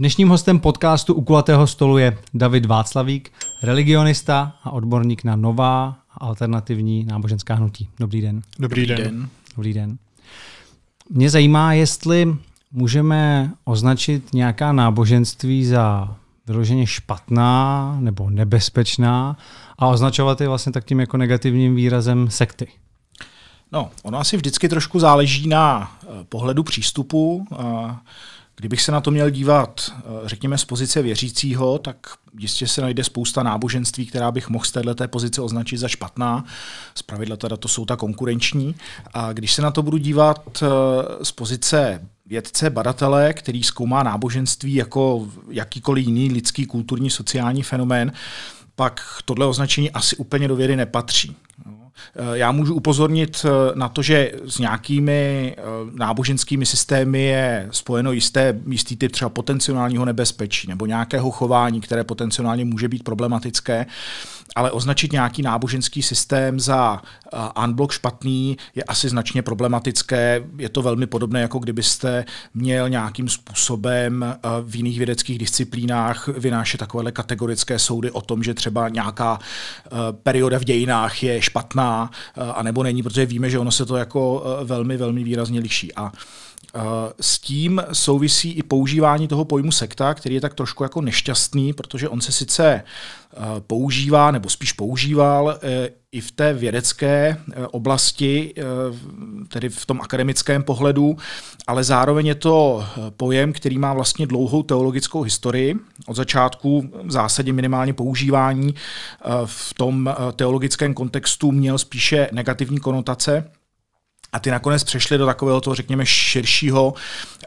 Dnešním hostem podcastu u kulatého stolu je David Václavík, religionista a odborník na nová a alternativní náboženská hnutí. Dobrý den. Dobrý, Dobrý den. den. Dobrý den. Mě zajímá, jestli můžeme označit nějaká náboženství za vyloženě špatná nebo nebezpečná a označovat je vlastně tak tím jako negativním výrazem sekty. No, ono asi vždycky trošku záleží na eh, pohledu přístupu. A Kdybych se na to měl dívat, eh, řekněme, z pozice věřícího, tak jistě se najde spousta náboženství, která bych mohl z této pozice označit za špatná. pravidla teda to jsou ta konkurenční. A když se na to budu dívat eh, z pozice vědce, badatele, který zkoumá náboženství jako jakýkoliv jiný lidský, kulturní, sociální fenomén, pak tohle označení asi úplně do vědy nepatří. Eh, já můžu upozornit eh, na to, že s nějakými eh, náboženskými systémy je spojeno jisté, jistý typ třeba potenciálního nebezpečí nebo nějakého chování, které potenciálně může být problematické, ale označit nějaký náboženský systém za unblock špatný je asi značně problematické. Je to velmi podobné, jako kdybyste měl nějakým způsobem v jiných vědeckých disciplínách vynášet takovéhle kategorické soudy o tom, že třeba nějaká perioda v dějinách je špatná a nebo není, protože víme, že ono se to jako e, velmi, velmi výrazně liší. A Eh, s tím souvisí i používání toho pojmu sekta, který je tak trošku jako nešťastný, protože on se sice eh, používá, nebo spíš používal eh, i v té vědecké oblasti, tedy v tom akademickém pohledu, ale zároveň je to pojem, který má vlastně dlouhou teologickou historii. Od začátku v zásadě minimálně používání v tom teologickém kontextu měl spíše negativní konotace a ty nakonec přešly do takového toho, řekněme, širšího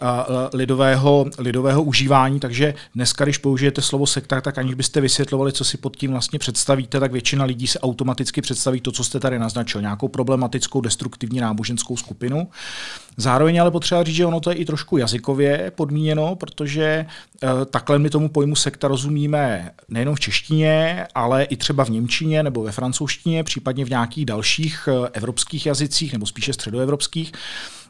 uh, lidového, lidového užívání, takže dneska, když použijete slovo sekta, tak aniž byste vysvětlovali, co si pod tím vlastně představíte, tak většina lidí se automaticky představí to, co jste tady naznačil, nějakou problematickou, destruktivní náboženskou skupinu. Zároveň ale potřeba říct, že ono to je i trošku jazykově podmíněno, protože uh, takhle my tomu pojmu sekta rozumíme nejenom v češtině, ale i třeba v němčině nebo ve francouzštině, případně v nějakých dalších uh, evropských jazycích nebo spíše středoevropských.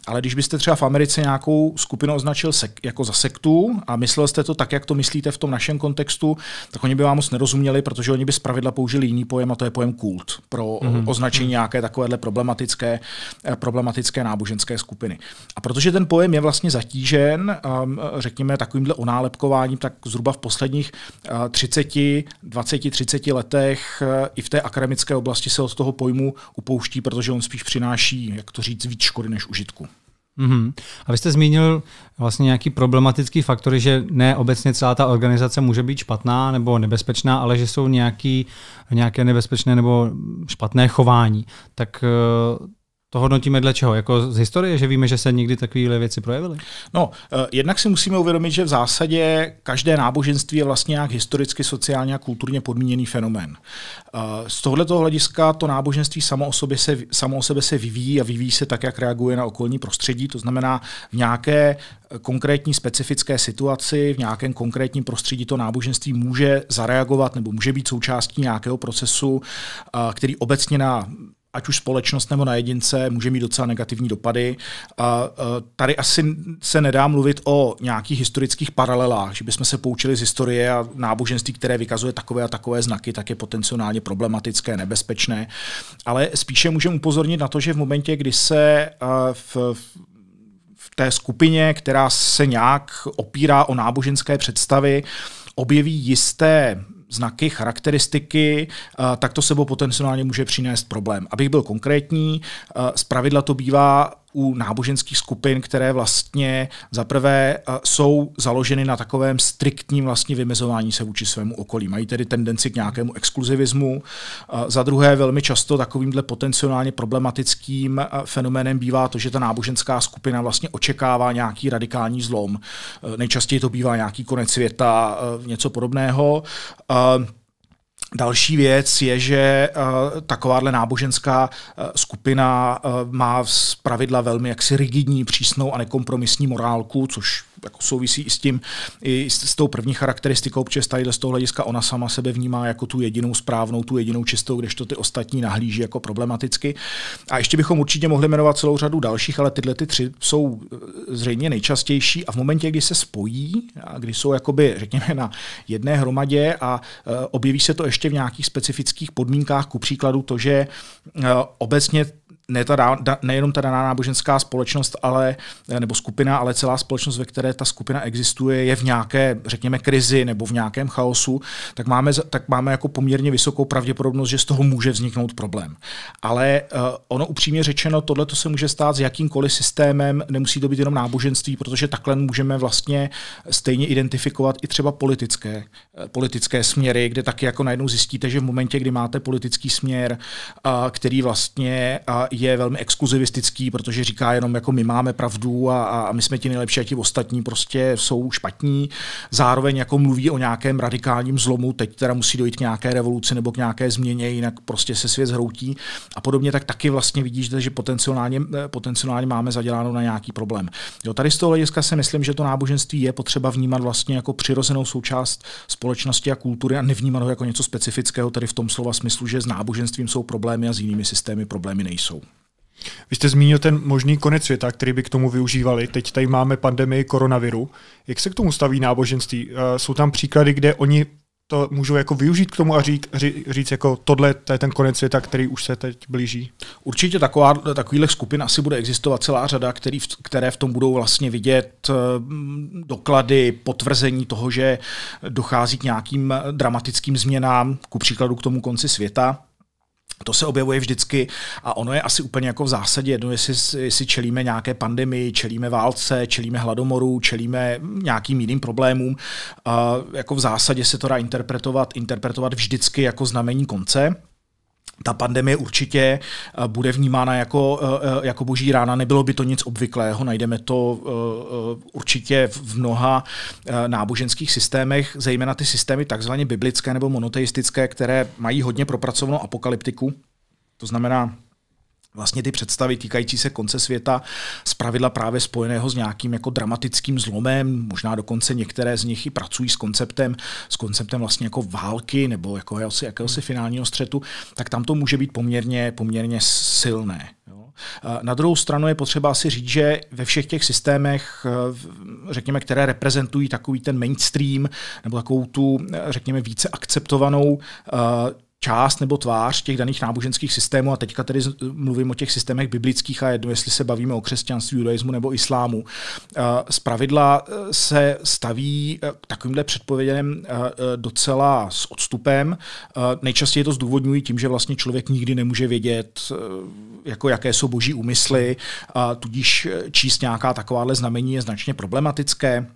Ale když byste třeba v Americe nějakou skupinu označil sek, jako za sektu a myslel jste to tak, jak to myslíte v tom našem kontextu, tak oni by vám moc nerozuměli, protože oni by zpravidla použili jiný pojem a to je pojem kult pro mm-hmm. označení mhm. nějaké takovéhle problematické, eh, problematické náboženské skupiny. A protože ten pojem je vlastně zatížen, ehm, řekněme, takovýmhle onálepkováním, tak zhruba v posledních 30, 20, 30 letech eh, i v té akademické oblasti se od toho pojmu upouští, protože on spíš přináší, jak to říct, víc škody než užitku. Mm-hmm. A vy jste zmínil vlastně nějaký problematický faktory, že ne obecně celá ta organizace může být špatná nebo nebezpečná, ale že jsou nějaký, nějaké nebezpečné nebo špatné chování. Tak eh, to hodnotíme dle čeho? Jako z historie, že víme, že se nikdy takovéhle věci projevily? No, eh, jednak si musíme uvědomit, že v zásadě každé náboženství je vlastně nějak historicky, sociálně a kulturně podmíněný fenomén. Eh, z tohoto hlediska to náboženství samo o, sobě se, samo o sebe se vyvíjí a vyvíjí se tak, jak reaguje na okolní prostředí, to znamená v nějaké eh, konkrétní specifické situaci, v nějakém konkrétním prostředí to náboženství může zareagovat nebo může být součástí nějakého procesu, který obecně na ať už společnost nebo na jedince, může mít docela negativní dopady. A e, tady asi se nedá mluvit o nějakých historických paralelách, že bychom se poučili z historie a náboženství, které vykazuje takové a takové znaky, tak je potenciálně problematické, nebezpečné. Ale spíše můžeme upozornit na to, že v momentě, kdy se e, v v té skupině, která se nějak opírá o náboženské představy, objeví jisté znaky, charakteristiky, tak to sebou potenciálně může přinést problém. Abych byl konkrétní, pravidla to bývá u náboženských skupin, které vlastně zaprvé eh, jsou založeny na takovém striktním vlastně vymezování se vůči svému okolí. Mají tedy tendenci k nějakému exkluzivismu. Eh, za druhé velmi často takovýmhle potenciálně problematickým eh, fenoménem bývá to, že ta náboženská skupina vlastně očekává nějaký radikální zlom. Nejčastěji to bývá nějaký konec světa, něco podobného. Další věc je, že uh, takováhle náboženská uh, skupina uh, má z pravidla velmi jaksi rigidní, přísnou a nekompromisní morálku, což jako souvisí i s tím, i s, s tou první charakteristikou, protože tady z toho hlediska ona sama sebe vnímá jako tu jedinou správnou, tu jedinou čistou, kdežto ty ostatní nahlíží jako problematicky. A ještě bychom určitě mohli jmenovat celou řadu dalších, ale tyhle ty tři jsou eh, zřejmě nejčastější a v momentě, kdy se spojí a kdy jsou jakoby, řekněme, na jedné hromadě a eh, objeví se to ještě v nějakých specifických podmínkách, ku příkladu to, že eh, obecně ne, ta, da, nejenom ta daná náboženská společnost, ale, eh, nebo skupina, ale celá společnost, ve které ta skupina existuje, je v nějaké, řekněme, krizi nebo v nějakém chaosu, tak máme, tak máme jako poměrně vysokou pravděpodobnost, že z toho může vzniknout problém. Ale uh, ono upřímně řečeno, tohle to se může stát s jakýmkoliv systémem, nemusí to být jenom náboženství, protože takhle můžeme vlastně stejně identifikovat i třeba politické, eh, politické směry, kde taky jako najednou zjistíte, že v momentě, kdy máte politický směr, uh, který vlastně uh, je velmi exkluzivistický, protože říká jenom, jako my máme pravdu a, a my jsme ti nejlepší a ti ostatní prostě jsou špatní. Zároveň jako mluví o nějakém radikálním zlomu, teď teda musí dojít k nějaké revoluci nebo k nějaké změně, jinak prostě se svět zhroutí a podobně, tak taky vlastně vidíš, že potenciálně, eh, potenciálně máme zaděláno na nějaký problém. Jo, tady z toho hlediska si myslím, že to náboženství je potřeba vnímat vlastně jako přirozenou součást společnosti a kultury a nevnímat ho jako něco specifického, tedy v tom slova smyslu, že s náboženstvím jsou problémy a s jinými systémy problémy nejsou. Vy jste zmínil ten možný konec světa, který by k tomu využívali. Teď tady máme pandemii koronaviru. Jak se k tomu staví náboženství? Eh, jsou tam příklady, kde oni to můžou jako využít k tomu a řík, ří, říct, jako tohle to je ten konec světa, který už se teď blíží? Určitě taková, takových skupin asi bude existovat celá řada, který, které v tom budou vlastně vidět eh, doklady, potvrzení toho, že dochází k nějakým eh, dramatickým změnám, ku příkladu k tomu konci světa. To se objevuje vždycky a ono je asi úplně jako v zásadě jedno, jestli, jestli čelíme nějaké pandemii, čelíme válce, čelíme hladomoru, čelíme nějakým jiným problémům. A jako v zásadě se to dá interpretovat, interpretovat vždycky jako znamení konce ta pandemie určitě eh, bude vnímána jako, eh, eh, jako boží rána, nebylo by to nic obvyklého, najdeme to určitě v mnoha náboženských systémech, zejména ty systémy takzvaně biblické nebo monoteistické, které mají hodně propracovanou apokalyptiku, to znamená vlastně ty představy týkající se konce světa z pravidla právě spojeného s nějakým jako dramatickým zlomem, možná dokonce některé z nich i pracují s konceptem, s konceptem vlastně jako války nebo jako jakéhosi, jakéhosi hmm. finálního střetu, tak tam to může být poměrně, poměrně silné. Jo. Na druhou stranu je potřeba si říct, že ve všech těch systémech, eh, řekněme, které reprezentují takový ten mainstream nebo takovou tu, eh, řekněme, více akceptovanou eh, část nebo tvář těch daných náboženských systémů, a teďka tedy mluvím o těch systémech biblických a jedno, jestli se bavíme o křesťanství, judaismu nebo islámu, eh, z pravidla eh, se staví eh, takovýmhle předpověděm docela s odstupem. Nejčastěji to zdůvodňují tím, že vlastně člověk nikdy nemůže vědět, jako jaké jsou boží úmysly, tudíž číst nějaká takováhle znamení je značně problematické.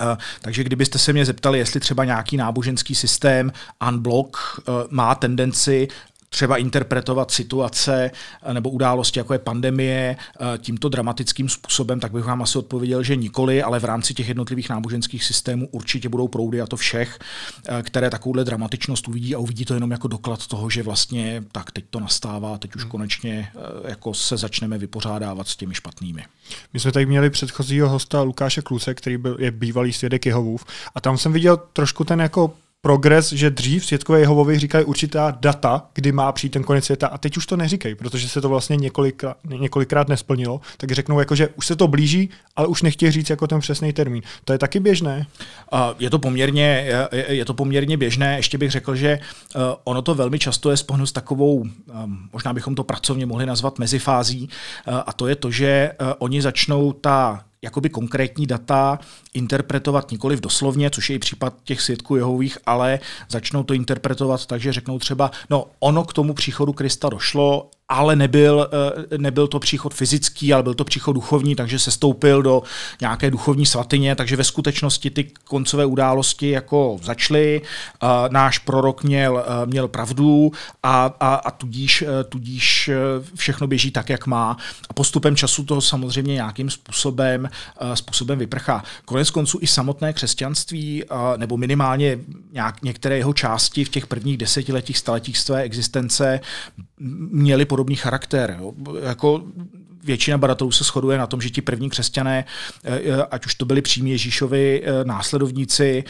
Eh, takže kdybyste se mě zeptali, jestli třeba nějaký náboženský systém unblock eh, má tendenci třeba interpretovat situace eh, nebo události, jako je pandemie, eh, tímto dramatickým způsobem, tak bych vám asi odpověděl, že nikoli, ale v rámci těch jednotlivých náboženských systémů určitě budou proudy a to všech, eh, které takovouhle dramatičnost uvidí a uvidí to jenom jako doklad toho, že vlastně tak teď to nastává, teď už hmm. konečně jako se začneme vypořádávat s těmi špatnými. My jsme tady měli předchozího hosta Lukáše Kluse, který byl, je bývalý svědek Jehovův a tam jsem viděl trošku ten jako progres, že dřív světkové Jehovovi říkali určitá data, kdy má přijít ten konec světa a teď už to neříkají, protože se to vlastně několikrát, několikrát nesplnilo, tak řeknou jako, že už se to blíží, ale už nechtějí říct jako ten přesný termín. To je taky běžné? Je to poměrně, je to poměrně běžné, ještě bych řekl, že eh, ono to velmi často je spojeno s takovou, eh, možná bychom to pracovně mohli nazvat mezifází, eh, a to je to, že oni začnou ta jakoby konkrétní data interpretovat nikoli v doslovně, což je i případ těch svědků jehových, ale začnou to interpretovat tak, že řeknou třeba, no ono k tomu příchodu Krista došlo, ale nebyl, eh, nebyl to příchod fyzický, ale byl to příchod duchovní, takže se stoupil do nějaké duchovní svatyně, takže ve skutečnosti ty koncové události jako začaly, eh, náš prorok měl, eh, měl pravdu a, a, a tudíž, tudíž všechno běží tak, jak má. A postupem času to samozřejmě nějakým způsobem, způsobem vyprchá. Konec konců i samotné křesťanství, nebo minimálně nějak, některé jeho části v těch prvních desetiletích, staletích své existence měli podobný charakter. Jo. Jako většina badatelů se shoduje na tom, že ti první křesťané, eh, eh, ať už to byli přímě Ježíšovi eh, následovníci,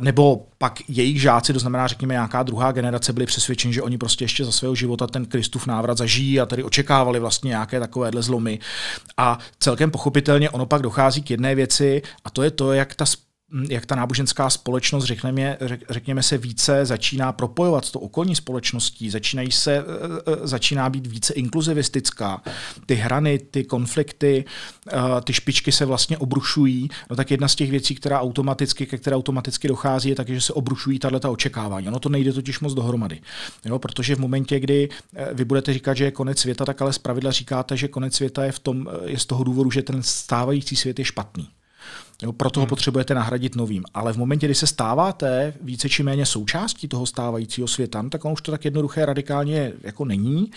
nebo pak jejich žáci, to znamená řekněme nějaká druhá generace, byli přesvědčeni, že oni prostě ještě za svého života ten Kristův návrat zažijí a tedy očekávali vlastně nějaké takovéhle zlomy. A celkem pochopitelně ono pak dochází k jedné věci a to je to, jak ta Hm, jak ta náboženská společnost, řekneme, řekněme se, více začíná propojovat s tou okolní společností, začínají se, e, e, začíná být více inkluzivistická. Ty hrany, ty konflikty, e, ty špičky se vlastně obrušují. No tak jedna z těch věcí, která automaticky, ke které automaticky dochází, je taky, že se obrušují tato očekávání. Ono to nejde totiž moc dohromady. Jo, protože v momentě, kdy vy budete říkat, že je konec světa, tak ale zpravidla říkáte, že konec světa je, v tom, je z toho důvodu, že ten stávající svět je špatný. Jo, proto ho hmm. potřebujete nahradit novým. Ale v momentě, kdy se stáváte více či méně součástí toho stávajícího světa, no, tak on už to tak jednoduché radikálně jako není,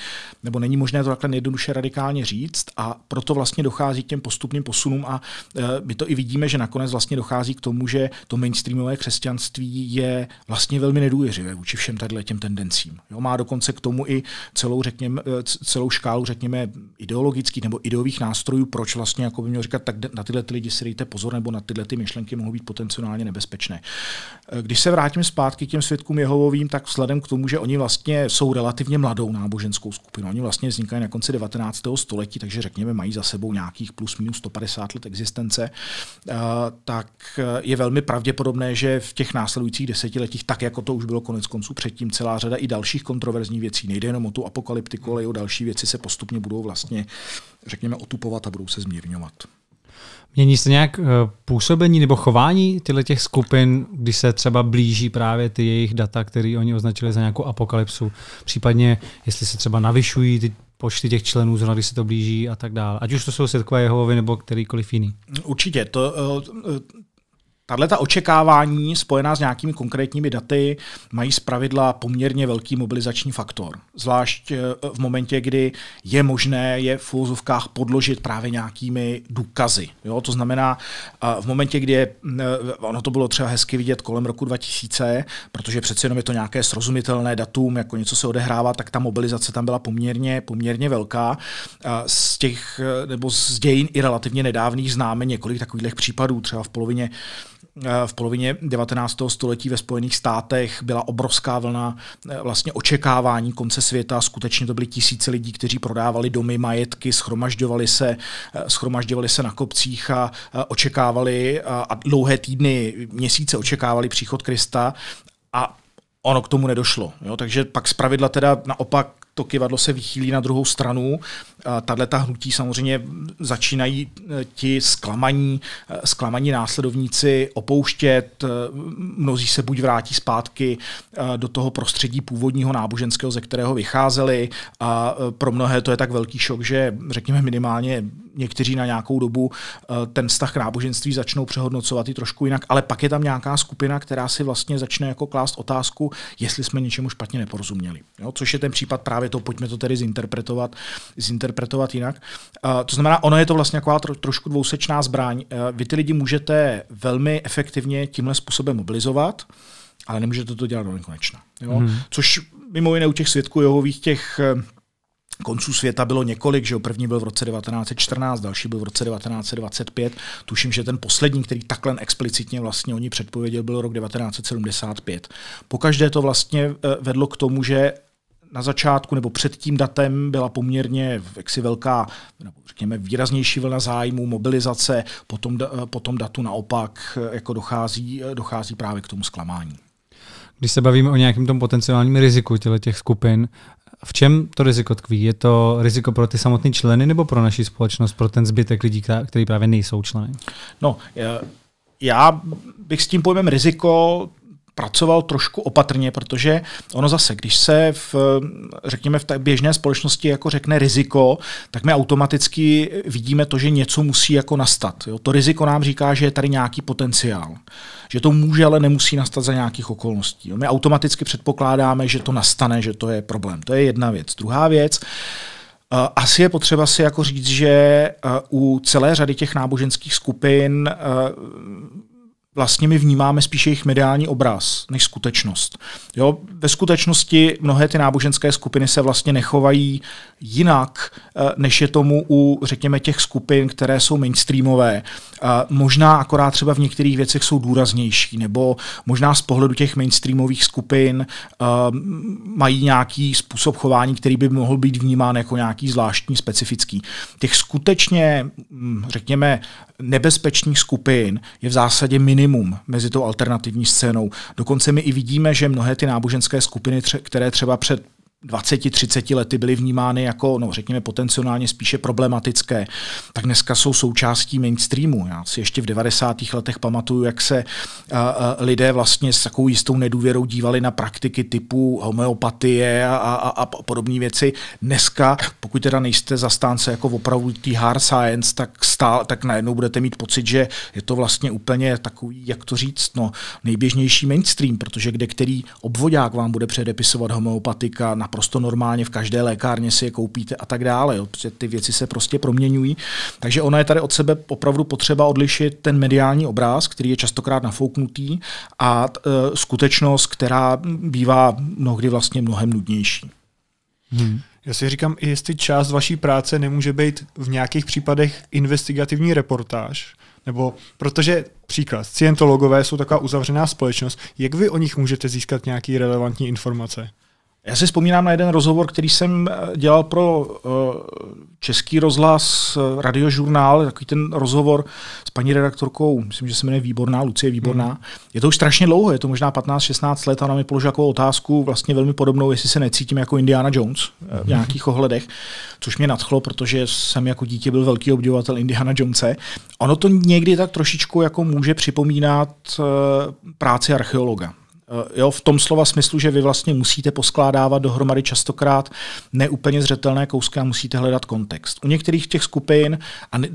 nebo není možné to takhle jednoduše radikálně říct a proto vlastně dochází k těm postupným posunům a e, my to i vidíme, že nakonec vlastně dochází k tomu, že to mainstreamové křesťanství je vlastně velmi nedůvěřivé vůči všem tady těm tendencím. Jo, má dokonce k tomu i celou, řekněme, e, celou škálu, řekněme, ideologických nebo ideových nástrojů, proč vlastně, jako by měl říkat, tak na tyhle ty lidi si dejte pozor, nebo nebo na tyhle ty myšlenky mohou být potenciálně nebezpečné. Eh, když se vrátím zpátky k těm svědkům Jehovovým, tak vzhledem k tomu, že oni vlastně jsou relativně mladou náboženskou skupinou, oni vlastně vznikají na konci 19. století, takže řekněme, mají za sebou nějakých plus minus 150 let existence, eh, tak eh, je velmi pravděpodobné, že v těch následujících desetiletích, tak jako to už bylo konec konců předtím, celá řada i dalších kontroverzních věcí, nejde jenom o tu apokalyptiku, ale i o další věci se postupně budou vlastně, řekněme, otupovat a budou se zmírňovat. Mění se nějak eh, působení nebo chování tyhle těch skupin, když se třeba blíží právě ty jejich data, které oni označili za nějakou apokalypsu, případně jestli se třeba navyšují ty počty těch členů, zrovna když se to blíží a tak dále. Ať už to jsou světkové Jehovovy nebo kterýkoliv jiný. Určitě. To, eh, Tahle ta očekávání spojená s nějakými konkrétními daty mají zpravidla poměrně velký mobilizační faktor. Zvlášť eh, v momentě, kdy je možné je v úzovkách podložit právě nějakými důkazy. Jo, to znamená, eh, v momentě, kdy je, mm, eh, ono to bylo třeba hezky vidět kolem roku 2000, protože přeci jenom je to nějaké srozumitelné datum, jako něco se odehrává, tak ta mobilizace tam byla poměrně, poměrně velká. Z těch, nebo z dějin i relativně nedávných známe několik takových případů, třeba v polovině Eh, v polovině 19. století ve Spojených státech byla obrovská vlna eh, vlastně očekávání konce světa. Skutečně to byly tisíce lidí, kteří prodávali domy, majetky, schromažďovali se, eh, schromažďovali se na kopcích a očekávali a dlouhé týdny, měsíce očekávali příchod Krista a ono k tomu nedošlo. Jo? Takže pak zpravidla teda naopak to kivadlo se vychýlí na druhou stranu. Tahle ta hnutí samozřejmě začínají e, ti zklamaní, e, zklamaní následovníci opouštět, e, mnozí se buď vrátí zpátky do toho prostředí původního náboženského, ze kterého vycházeli a pro mnohé to je tak velký šok, že řekněme minimálně někteří na nějakou dobu ten vztah k náboženství začnou přehodnocovat i trošku jinak, ale pak je tam nějaká skupina, která si vlastně začne jako klást otázku, jestli jsme něčemu špatně neporozuměli. Jo, což je ten případ právě právě to, pojďme to tedy zinterpretovat, zinterpretovat jinak. To znamená, ono je to vlastně taková trošku dvousečná zbraň. E, vy ty lidi můžete velmi efektivně tímhle způsobem mobilizovat, ale nemůžete to dělat do nekonečna. Jo? Hmm. Což mimo jiné u těch svědků Jehových těch e, konců světa bylo několik, že jo? první byl v roce 1914, další byl v roce 1925, tuším, že ten poslední, který takhle explicitně vlastně oni předpověděl, byl rok 1975. Pokaždé to vlastně e, vedlo k tomu, že na začátku nebo před tím datem byla poměrně jaksi velká, nebo řekněme výraznější vlna zájmu, mobilizace, potom, eh, potom datu naopak eh, jako dochází, eh, dochází právě k tomu zklamání. Když se bavíme o nějakém tom potenciálním riziku těle těch skupin, v čem to riziko tkví? Je to riziko pro ty samotné členy nebo pro naši společnost, pro ten zbytek lidí, který právě nejsou členy? No, já bych s tím pojmem riziko pracoval trošku opatrně, protože ono zase, když se v, řekněme v té běžné společnosti jako řekne riziko, tak my automaticky vidíme to, že něco musí jako nastat. Jo? To riziko nám říká, že je tady nějaký potenciál. Že to může, ale nemusí nastat za nějakých okolností. Jo? My automaticky předpokládáme, že to nastane, že to je problém. To je jedna věc. Druhá věc, eh, asi je potřeba si jako říct, že eh, u celé řady těch náboženských skupin eh, vlastně my vnímáme spíše jejich mediální obraz než skutečnost. Jo? Ve skutečnosti mnohé ty náboženské skupiny se vlastně nechovají jinak, eh, než je tomu u, řekněme, těch skupin, které jsou mainstreamové. Eh, možná akorát třeba v některých věcech jsou důraznější, nebo možná z pohledu těch mainstreamových skupin eh, mají nějaký způsob chování, který by mohl být vnímán jako nějaký zvláštní, specifický. Těch skutečně, mm, řekněme, nebezpečných skupin je v zásadě minimum mezi tou alternativní scénou. Dokonce my i vidíme, že mnohé ty náboženské skupiny, které třeba před 20-30 lety byly vnímány jako, no, řekněme, potenciálně spíše problematické, tak dneska jsou součástí mainstreamu. Já si ještě v 90. letech pamatuju, jak se uh, lidé vlastně s takovou jistou nedůvěrou dívali na praktiky typu homeopatie a, a, a podobné věci. Dneska, pokud teda nejste zastánce jako opravdu té hard science, tak, stál, tak najednou budete mít pocit, že je to vlastně úplně takový, jak to říct, no, nejběžnější mainstream, protože kde který obvodák vám bude předepisovat homeopatika, na naprosto normálně, v každé lékárně si je koupíte a tak dále. Jo. Protože ty věci se prostě proměňují. Takže ona je tady od sebe opravdu potřeba odlišit ten mediální obraz, který je častokrát nafouknutý a e, skutečnost, která bývá mnohdy vlastně mnohem nudnější. Hmm. Já si říkám, jestli část vaší práce nemůže být v nějakých případech investigativní reportáž, nebo protože příklad, scientologové jsou taková uzavřená společnost, jak vy o nich můžete získat nějaké relevantní informace? Já si vzpomínám na jeden rozhovor, který jsem eh, dělal pro eh, Český rozhlas, eh, radiožurnál, takový ten rozhovor s paní redaktorkou, myslím, že se jmenuje Výborná, Lucie Výborná. Mm. Je to už strašně dlouho, je to možná 15-16 let a ona mi položila takovou otázku, vlastně velmi podobnou, jestli se necítím jako Indiana Jones v mhm. nějakých ohledech, což mě nadchlo, protože jsem jako dítě byl velký obdivovatel Indiana Jonese. Ono to někdy tak trošičku jako může připomínat práci archeologa. Eh, jo, v tom slova smyslu, že vy vlastně musíte poskládávat dohromady častokrát neúplně zřetelné kousky a musíte hledat kontext. U některých těch skupin, a eh,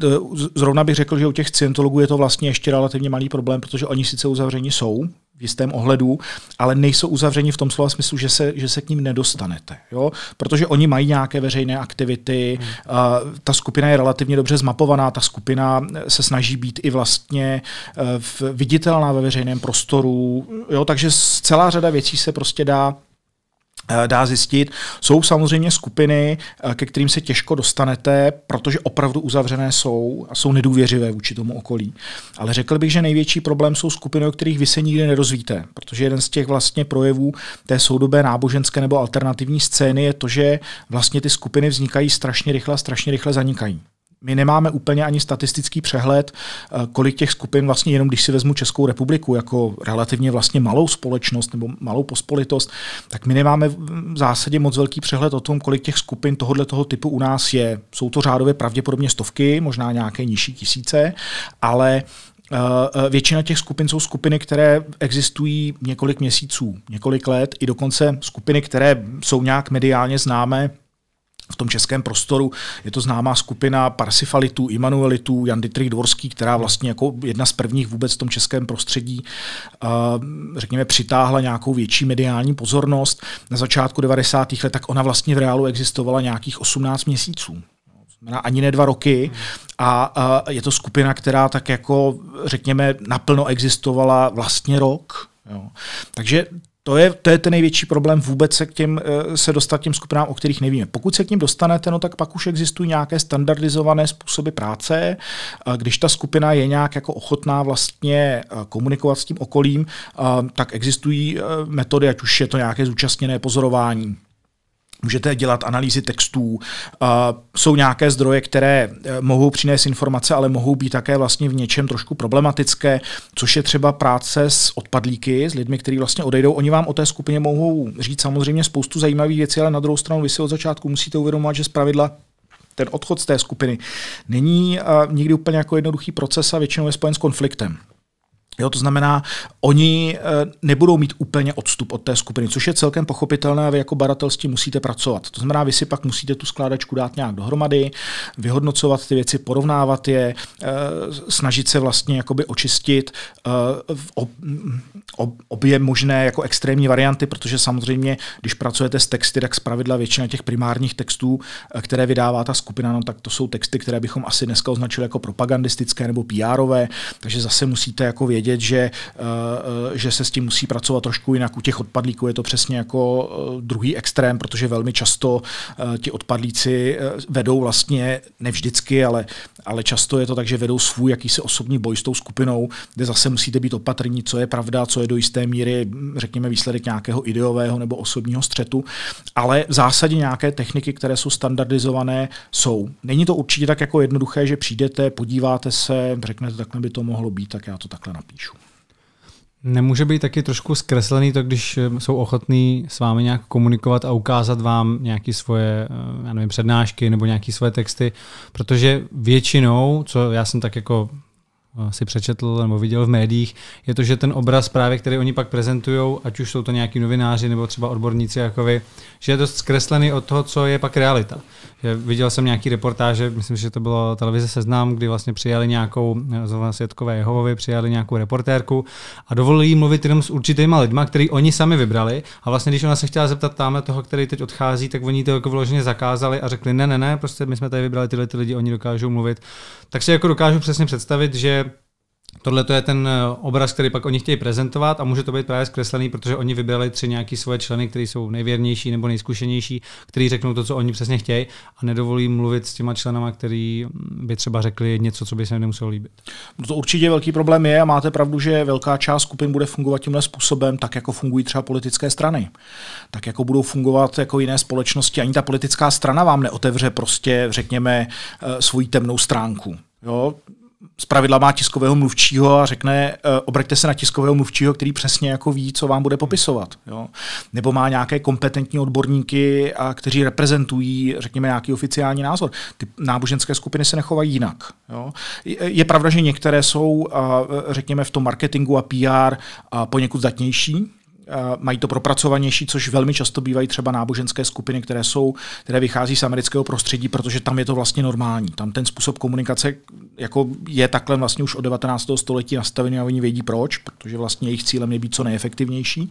zrovna bych řekl, že u těch scientologů je to vlastně ještě relativně malý problém, protože oni sice uzavření jsou, v jistém ohledu, ale nejsou uzavřeni v tom slova smyslu, že se, že se k ním nedostanete. Jo? Protože oni mají nějaké veřejné aktivity, hmm. uh, ta skupina je relativně dobře zmapovaná, ta skupina eh, se snaží být i vlastně uh, viditelná ve veřejném prostoru, jo? takže celá řada věcí se prostě dá Eh, dá zjistit. Jsou samozřejmě skupiny, eh, ke kterým se těžko dostanete, protože opravdu uzavřené jsou a jsou nedůvěřivé vůči tomu okolí. Ale řekl bych, že největší problém jsou skupiny, o kterých vy se nikdy nerozvíte, protože jeden z těch vlastně projevů té soudobé náboženské nebo alternativní scény je to, že vlastně ty skupiny vznikají strašně rychle a strašně rychle zanikají my nemáme úplně ani statistický přehled, eh, kolik těch skupin vlastně jenom, když si vezmu Českou republiku jako relativně vlastně malou společnost nebo malou pospolitost, tak my nemáme v zásadě moc velký přehled o tom, kolik těch skupin tohoto toho typu u nás je. Jsou to řádově pravděpodobně stovky, možná nějaké nižší tisíce, ale eh, eh, Většina těch skupin jsou skupiny, které existují několik měsíců, několik let, i dokonce skupiny, které jsou nějak mediálně známé, v tom českém prostoru. Je to známá skupina parsifalitů, immanuelitů, Jan Dietrich Dvorský, která vlastně jako jedna z prvních vůbec v tom českém prostředí, eh, řekněme, přitáhla nějakou větší mediální pozornost. Na začátku 90. let, tak ona vlastně v reálu existovala nějakých 18 měsíců ani ne dva roky. A, a eh, je to skupina, která tak jako, řekněme, naplno existovala vlastně rok. Jo. Takže to je, to je ten největší problém vůbec se, k těm, eh, se dostat těm skupinám, o kterých nevíme. Pokud se k ním dostanete, no tak pak už existují nějaké standardizované způsoby práce. Eh, když ta skupina je nějak jako ochotná vlastně eh, komunikovat s tím okolím, tak existují metody, ať už je to nějaké zúčastněné pozorování, Můžete dělat analýzy textů. Eh, jsou nějaké zdroje, které eh, mohou přinést informace, ale mohou být také vlastně v něčem trošku problematické, což je třeba práce s odpadlíky, s lidmi, kteří vlastně odejdou. Oni vám o té skupině mohou říct samozřejmě spoustu zajímavých věcí, ale na druhou stranu vy si od začátku musíte uvědomovat, že zpravidla ten odchod z té skupiny není eh, nikdy úplně jako jednoduchý proces a většinou je spojen s konfliktem. Jo, to znamená, oni eh, nebudou mít úplně odstup od té skupiny, což je celkem pochopitelné, vy jako baratel s tím musíte pracovat. To znamená, vy si pak musíte tu skládačku dát nějak dohromady, vyhodnocovat ty věci, porovnávat je, eh, snažit se vlastně jakoby očistit eh, obě možné jako extrémní varianty, protože samozřejmě, když pracujete s texty, tak zpravidla většina těch primárních textů, které vydává ta skupina, no, tak to jsou texty, které bychom asi dneska označili jako propagandistické nebo PRové, takže zase musíte jako vědět, vědět, že, eh, eh, že se s tím musí pracovat trošku jinak. U těch odpadlíků je to přesně jako eh, druhý extrém, protože velmi často ti odpadlíci vedou vlastně, ne vždycky, ale ale často je to tak, že vedou svůj jakýsi osobní boj s tou skupinou, kde zase musíte být opatrní, co je pravda, co je do jisté míry, řekněme, výsledek nějakého ideového nebo osobního střetu. Ale v zásadě nějaké techniky, které jsou standardizované, jsou. Není to určitě tak jako jednoduché, že přijdete, podíváte se, řeknete, takhle by to mohlo být, tak já to takhle napíšu. Nemůže být taky trošku zkreslený to, když eh, jsou ochotní s vámi nějak komunikovat a ukázat vám nějaké svoje eh, já nevím, přednášky nebo nějaké svoje texty, protože většinou, co já jsem tak jako eh, si přečetl nebo viděl v médiích, je to, že ten obraz právě, který oni pak prezentují, ať už jsou to nějaký novináři nebo třeba odborníci jako vy, že je dost zkreslený od toho, co je pak realita. Viděl jsem nějaký reportáže, myslím, že to bylo televize Seznam, kdy vlastně přijali nějakou, zrovna světkové Jehovovi, přijali nějakou reportérku a dovolili jí mluvit jenom s určitýma lidma, který oni sami vybrali. A vlastně, když ona se chtěla zeptat tamhle toho, který teď odchází, tak oni to jako vyloženě zakázali a řekli, ne, ne, ne, prostě my jsme tady vybrali tyhle ty lidi, oni dokážou mluvit. Tak si jako dokážu přesně představit, že tohle to je ten eh, obraz, který pak oni chtějí prezentovat a může to být právě zkreslený, protože oni vybrali tři nějaký svoje členy, kteří jsou nejvěrnější nebo nejzkušenější, kteří řeknou to, co oni přesně chtějí a nedovolí mluvit s těma členama, který mm, by třeba řekli něco, co by se nemuselo líbit. No to určitě velký problém je a máte pravdu, že velká část skupin bude fungovat tímhle způsobem, tak jako fungují třeba politické strany, tak jako budou fungovat jako jiné společnosti. Ani ta politická strana vám neotevře prostě, řekněme, eh, svoji temnou stránku. Jo, pravidla má tiskového mluvčího a řekne, e, obraťte se na tiskového mluvčího, který přesně jako ví, co vám bude popisovat. Jo? Nebo má nějaké kompetentní odborníky, a kteří reprezentují, řekněme, nějaký oficiální názor. Ty náboženské skupiny se nechovají jinak. Jo? Je, pravda, že některé jsou, e, řekněme, v tom marketingu a PR poněkud zdatnější, Eh, mají to propracovanější, což velmi často bývají třeba náboženské skupiny, které jsou, které vychází z amerického prostředí, protože tam je to vlastně normální. Tam ten způsob komunikace jako je takhle vlastně už od 19. století nastavený a oni vědí proč, protože vlastně jejich cílem je být co nejefektivnější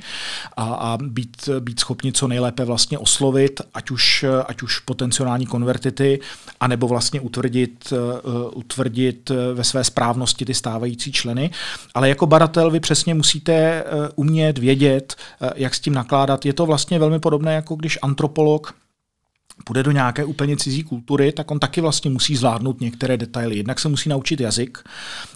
a, a být, být schopni co nejlépe vlastně oslovit, ať už, ať už potenciální konvertity, anebo vlastně utvrdit, eh, utvrdit eh, ve své správnosti ty stávající členy. Ale jako baratel vy přesně musíte umět vědět, vědět, eh, jak s tím nakládat. Je to vlastně velmi podobné, jako když antropolog půjde do nějaké úplně cizí kultury, tak on taky vlastně musí zvládnout některé detaily. Jednak se musí naučit jazyk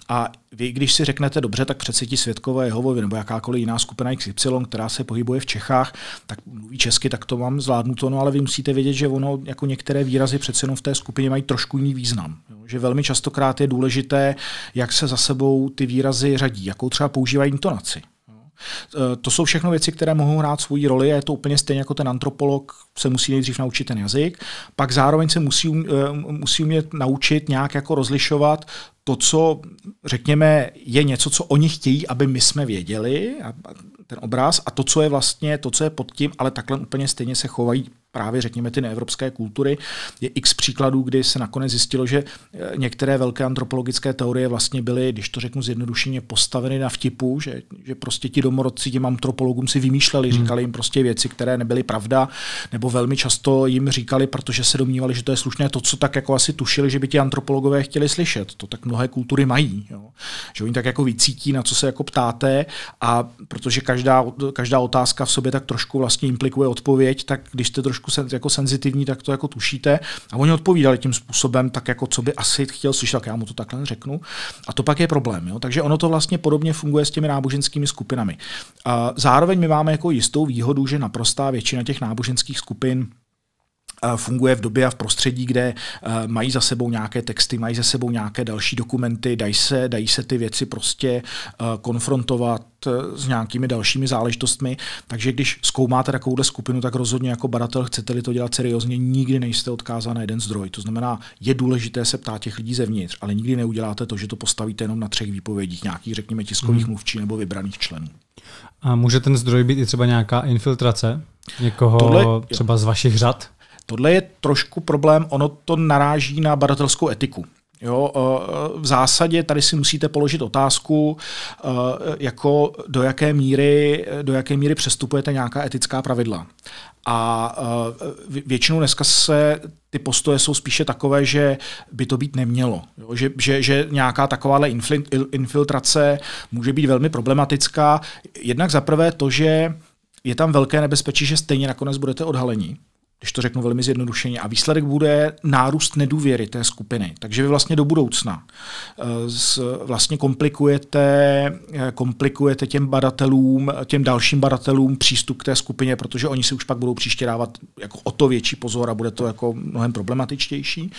a vy, když si řeknete dobře, tak přece ti světkové Jehovovi nebo jakákoliv jiná skupina XY, která se pohybuje v Čechách, tak mluví česky, tak to mám zvládnuto, no ale vy musíte vědět, že ono jako některé výrazy přece jenom v té skupině mají trošku jiný význam. Jo? Že velmi častokrát je důležité, jak se za sebou ty výrazy řadí, jakou třeba používají intonaci. Eh, to jsou všechno věci, které mohou hrát svoji roli a je to úplně stejně jako ten antropolog se musí nejdřív naučit ten jazyk, pak zároveň se musí, um, eh, um, musí umět naučit nějak jako rozlišovat to, co řekněme, je něco, co oni chtějí, aby my jsme věděli, ten obraz, a to, co je vlastně, to, co je pod tím, ale takhle úplně stejně se chovají právě řekněme ty neevropské kultury. Je x příkladů, kdy se nakonec zjistilo, že eh, některé velké antropologické teorie vlastně byly, když to řeknu zjednodušeně, postaveny na vtipu, že, že prostě ti domorodci těm antropologům si vymýšleli, hmm. říkali jim prostě věci, které nebyly pravda, nebo velmi často jim říkali, protože se domnívali, že to je slušné, to, co tak jako asi tušili, že by ti antropologové chtěli slyšet. To tak mnohé kultury mají. Jo. Že oni tak jako vycítí, na co se jako ptáte a protože každá, každá otázka v sobě tak trošku vlastně implikuje odpověď, tak když jste trošku trošku jako senzitivní, tak to jako tušíte. A oni odpovídali tím způsobem, tak jako co by asi chtěl slyšet, tak já mu to takhle řeknu. A to pak je problém. Jo? Takže ono to vlastně podobně funguje s těmi náboženskými skupinami. A zároveň my máme jako jistou výhodu, že naprostá většina těch náboženských skupin funguje v době a v prostředí, kde eh, mají za sebou nějaké texty, mají za sebou nějaké další dokumenty, dají se, dají se ty věci prostě eh, konfrontovat eh, s nějakými dalšími záležitostmi. Takže když zkoumáte takovouhle skupinu, tak rozhodně jako badatel chcete-li to dělat seriózně, nikdy nejste odkázán na jeden zdroj. To znamená, je důležité se ptát těch lidí zevnitř, ale nikdy neuděláte to, že to postavíte jenom na třech výpovědích nějakých, řekněme, tiskových hmm. mluvčí nebo vybraných členů. A může ten zdroj být i třeba nějaká infiltrace někoho Tohle, třeba z vašich řad? Tohle je trošku problém, ono to naráží na badatelskou etiku. Jo, eh, v zásadě tady si musíte položit otázku, eh, jako do jaké míry, do jaké míry přestupujete nějaká etická pravidla. A eh, většinou dneska se ty postoje jsou spíše takové, že by to být nemělo. Jo? Že, že, že nějaká takováhle infiltrace může být velmi problematická. Jednak zaprvé to, že je tam velké nebezpečí, že stejně nakonec budete odhalení když to řeknu velmi zjednodušeně. A výsledek bude nárůst nedůvěry té skupiny. Takže vy vlastně do budoucna eh, vlastně komplikujete, eh, komplikujete těm badatelům, těm dalším badatelům přístup k té skupině, protože oni si už pak budou příště dávat jako o to větší pozor a bude to jako mnohem problematičtější.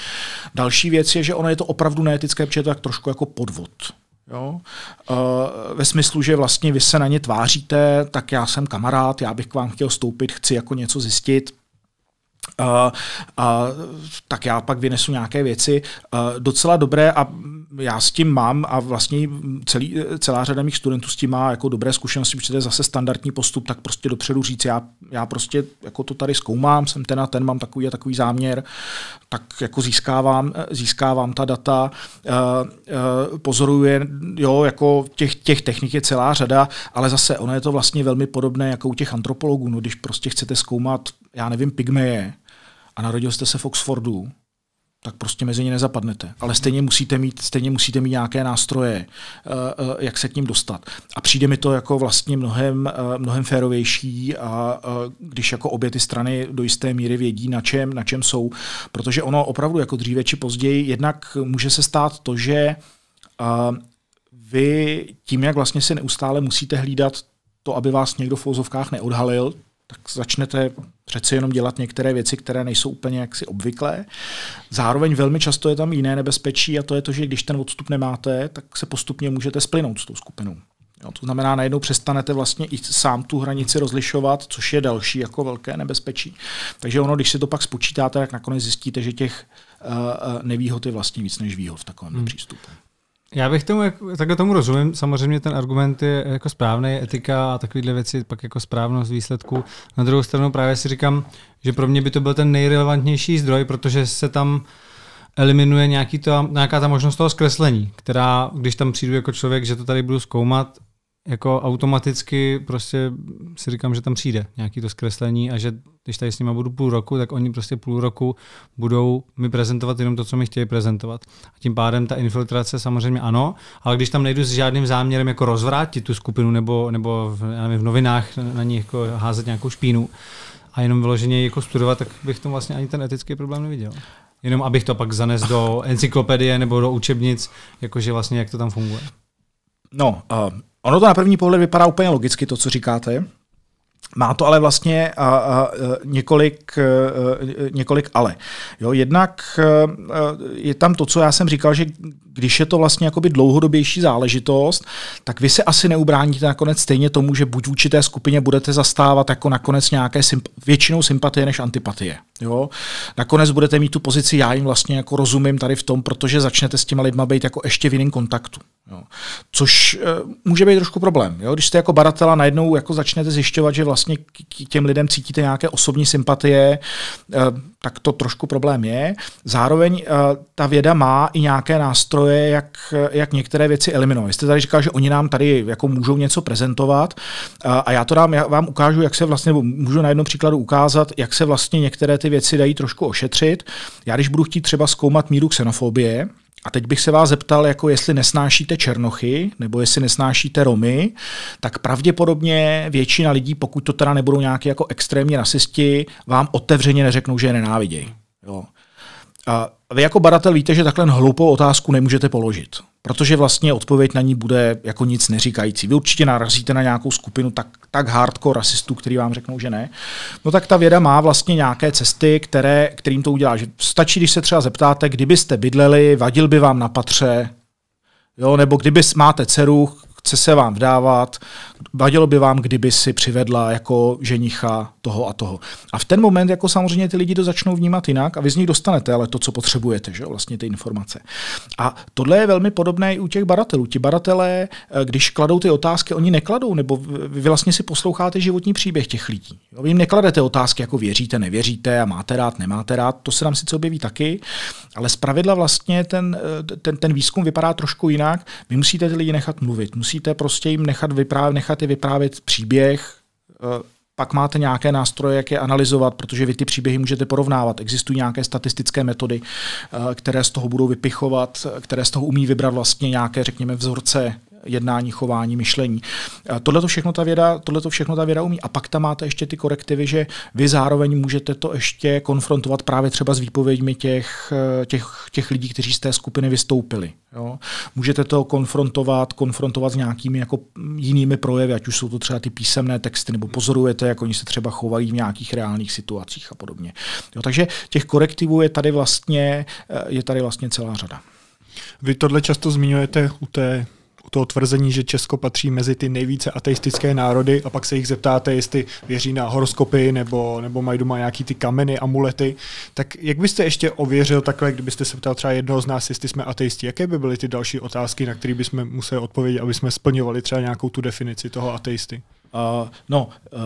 Další věc je, že ono je to opravdu neetické, protože je to tak trošku jako podvod. Jo? Eh, ve smyslu, že vlastně vy se na ně tváříte, tak já jsem kamarád, já bych k vám chtěl stoupit, chci jako něco zjistit, a, eh, a tak já pak vynesu nějaké věci a, eh, docela dobré a já s tím mám a vlastně celý, celá řada mých studentů s tím má jako dobré zkušenosti, protože to je zase standardní postup, tak prostě dopředu říct, já, já prostě jako to tady zkoumám, jsem ten a ten, mám takový a takový záměr, tak jako získávám, získávám ta data, eh, pozoruju pozoruje, jo, jako těch, těch technik je celá řada, ale zase ono je to vlastně velmi podobné jako u těch antropologů, no když prostě chcete zkoumat, já nevím, pygmeje, a narodil jste se v Oxfordu, tak prostě mezi ně nezapadnete. Ale stejně musíte mít, stejně musíte mít nějaké nástroje, eh, eh, jak se k ním dostat. A přijde mi to jako vlastně mnohem, eh, mnohem férovější, a když jako obě ty strany do jisté míry vědí, na čem, na čem jsou. Protože ono opravdu jako dříve či později jednak může se stát to, že vy tím, jak vlastně se neustále musíte hlídat to, aby vás někdo v fouzovkách neodhalil, tak začnete přeci jenom dělat některé věci, které nejsou úplně jaksi obvyklé. Zároveň velmi často je tam jiné nebezpečí a to je to, že když ten odstup nemáte, tak se postupně můžete splynout s tou skupinou. Jo, to znamená, najednou přestanete vlastně i sám tu hranici rozlišovat, což je další jako velké nebezpečí. Takže ono, když si to pak spočítáte, tak nakonec zjistíte, že těch uh, nevýhod je vlastně víc než výhod v takovém hmm. přístupu. Já bych tomu, takhle tomu rozumím, samozřejmě ten argument je jako správný, etika a takovéhle věci, pak jako správnost výsledků. Na druhou stranu právě si říkám, že pro mě by to byl ten nejrelevantnější zdroj, protože se tam eliminuje nějaký to, nějaká ta možnost toho zkreslení, která, když tam přijdu jako člověk, že to tady budu zkoumat, jako automaticky prostě si říkám, že tam přijde nějaký to zkreslení a že když tady s nimi budu půl roku, tak oni prostě půl roku budou mi prezentovat jenom to, co mi chtějí prezentovat. A tím pádem ta infiltrace samozřejmě ano, ale když tam nejdu s žádným záměrem jako rozvrátit tu skupinu nebo, nebo v, nevím, v novinách na ní jako házet nějakou špínu a jenom vyloženě jako studovat, tak bych tomu vlastně ani ten etický problém neviděl jenom abych to pak zanes do encyklopedie nebo do učebnic, jakože vlastně jak to tam funguje. No, uh, Ono to na první pohled vypadá úplně logicky, to, co říkáte, má to ale vlastně a, a, a e, několik, a, e, e, několik ale. Jo, jednak a, je tam to, co já jsem říkal, že když je to vlastně jakoby dlouhodobější záležitost, tak vy se asi neubráníte nakonec stejně tomu, že buď v té skupině budete zastávat jako nakonec nějaké symp- většinou sympatie než antipatie. Jo? Nakonec budete mít tu pozici, já jim vlastně jako rozumím tady v tom, protože začnete s těma lidma být jako ještě v jiném kontaktu. Jo? Což e, může být trošku problém. Jo? Když jste jako baratela najednou jako začnete zjišťovat, že vlastně vlastně k těm lidem cítíte nějaké osobní sympatie, eh, tak to trošku problém je. Zároveň eh, ta věda má i nějaké nástroje, jak, jak některé věci eliminovat. Jste tady říkal, že oni nám tady jako můžou něco prezentovat eh, a já to dám, já vám ukážu, jak se vlastně, můžu na jednom příkladu ukázat, jak se vlastně některé ty věci dají trošku ošetřit. Já když budu chtít třeba zkoumat míru xenofobie, a teď bych se vás zeptal, jako jestli nesnášíte Černochy, nebo jestli nesnášíte Romy, tak pravděpodobně většina lidí, pokud to teda nebudou nějaké jako extrémní rasisti, vám otevřeně neřeknou, že je nenávidějí. Jo. A vy jako badatel víte, že takhle hloupou otázku nemůžete položit protože vlastně odpověď na ní bude jako nic neříkající. Vy určitě narazíte na nějakou skupinu tak, tak hardcore rasistů, který vám řeknou, že ne. No tak ta věda má vlastně nějaké cesty, které, kterým to udělá. Že stačí, když se třeba zeptáte, kdybyste bydleli, vadil by vám na patře, jo, nebo kdyby máte dceru, chce se vám vdávat, vadilo by vám, kdyby si přivedla jako ženicha toho a toho. A v ten moment jako samozřejmě ty lidi to začnou vnímat jinak a vy z nich dostanete ale to, co potřebujete, že vlastně ty informace. A tohle je velmi podobné i u těch baratelů. Ti baratelé, eh, když kladou ty otázky, oni nekladou, nebo vy vlastně si posloucháte životní příběh těch lidí. Vy jim nekladete otázky jako věříte, nevěříte a máte rád, nemáte rád, to se nám sice objeví taky, ale zpravidla vlastně ten, eh, ten, ten výzkum vypadá trošku jinak. Vy musíte ty lidi nechat mluvit, Musí musíte prostě jim nechat, vyprávět, nechat je vyprávět příběh, eh, pak máte nějaké nástroje, jak je analyzovat, protože vy ty příběhy můžete porovnávat. Existují nějaké statistické metody, eh, které z toho budou vypichovat, eh, které z toho umí vybrat vlastně nějaké, řekněme, vzorce jednání, chování, myšlení. Tohle to všechno ta věda, to všechno ta věda umí. A pak tam máte ještě ty korektivy, že vy zároveň můžete to ještě konfrontovat právě třeba s výpověďmi těch, eh, těch, těch lidí, kteří z té skupiny vystoupili. Jo? Můžete to konfrontovat, konfrontovat s nějakými jako jinými projevy, ať už jsou to třeba ty písemné texty, nebo pozorujete, jak oni se třeba chovají v nějakých reálných situacích a podobně. Jo, takže těch korektivů je tady vlastně, eh, je tady vlastně celá řada. Vy tohle často zmiňujete u té toho tvrzení, že Česko patří mezi ty nejvíce ateistické národy a pak se jich zeptáte, jestli věří na horoskopy nebo, nebo mají doma nějaký ty kameny, amulety, tak jak byste ještě ověřil takhle, kdybyste se ptal třeba jednoho z nás, jestli jsme ateisti, jaké by byly ty další otázky, na které bychom museli odpovědět, aby jsme splňovali třeba nějakou tu definici toho ateisty? Uh, no, uh,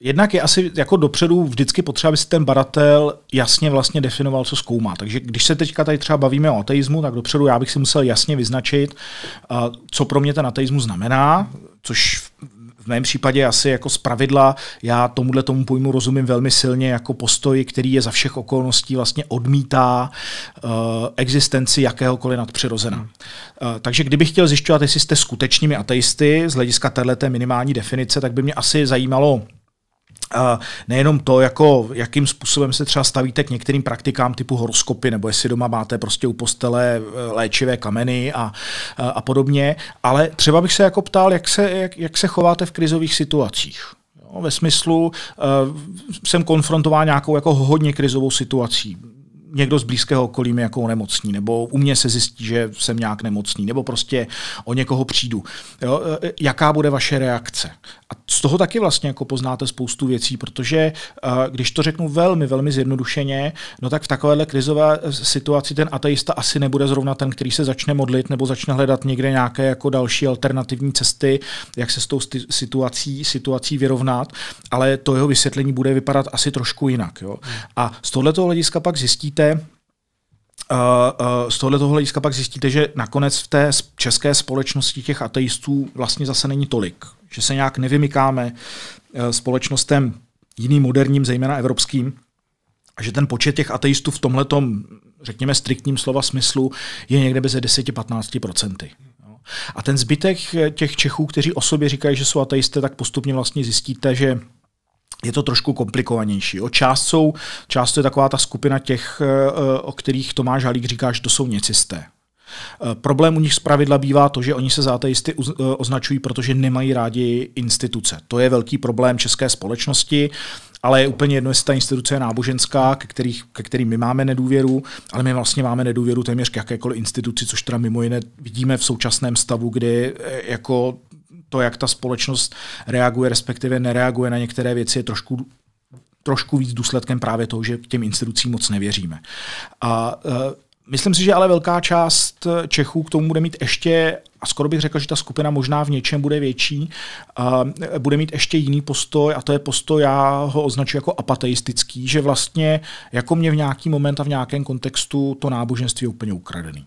jednak je asi jako dopředu vždycky potřeba, aby si ten badatel jasně vlastně definoval, co zkoumá. Takže když se teďka tady třeba bavíme o ateismu, tak dopředu já bych si musel jasně vyznačit, eh, co pro mě ten ateismus znamená, což v mém případě asi jako pravidla já tomuhle tomu pojmu rozumím velmi silně jako postoj, který je za všech okolností vlastně odmítá eh, existenci jakéhokoliv nadpřirozena. Eh, takže kdybych chtěl zjišťovat, jestli jste skutečnými ateisty z hlediska téhleté minimální definice, tak by mě asi zajímalo nejenom to, jako, jakým způsobem se třeba stavíte k některým praktikám typu horoskopy, nebo jestli doma máte prostě u postele e, léčivé kameny a, a, a podobně, ale třeba bych se jako ptal, jak se, jak, jak se chováte v krizových situacích. Jo, ve smyslu, uh, jsem konfrontován nějakou jako hodně krizovou situací někdo z blízkého okolí mi jako nemocní, nebo u mě se zjistí, že jsem nějak nemocný, nebo prostě o někoho přijdu. Jo? E, jaká bude vaše reakce? A z toho taky vlastně jako poznáte spoustu věcí, protože eh, když to řeknu velmi, velmi zjednodušeně, no tak v takovéhle krizové eh, situaci ten ateista asi nebude zrovna ten, který se začne modlit nebo začne hledat někde nějaké jako další alternativní cesty, jak se s tou situací, situací vyrovnat, ale to jeho vysvětlení bude vypadat asi trošku jinak. Jo? A z tohoto hlediska pak zjistíte, eh, z tohoto hlediska pak zjistíte, že nakonec v té české společnosti těch ateistů vlastně zase není tolik že se nějak nevymykáme eh, společnostem jiným moderním, zejména evropským, a že ten počet těch ateistů v tomhletom, řekněme, striktním slova smyslu je někde mezi 10-15%. A ten zbytek eh, těch Čechů, kteří o sobě říkají, že jsou ateisté, tak postupně vlastně zjistíte, že je to trošku komplikovanější. O Část, jsou, část je taková ta skupina těch, eh, o kterých Tomáš Halík říká, že to jsou něcisté. Eh, problém u nich pravidla bývá to, že oni se za ateisty eh, označují, protože nemají rádi instituce. To je velký problém české společnosti ale je úplně jedno, jestli ta instituce je náboženská, ke, kterých, ke kterým my máme nedůvěru, ale my vlastně máme nedůvěru téměř k jakékoliv instituci, což teda mimo jiné vidíme v současném stavu, kdy eh, jako to, jak ta společnost reaguje, respektive nereaguje na některé věci, je trošku trošku víc důsledkem právě toho, že těm institucím moc nevěříme. A Myslím si, že ale velká část eh, Čechů k tomu bude mít ještě, a skoro bych řekl, že ta skupina možná v něčem bude větší, eh, bude mít ještě jiný postoj a to je postoj, já ho označuji jako apateistický, že vlastně jako mě v nějaký moment a v nějakém kontextu to náboženství je úplně ukradený.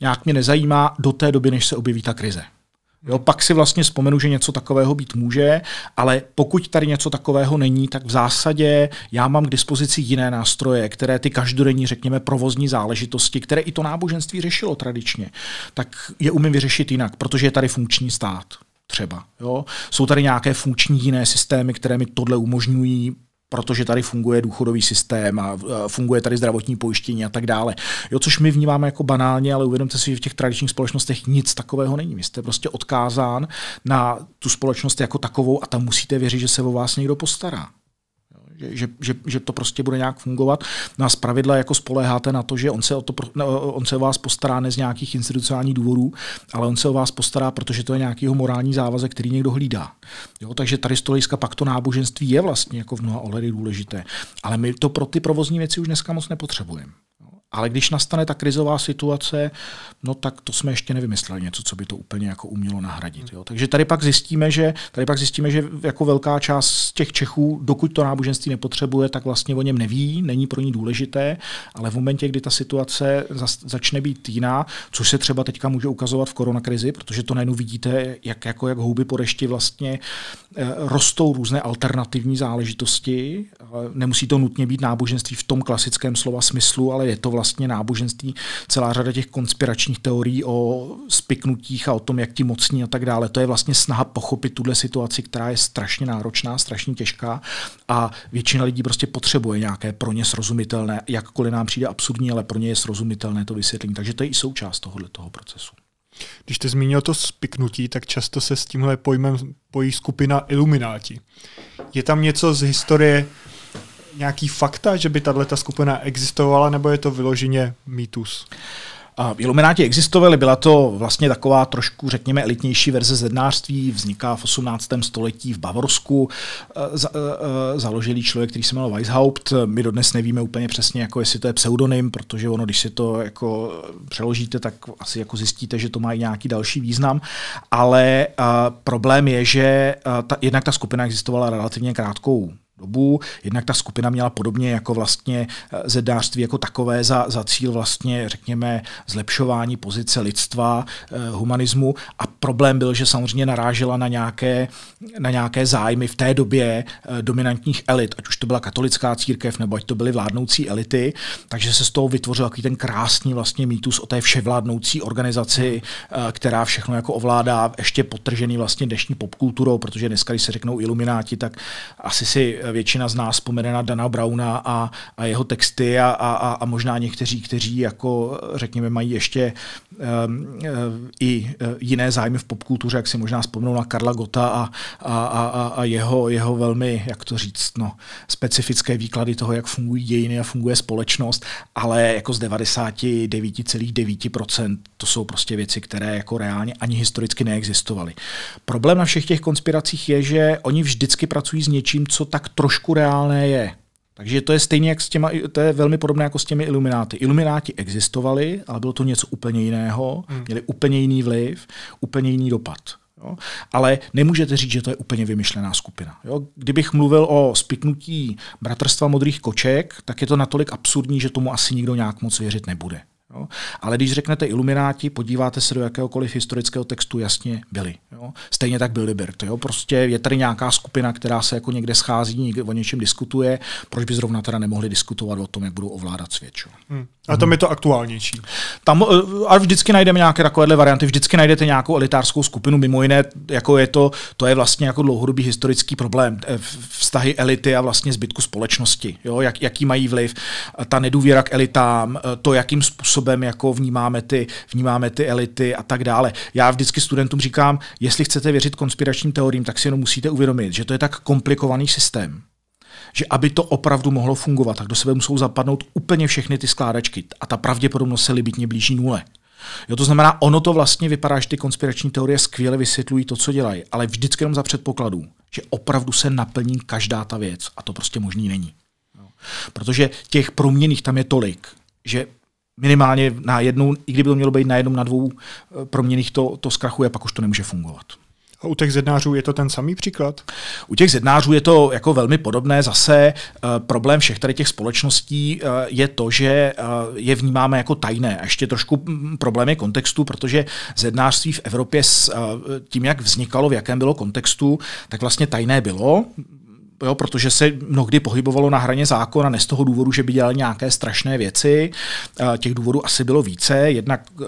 Nějak mě nezajímá do té doby, než se objeví ta krize. Jo, pak si vlastně vzpomenu, že něco takového být může, ale pokud tady něco takového není, tak v zásadě já mám k dispozici jiné nástroje, které ty každodenní, řekněme, provozní záležitosti, které i to náboženství řešilo tradičně, tak je umím vyřešit jinak, protože je tady funkční stát třeba. Jo? Jsou tady nějaké funkční jiné systémy, které mi tohle umožňují protože tady funguje důchodový systém a e, funguje tady zdravotní pojištění a tak dále. Jo, což my vnímáme jako banálně, ale uvědomte si, že v těch tradičních společnostech nic takového není. Vy jste prostě odkázán na tu společnost jako takovou a tam musíte věřit, že se o vás někdo postará že, že, že to prostě bude nějak fungovat. na no zpravidla jako spoléháte na to, že on se o, to, on se o vás postará ne z nějakých institucionálních důvodů, ale on se o vás postará, protože to je nějaký jeho morální závazek, který někdo hlídá. Jo, takže tady z toho pak to náboženství je vlastně jako v mnoha ohledy důležité. Ale my to pro ty provozní věci už dneska moc nepotřebujeme. Ale když nastane ta krizová situace, no tak to jsme ještě nevymysleli něco, co by to úplně jako umělo nahradit. Jo. Takže tady pak zjistíme, že tady pak zjistíme, že jako velká část těch Čechů, dokud to náboženství nepotřebuje, tak vlastně o něm neví, není pro ní důležité, ale v momentě, kdy ta situace začne být jiná, což se třeba teďka může ukazovat v koronakrizi, protože to najednou vidíte, jak, jako, jak houby po dešti vlastně Eh, rostou různé alternativní záležitosti. Nemusí to nutně být náboženství v tom klasickém slova smyslu, ale je to vlastně náboženství celá řada těch konspiračních teorií o spiknutích a o tom, jak ti mocní a tak dále. To je vlastně snaha pochopit tuhle situaci, která je strašně náročná, strašně těžká a většina lidí prostě potřebuje nějaké pro ně srozumitelné, jakkoliv nám přijde absurdní, ale pro ně je srozumitelné to vysvětlení. Takže to je i součást tohoto procesu. Když jste zmínil to spiknutí, tak často se s tímhle pojmem pojí skupina ilumináti. Je tam něco z historie, nějaký fakta, že by tato skupina existovala, nebo je to vyloženě mýtus? Uh, Ilumináti existovali, byla to vlastně taková trošku, řekněme, elitnější verze zednářství, vzniká v 18. století v Bavorsku, e, za, e, e, založilý člověk, který se jmenoval Weishaupt. My dodnes nevíme úplně přesně, jako jestli to je pseudonym, protože ono, když si to jako přeložíte, tak asi jako zjistíte, že to má i nějaký další význam, ale problém je, že ta, jednak ta skupina existovala relativně krátkou dobu. Jednak ta skupina měla podobně jako vlastně eh, zedářství jako takové za, za cíl vlastně, řekněme, zlepšování pozice lidstva, eh, humanismu a problém byl, že samozřejmě narážela na nějaké, na nějaké zájmy v té době eh, dominantních elit, ať už to byla katolická církev, nebo ať to byly vládnoucí elity, takže se z toho vytvořil takový ten krásný vlastně mýtus o té vševládnoucí organizaci, která všechno jako ovládá, ještě potržený vlastně dnešní popkulturou, protože dneska, když se řeknou ilumináti, tak asi si většina z nás vzpomene na Dana Brauna a, a jeho texty a, a, a možná někteří, kteří jako řekněme mají ještě um, i eh, jiné zájmy v popkultuře, jak si možná vzpomnou na Karla Gota a, a, a, a jeho, jeho velmi, jak to říct, no, specifické výklady toho, jak fungují dějiny a funguje společnost, ale jako z 99,9% to jsou prostě věci, které jako reálně ani historicky neexistovaly. Problém na všech těch konspiracích je, že oni vždycky pracují s něčím, co tak trošku reálné je. Takže to je stejně jak s těma, to je velmi podobné jako s těmi ilumináty. Ilumináti existovali, ale bylo to něco úplně jiného, hmm. měli úplně jiný vliv, úplně jiný dopad. Jo? Ale nemůžete říct, že to je úplně vymyšlená skupina. Jo? Kdybych mluvil o spiknutí Bratrstva modrých koček, tak je to natolik absurdní, že tomu asi nikdo nějak moc věřit nebude. Jo? Ale když řeknete ilumináti, podíváte se do jakéhokoliv historického textu, jasně byli. Jo? Stejně tak byl Libert. Jo? Prostě je tady nějaká skupina, která se jako někde schází, někde o něčem diskutuje, proč by zrovna teda nemohli diskutovat o tom, jak budou ovládat svět. Hmm. A tam je to aktuálnější. Tam, eh, a vždycky najdeme nějaké takovéhle varianty, vždycky najdete nějakou elitářskou skupinu, mimo jiné, jako je to, to je vlastně jako dlouhodobý historický problém, eh, vztahy elity a vlastně zbytku společnosti, jo? Jak, jaký mají vliv, eh, ta nedůvěra k elitám, to, jakým způsobem způsobem, jako vnímáme ty, vnímáme ty elity a tak dále. Já vždycky studentům říkám, jestli chcete věřit konspiračním teoriím, tak si jenom musíte uvědomit, že to je tak komplikovaný systém, že aby to opravdu mohlo fungovat, tak do sebe musou zapadnout úplně všechny ty skládačky a ta pravděpodobnost se libitně blíží nule. Jo, to znamená, ono to vlastně vypadá, že ty konspirační teorie skvěle vysvětlují to, co dělají, ale vždycky jenom za předpokladů, že opravdu se naplní každá ta věc a to prostě možný není. Protože těch proměných tam je tolik, že minimálně na jednu, i kdyby to mělo být na jednom, na dvou eh, proměných, to, to zkrachuje, pak už to nemůže fungovat. A u těch zednářů je to ten samý příklad? U těch zednářů je to jako velmi podobné. Zase uh, problém všech tady těch společností uh, je to, že uh, je vnímáme jako tajné. A ještě trošku mm, mm, problém je kontextu, protože zednářství v Evropě s tím, jak vznikalo, v jakém bylo kontextu, tak vlastně tajné bylo jo, protože se mnohdy pohybovalo na hraně zákona, ne z toho důvodu, že by dělal nějaké strašné věci. Eh, těch důvodů asi bylo více. Jednak, eh,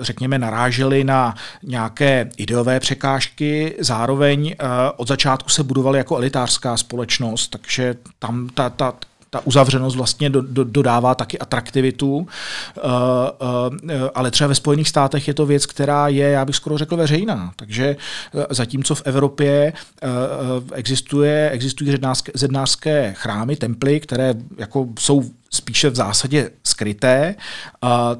řekněme, naráželi na nějaké ideové překážky, zároveň eh, od začátku se budovali jako elitářská společnost, takže tam ta, ta ta uzavřenost vlastně do, do, dodává taky atraktivitu, uh, uh, ale třeba ve Spojených státech je to věc, která je, já bych skoro řekl, veřejná. Takže uh, zatímco v Evropě uh, existuje, existují zednářské, zednářské chrámy, temply, které jako jsou spíše v zásadě skryté,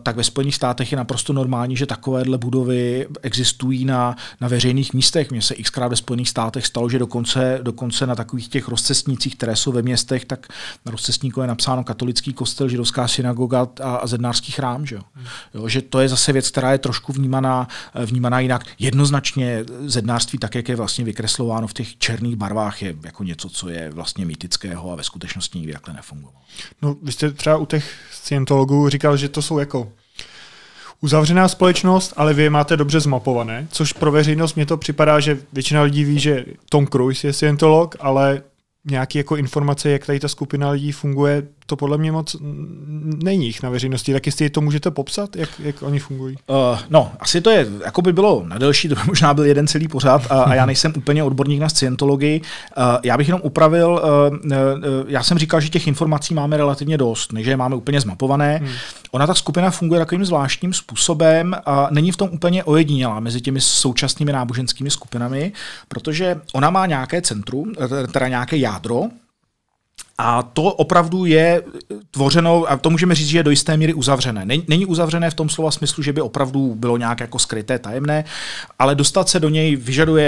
tak ve Spojených státech je naprosto normální, že takovéhle budovy existují na, na veřejných místech. Mně se xkrát ve Spojených státech stalo, že dokonce, dokonce na takových těch rozcestnicích, které jsou ve městech, tak na rozcestníku je napsáno katolický kostel, židovská synagoga a, a zednářský chrám. Že? Jo, že to je zase věc, která je trošku vnímaná, vnímaná jinak. Jednoznačně zednářství, tak jak je vlastně vykreslováno v těch černých barvách, je jako něco, co je vlastně mýtického a ve skutečnosti nikdy takhle nefungovalo. No, vy jste třeba u těch scientologů říkal, že to jsou jako uzavřená společnost, ale vy je máte dobře zmapované, což pro veřejnost mě to připadá, že většina lidí ví, že Tom Cruise je scientolog, ale nějaké jako informace, jak tady ta skupina lidí funguje, to podle mě moc není jich na veřejnosti. Tak jestli to můžete popsat, jak, jak oni fungují? Uh, no, asi to je, jako by bylo na delší, to by možná byl jeden celý pořád a, a já nejsem úplně odborník na scientologii. Uh, já bych jenom upravil, uh, uh, já jsem říkal, že těch informací máme relativně dost, než je máme úplně zmapované. Hmm. Ona ta skupina funguje takovým zvláštním způsobem a není v tom úplně ojedinělá mezi těmi současnými náboženskými skupinami, protože ona má nějaké centrum, eh, teda nějaké jádro, a to opravdu je eh, tvořeno, a to můžeme říct, že je do jisté míry uzavřené. Není uzavřené v tom slova smyslu, že by opravdu bylo nějak jako skryté, tajemné, ale dostat se do něj vyžaduje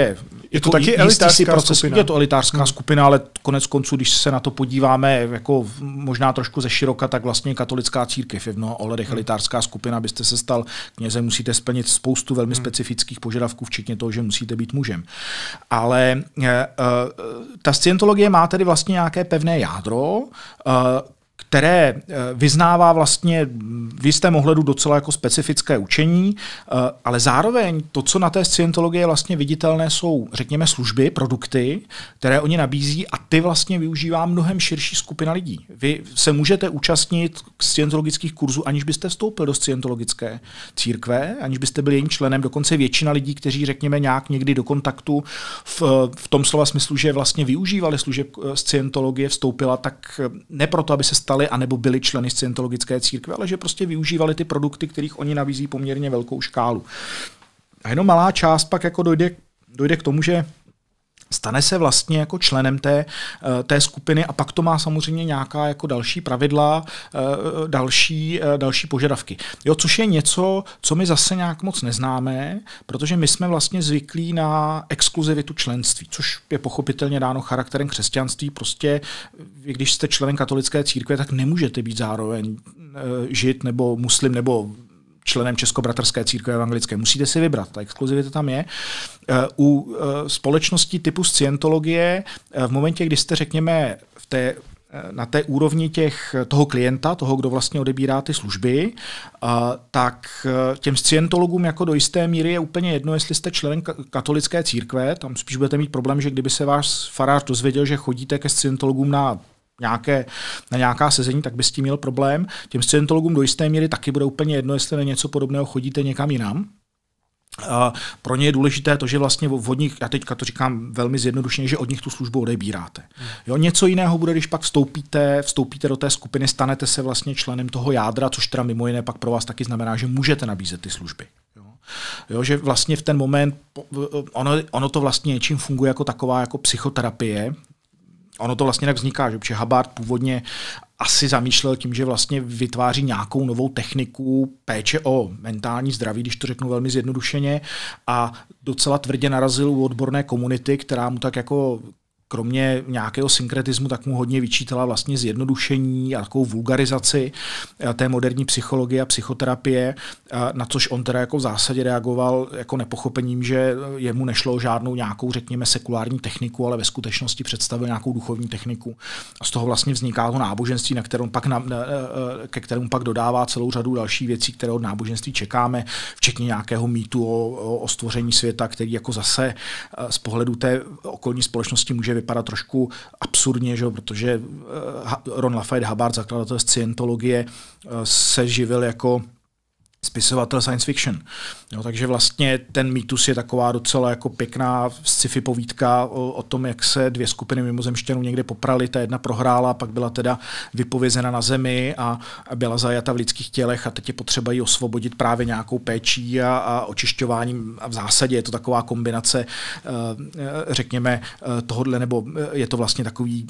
je to jako taky elitářský proces, skupina. Je to elitářská hmm. skupina, ale konec konců, když se na to podíváme jako možná trošku ze široka, tak vlastně katolická církev je v mnoha ohledech hmm. elitářská skupina. Abyste se stal knězem, musíte splnit spoustu velmi hmm. specifických požadavků, včetně toho, že musíte být mužem. Ale uh, ta scientologie má tedy vlastně nějaké pevné já jádro, eh, které eh, vyznává vlastně v jistém ohledu docela jako specifické učení, eh, ale zároveň to, co na té scientologii je vlastně viditelné, jsou, řekněme, služby, produkty, které oni nabízí a ty vlastně využívá mnohem širší skupina lidí. Vy se můžete účastnit scientologických kurzů, aniž byste vstoupil do scientologické církve, aniž byste byl jejím členem, dokonce většina lidí, kteří, řekněme, nějak někdy do kontaktu v, v tom slova smyslu, že vlastně využívali služeb eh, scientologie, vstoupila, tak ne proto, aby se stali anebo byli členy scientologické církve, ale že prostě využívali ty produkty, kterých oni nabízí poměrně velkou škálu. A jenom malá část pak jako dojde, dojde k tomu, že stane se vlastně jako členem té, eh, té skupiny a pak to má samozřejmě nějaká jako další pravidla, eh, další, eh, další požadavky. Jo, což je něco, co my zase nějak moc neznáme, protože my jsme vlastně zvyklí na exkluzivitu členství, což je pochopitelně dáno charakterem křesťanství. Prostě když jste členem katolické církve, tak nemůžete být zároveň žid nebo muslim nebo členem Českobratrské církve evangelické. Musíte si vybrat, ta exkluzivita tam je. Eh, u eh, společnosti typu Scientologie, eh, v momentě, kdy jste, řekněme, v té na té úrovni těch, toho klienta, toho, kdo vlastně odebírá ty služby, tak těm scientologům jako do jisté míry je úplně jedno, jestli jste člen katolické církve, tam spíš budete mít problém, že kdyby se váš farář dozvěděl, že chodíte ke scientologům na nějaké, na nějaká sezení, tak by s tím měl problém. Těm scientologům do jisté míry taky bude úplně jedno, jestli na něco podobného chodíte někam jinam. A pro ně je důležité to, že vlastně od nich, já teďka to říkám velmi zjednodušeně, že od nich tu službu odebíráte. Jo, něco jiného bude, když pak vstoupíte, vstoupíte do té skupiny, stanete se vlastně členem toho jádra, což teda mimo jiné pak pro vás taky znamená, že můžete nabízet ty služby. Jo. Jo, že vlastně v ten moment, ono, ono to vlastně něčím funguje jako taková jako psychoterapie, ono to vlastně tak vzniká, že protože Habard původně asi zamýšlel tím, že vlastně vytváří nějakou novou techniku péče o mentální zdraví, když to řeknu velmi zjednodušeně, a docela tvrdě narazil u odborné komunity, která mu tak jako kromě nějakého synkretismu, tak mu hodně vyčítala vlastně zjednodušení a takovou vulgarizaci eh, té moderní psychologie a psychoterapie, eh, na což on teda jako v zásadě reagoval jako nepochopením, že jemu nešlo o žádnou nějakou, řekněme, sekulární techniku, ale ve skutečnosti představil nějakou duchovní techniku. A z toho vlastně vzniká to náboženství, na kterém pak na, eh, ke kterému pak dodává celou řadu dalších věcí, které od náboženství čekáme, včetně nějakého mýtu o, o stvoření světa, který jako zase z pohledu té okolní společnosti může vypadat trošku absurdně, že jo, protože eh, Ron Lafayette Hubbard, zakladatel Scientologie, eh, se živil jako spisovatel science fiction. Jo, takže vlastně ten mýtus je taková docela jako pěkná sci-fi povídka o, o tom, jak se dvě skupiny mimozemšťanů někde poprali, ta jedna prohrála, pak byla teda vypovězena na zemi a byla zajata v lidských tělech a teď je potřeba ji osvobodit právě nějakou péčí a, a očišťováním a v zásadě je to taková kombinace, eh, eh, řekněme, eh, tohodle, nebo je to vlastně takový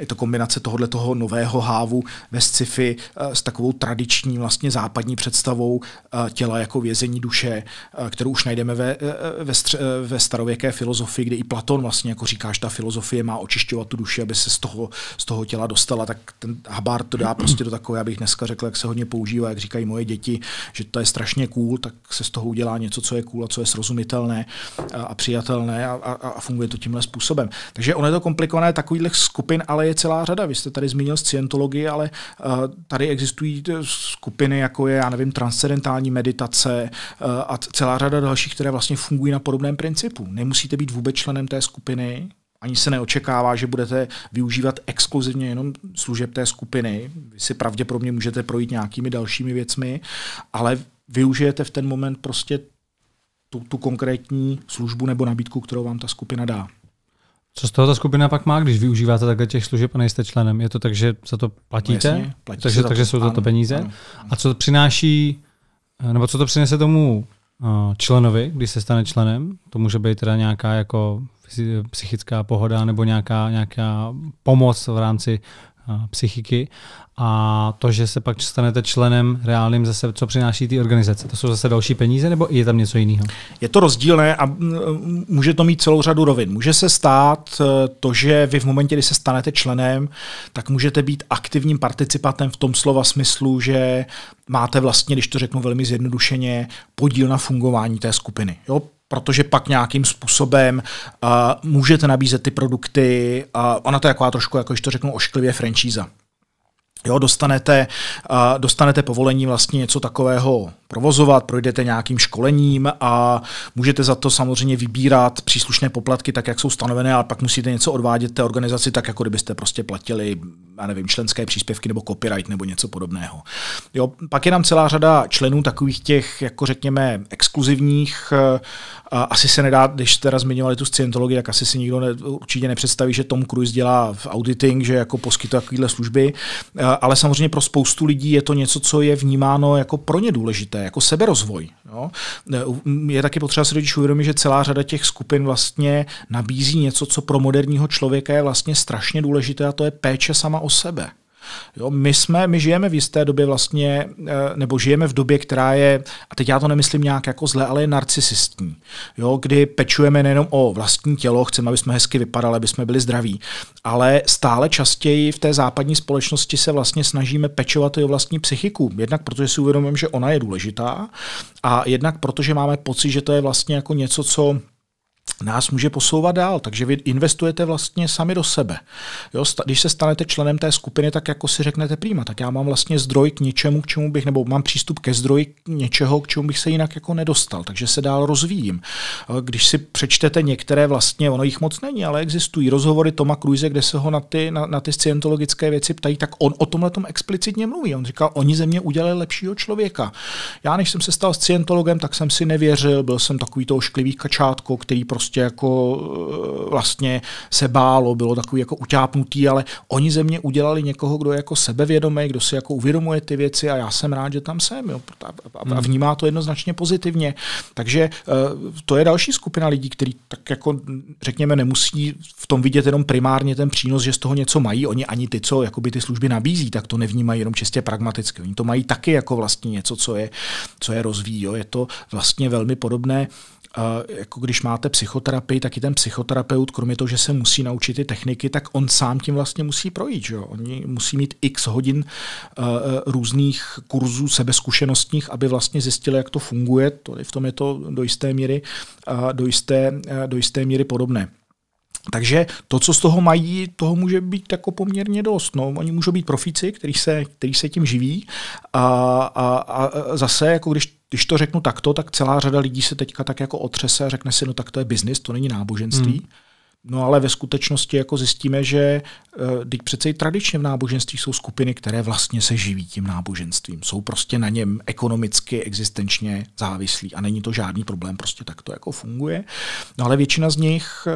je to kombinace tohohle toho nového hávu ve sci-fi eh, s takovou tradiční vlastně západní představou eh, těla jako vězení duše, eh, kterou už najdeme ve, ve, stř- ve starověké filozofii, kde i Platon vlastně jako říkáš, ta filozofie má očišťovat tu duši, aby se z toho, z toho těla dostala, tak ten Habár to dá prostě do takové, abych dneska řekl, jak se hodně používá, jak říkají moje děti, že to je strašně cool, tak se z toho udělá něco, co je cool a co je srozumitelné a, a přijatelné a, a, a funguje to tímhle způsobem. Takže ono je to komplikované takových skupin, ale je celá řada. Vy jste tady zmínil scientologii, ale eh, tady existují eh, skupiny, jako je, já nevím, transcendentální meditace eh, a celá řada dalších, které vlastně fungují na podobném principu. Nemusíte být vůbec členem té skupiny, ani se neočekává, že budete využívat exkluzivně jenom služeb té skupiny. Vy si pravděpodobně můžete projít nějakými dalšími věcmi, ale využijete v ten moment prostě tu, tu konkrétní službu nebo nabídku, kterou vám ta skupina dá. Co z toho ta skupina pak má, když využíváte takhle těch služeb a nejste členem? Je to tak, že za to platíte? No jasně, platí takže, to, takže jsou to, to peníze? Ano, ano. A co to přináší, eh, nebo co to přinese tomu eh, členovi, když se stane členem? To může být teda nějaká jako psychická pohoda nebo nějaká, nějaká pomoc v rámci psychiky a to, že se pak stanete členem reálným zase, co přináší ty organizace. To jsou zase další peníze nebo je tam něco jiného? Je to rozdílné a může to mít celou řadu rovin. Může se stát e, to, že vy v momentě, kdy se stanete členem, tak můžete být aktivním participantem v tom slova smyslu, že máte vlastně, když to řeknu velmi zjednodušeně, podíl na fungování té skupiny. Jo? protože pak nějakým způsobem uh, můžete nabízet ty produkty. Uh, ona to je taková trošku, jako když to řeknu, ošklivě franšíza. Jo, dostanete, dostanete povolení vlastně něco takového provozovat, projdete nějakým školením a můžete za to samozřejmě vybírat příslušné poplatky tak, jak jsou stanovené, ale pak musíte něco odvádět té organizaci tak, jako kdybyste prostě platili, já nevím, členské příspěvky nebo copyright nebo něco podobného. Jo, pak je nám celá řada členů takových těch, jako řekněme, exkluzivních, asi se nedá, když teda zmiňovali tu scientologii, tak asi si nikdo ne, určitě nepředstaví, že Tom Cruise dělá v auditing, že jako poskytuje takovéhle služby. Eh, ale samozřejmě pro spoustu lidí je to něco, co je vnímáno jako pro ně důležité, jako seberozvoj. Jo? Eh, je taky potřeba si rodičů uvědomit, že celá řada těch skupin vlastně nabízí něco, co pro moderního člověka je vlastně strašně důležité a to je péče sama o sebe. Jo, my jsme, my žijeme v jisté době vlastně, eh, nebo žijeme v době, která je, a teď já to nemyslím nějak jako zle, ale je narcisistní, jo, kdy pečujeme nejenom o vlastní tělo, chceme, aby jsme hezky vypadali, aby jsme byli zdraví, ale stále častěji v té západní společnosti se vlastně snažíme pečovat i o vlastní psychiku. Jednak protože si uvědomujeme, že ona je důležitá a jednak protože máme pocit, že to je vlastně jako něco, co nás může posouvat dál, takže vy investujete vlastně sami do sebe. Jo, když se stanete členem té skupiny, tak jako si řeknete prýma, tak já mám vlastně zdroj k něčemu, k čemu bych, nebo mám přístup ke zdroji k něčeho, k čemu bych se jinak jako nedostal, takže se dál rozvíjím. Eh, když si přečtete některé vlastně, ono jich moc není, ale existují rozhovory Toma Kruize, kde se ho na ty, na, na ty scientologické věci ptají, tak on o tomhle tom explicitně mluví. On říkal, oni ze mě udělali lepšího člověka. Já než jsem se stal scientologem, tak jsem si nevěřil, byl jsem takový to ošklivý kačátko, který prostě prostě jako eh, vlastně se bálo, bylo takový jako utápnutý, ale oni ze mě udělali někoho, kdo je jako sebevědomý, kdo si jako uvědomuje ty věci a já jsem rád, že tam jsem jo, a hmm. vnímá to jednoznačně pozitivně. Takže eh, to je další skupina lidí, který tak jako řekněme nemusí v tom vidět jenom primárně ten přínos, že z toho něco mají. Oni ani ty, co jakoby ty služby nabízí, tak to nevnímají jenom čistě pragmaticky. Oni to mají taky jako vlastně něco, co je, co je rozvíjí. Jo. Je to vlastně velmi podobné jako když máte psychoterapii, tak i ten psychoterapeut, kromě toho, že se musí naučit ty techniky, tak on sám tím vlastně musí projít. Že jo? Oni musí mít x hodin eh, eh, různých kurzů sebezkušenostních, aby vlastně zjistili, jak to funguje. Tady v tom je to do jisté míry, eh, do jisté, do jisté míry podobné. Takže to, co z toho mají, toho může být jako poměrně dost. No, oni můžou být profíci, který se, který se tím živí a, a, a zase, jako když když to řeknu takto, tak celá řada lidí se teďka tak jako otřese a řekne si, no tak to je biznis, to není náboženství. Hmm. No ale ve skutečnosti jako zjistíme, že teď eh, přece i tradičně v náboženství jsou skupiny, které vlastně se živí tím náboženstvím. Jsou prostě na něm ekonomicky, existenčně závislí a není to žádný problém, prostě tak to jako funguje. No ale většina z nich eh,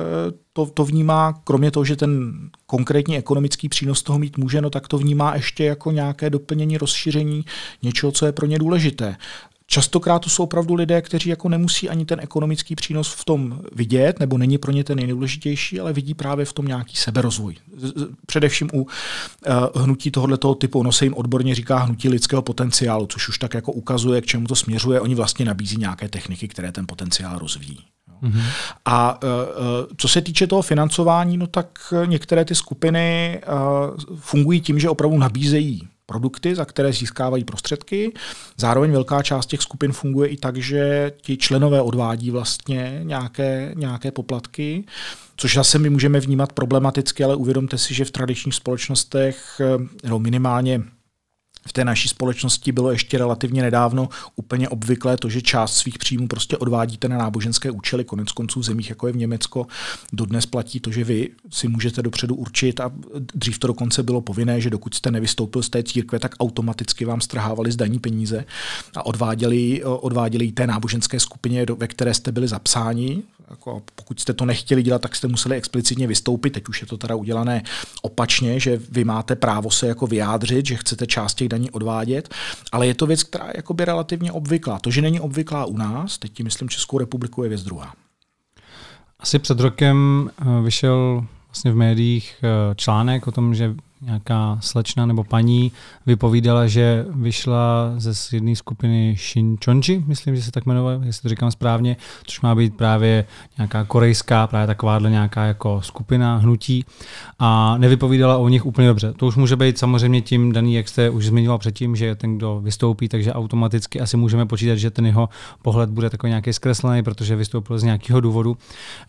to, to vnímá, kromě toho, že ten konkrétní ekonomický přínos toho mít může, no tak to vnímá ještě jako nějaké doplnění, rozšíření něčeho, co je pro ně důležité. Častokrát to jsou opravdu lidé, kteří jako nemusí ani ten ekonomický přínos v tom vidět, nebo není pro ně ten nejdůležitější, ale vidí právě v tom nějaký seberozvoj. Především u eh, hnutí tohoto typu, ono se jim odborně říká hnutí lidského potenciálu, což už tak jako ukazuje, k čemu to směřuje. Oni vlastně nabízí nějaké techniky, které ten potenciál rozvíjí. Mm-hmm. A uh, co se týče toho financování, no tak některé ty skupiny uh, fungují tím, že opravdu nabízejí produkty, za které získávají prostředky. Zároveň velká část těch skupin funguje i tak, že ti členové odvádí vlastně nějaké, nějaké poplatky, což zase my můžeme vnímat problematicky, ale uvědomte si, že v tradičních společnostech, no minimálně v té naší společnosti bylo ještě relativně nedávno úplně obvyklé to, že část svých příjmů prostě odvádíte na náboženské účely. Konec konců v zemích, jako je v Německo, dodnes platí to, že vy si můžete dopředu určit a dřív to dokonce bylo povinné, že dokud jste nevystoupil z té církve, tak automaticky vám strhávali zdaní peníze a odváděli, odváděli té náboženské skupině, ve které jste byli zapsáni, jako pokud jste to nechtěli dělat, tak jste museli explicitně vystoupit. Teď už je to teda udělané opačně, že vy máte právo se jako vyjádřit, že chcete část těch daní odvádět, ale je to věc, která je by relativně obvyklá. To, že není obvyklá u nás, teď tím myslím Českou republiku, je věc druhá. Asi před rokem eh, vyšel vlastně v médiích eh, článek o tom, že nějaká slečna nebo paní vypovídala, že vyšla ze jedné skupiny Shinchonji, myslím, že se tak jmenuje, jestli to říkám správně, což má být právě nějaká korejská, právě takováhle nějaká jako skupina, hnutí a nevypovídala o nich úplně dobře. To už může být samozřejmě tím daný, jak jste už zmiňoval předtím, že ten, kdo vystoupí, takže automaticky asi můžeme počítat, že ten jeho pohled bude takový nějaký zkreslený, protože vystoupil z nějakého důvodu.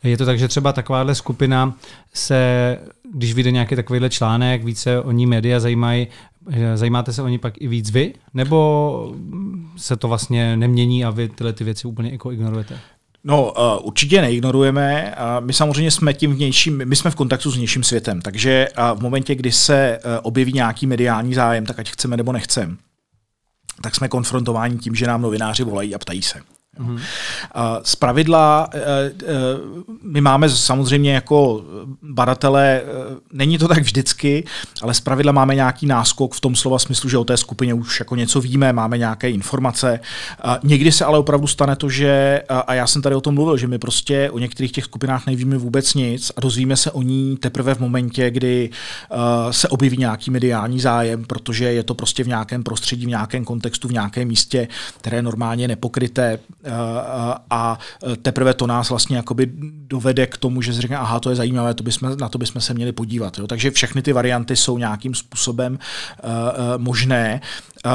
Je to tak, že třeba takováhle skupina se, když vyjde nějaký takovýhle článek, víc se o ní média zajímají, eh, zajímáte se o ní pak i víc vy? Nebo se to vlastně nemění a vy tyhle ty věci úplně jako ignorujete? No, eh, určitě neignorujeme. My samozřejmě jsme tím vnějším, my jsme v kontaktu s vnějším světem, takže eh, v momentě, kdy se objeví nějaký mediální zájem, tak ať chceme nebo nechceme, tak jsme konfrontováni tím, že nám novináři volají a ptají se. Mm-hmm. Z pravidla eh, eh, my máme samozřejmě jako badatele, eh, není to tak vždycky, ale z pravidla máme nějaký náskok v tom slova smyslu, že o té skupině už jako něco víme, máme nějaké informace. Někdy se ale opravdu stane to, že, a já jsem tady o tom mluvil, že my prostě o některých těch skupinách nevíme vůbec nic a dozvíme se o ní teprve v momentě, kdy se objeví nějaký mediální zájem, protože je to prostě v nějakém prostředí, v nějakém kontextu, v nějakém místě, které normálně nepokryté a teprve to nás vlastně jakoby dovede k tomu, že si řekne, aha, to je zajímavé, to bychom, na to bychom se měli podívat. Jo? Takže všechny ty varianty jsou nějakým způsobem eh, eh, možné. Eh,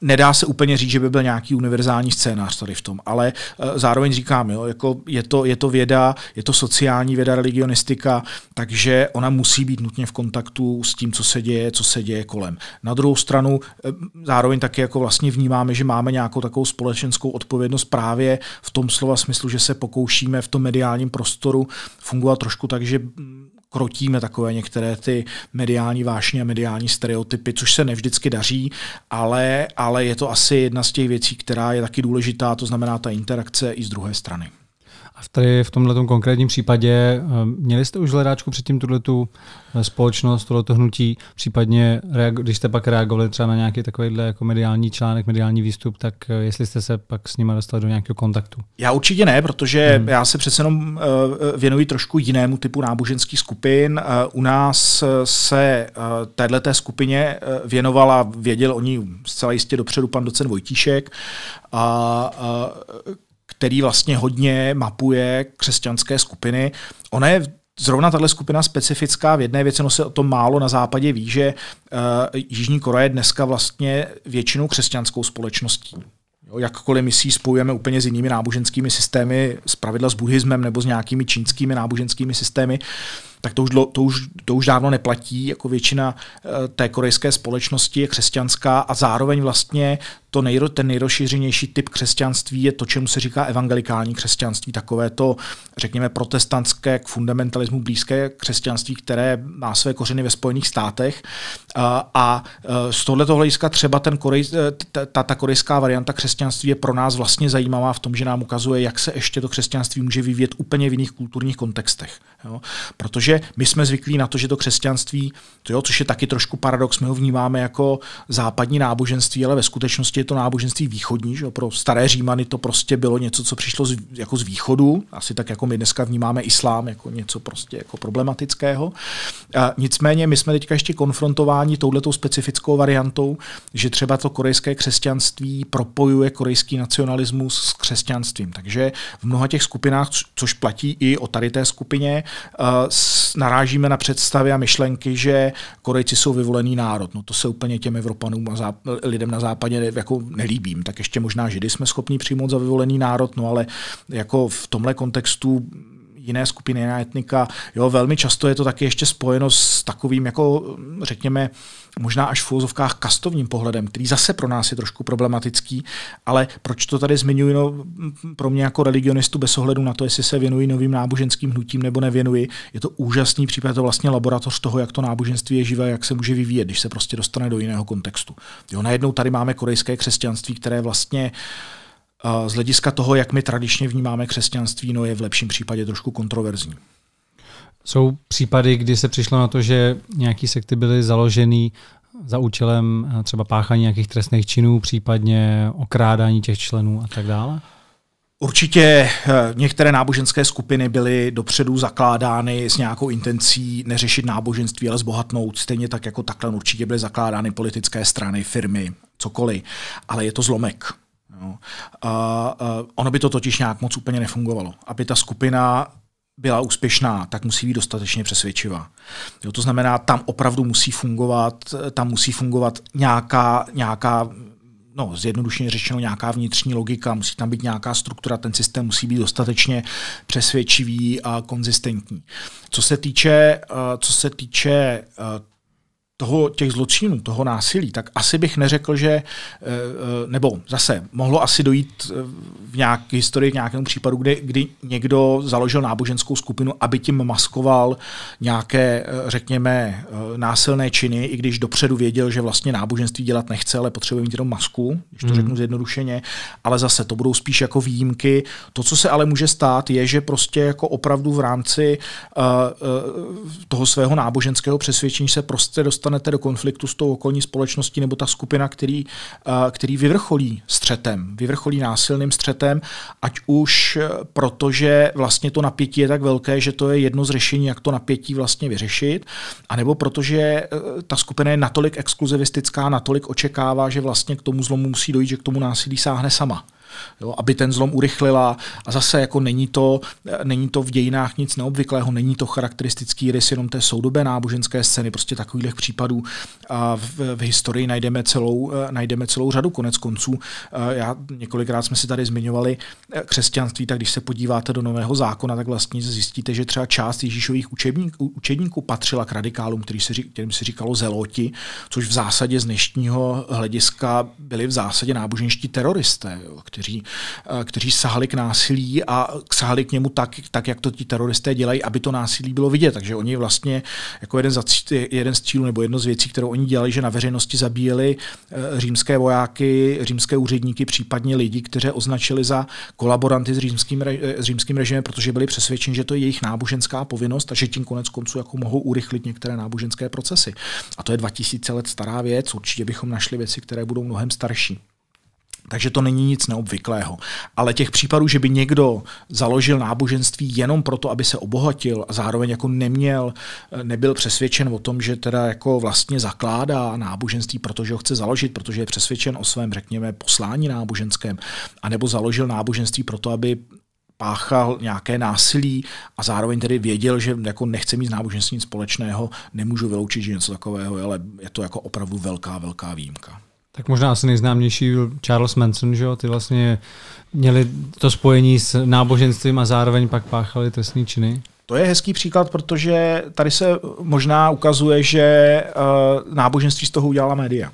nedá se úplně říct, že by byl nějaký univerzální scénář tady v tom, ale eh, zároveň říkám, jo, jako je, to, je to věda, je to sociální věda, religionistika, takže ona musí být nutně v kontaktu s tím, co se děje, co se děje kolem. Na druhou stranu eh, zároveň taky jako vlastně vnímáme, že máme nějakou takovou společenskou odpovědnost právě v tom slova smyslu, že se pokoušíme v tom mediálním prostoru fungovat trošku tak, že mm, krotíme takové některé ty mediální vášně a mediální stereotypy, což se nevždycky daří, ale, ale je to asi jedna z těch věcí, která je taky důležitá, to znamená ta interakce i z druhé strany. A v tady v tomhle konkrétním případě eh, měli jste už hledáčku předtím tuto eh, společnost, tohleto hnutí, případně když jste pak reagovali třeba na nějaký takovýhle jako mediální článek, mediální výstup, tak eh, jestli jste se pak s nimi dostali do nějakého kontaktu? Já určitě ne, protože hmm. já se přece jenom věnuji trošku jinému typu náboženských skupin. U nás se této skupině věnovala, věděl o ní zcela jistě dopředu pan docent Vojtíšek, a, a který vlastně hodně mapuje křesťanské skupiny. Ona je Zrovna tahle skupina specifická v jedné věci, no se o tom málo na západě ví, že uh, Jižní Korea je dneska vlastně většinou křesťanskou společností. Jo, jakkoliv my si ji spojujeme úplně s jinými náboženskými systémy, pravidla s buddhismem nebo s nějakými čínskými náboženskými systémy, uh, tak to už, to už, to už dávno neplatí, jako většina eh, té korejské společnosti je křesťanská a zároveň vlastně to nejro, ten nejrozšířenější typ křesťanství je to, čemu se říká evangelikální křesťanství, takové to, řekněme, protestantské k fundamentalismu blízké křesťanství, které má své kořeny ve Spojených státech. Eh, a, a eh, z tohoto hlediska třeba ten korej, ta, ta korejská varianta křesťanství je pro nás vlastně zajímavá v tom, že nám ukazuje, jak se ještě to křesťanství může vyvíjet úplně v jiných kulturních kontextech. Jo? Protože protože my jsme zvyklí na to, že to křesťanství, to jo, což je taky trošku paradox, my ho vnímáme jako západní náboženství, ale ve skutečnosti je to náboženství východní, že jo? pro staré Římany to prostě bylo něco, co přišlo z, jako z východu, asi tak jako my dneska vnímáme islám jako něco prostě jako problematického. A nicméně my jsme teďka ještě konfrontováni touhletou specifickou variantou, že třeba to korejské křesťanství propojuje korejský nacionalismus s křesťanstvím. Takže v mnoha těch skupinách, což platí i o tady té skupině, uh, narážíme na představy a myšlenky, že Korejci jsou vyvolený národ. No to se úplně těm Evropanům a záp- lidem na západě jako nelíbím. Tak ještě možná Židy jsme schopni přijmout za vyvolený národ, no ale jako v tomhle kontextu jiné skupiny, jiná etnika. Jo, velmi často je to taky ještě spojeno s takovým, jako řekněme, možná až v úzovkách kastovním pohledem, který zase pro nás je trošku problematický, ale proč to tady zmiňuji, no, pro mě jako religionistu bez ohledu na to, jestli se věnuji novým náboženským hnutím nebo nevěnuji, je to úžasný případ, je to vlastně laboratoř toho, jak to náboženství je živé, jak se může vyvíjet, když se prostě dostane do jiného kontextu. Jo, najednou tady máme korejské křesťanství, které vlastně uh, z hlediska toho, jak my tradičně vnímáme křesťanství, no je v lepším případě trošku kontroverzní. Jsou případy, kdy se přišlo na to, že nějaký sekty byly založený za účelem eh, třeba páchání nějakých trestných činů, případně okrádání těch členů a tak dále? Určitě eh, některé náboženské skupiny byly dopředu zakládány s nějakou intencí neřešit náboženství, ale zbohatnout. Stejně tak jako takhle určitě byly zakládány politické strany, firmy, cokoliv. Ale je to zlomek. Jo. No. A, a ono by to totiž nějak moc úplně nefungovalo. Aby ta skupina byla úspěšná, tak musí být dostatečně přesvědčivá. Jo, to znamená, tam opravdu musí fungovat, tam musí fungovat nějaká, nějaká no, zjednodušeně řečeno, nějaká vnitřní logika, musí tam být nějaká struktura, ten systém musí být dostatečně přesvědčivý a konzistentní. Co se týče, eh, co se týče eh, toho, těch zločinů, toho násilí, tak asi bych neřekl, že, eh, eh, nebo zase, mohlo asi dojít eh, v nějaké historii, k nějakému případu, kdy, kdy někdo založil náboženskou skupinu, aby tím maskoval nějaké, řekněme, násilné činy, i když dopředu věděl, že vlastně náboženství dělat nechce, ale potřebuje mít jenom masku, když to mm. řeknu zjednodušeně, ale zase to budou spíš jako výjimky. To, co se ale může stát, je, že prostě jako opravdu v rámci uh, uh, toho svého náboženského přesvědčení se prostě dostane dostanete do konfliktu s tou okolní společností nebo ta skupina, který, eh, který vyvrcholí střetem, vyvrcholí násilným střetem, ať už eh, protože vlastně to napětí je tak velké, že to je jedno z řešení, jak to napětí vlastně vyřešit, anebo protože eh, ta skupina je natolik exkluzivistická, natolik očekává, že vlastně k tomu zlomu musí dojít, že k tomu násilí sáhne sama jo, aby ten zlom urychlila. A zase jako není to, není to v dějinách nic neobvyklého, není to charakteristický rys jenom té soudobé náboženské scény, prostě takových případů a v, v historii najdeme celou, eh, najdeme celou řadu. Konec konců, eh, já několikrát jsme si tady zmiňovali eh, křesťanství, tak když se podíváte do Nového zákona, tak vlastně zjistíte, že třeba část Ježíšových učebníků, učedníků patřila k radikálům, který se, kterým se říkalo zeloti, což v zásadě z dnešního hlediska byli v zásadě náboženští teroristé, jo, kteří kteří, eh, kteří sahali k násilí a sahali k němu tak, tak, jak to ti teroristé dělají, aby to násilí bylo vidět. Takže oni vlastně jako jeden, za, jeden z cílů nebo jedno z věcí, kterou oni dělali, že na veřejnosti zabíjeli eh, římské vojáky, římské úředníky, případně lidi, kteří označili za kolaboranty s římským, eh, s římským režimem, protože byli přesvědčeni, že to je jejich náboženská povinnost a že tím konec konců jako mohou urychlit některé náboženské procesy. A to je 2000 let stará věc, určitě bychom našli věci, které budou mnohem starší. Takže to není nic neobvyklého. Ale těch případů, že by někdo založil náboženství jenom proto, aby se obohatil a zároveň jako neměl, eh, nebyl přesvědčen o tom, že teda jako vlastně zakládá náboženství, protože ho chce založit, protože je přesvědčen o svém, řekněme, poslání náboženském, anebo založil náboženství proto, aby páchal nějaké násilí a zároveň tedy věděl, že jako nechce mít náboženství společného, nemůžu vyloučit, že něco takového je, ale je to jako opravdu velká, velká výjimka. Tak možná asi nejznámější byl Charles Manson, že jo? Ty vlastně měli to spojení s náboženstvím a zároveň pak páchali trestní činy. To je hezký příklad, protože tady se možná ukazuje, že eh, náboženství z toho udělala média.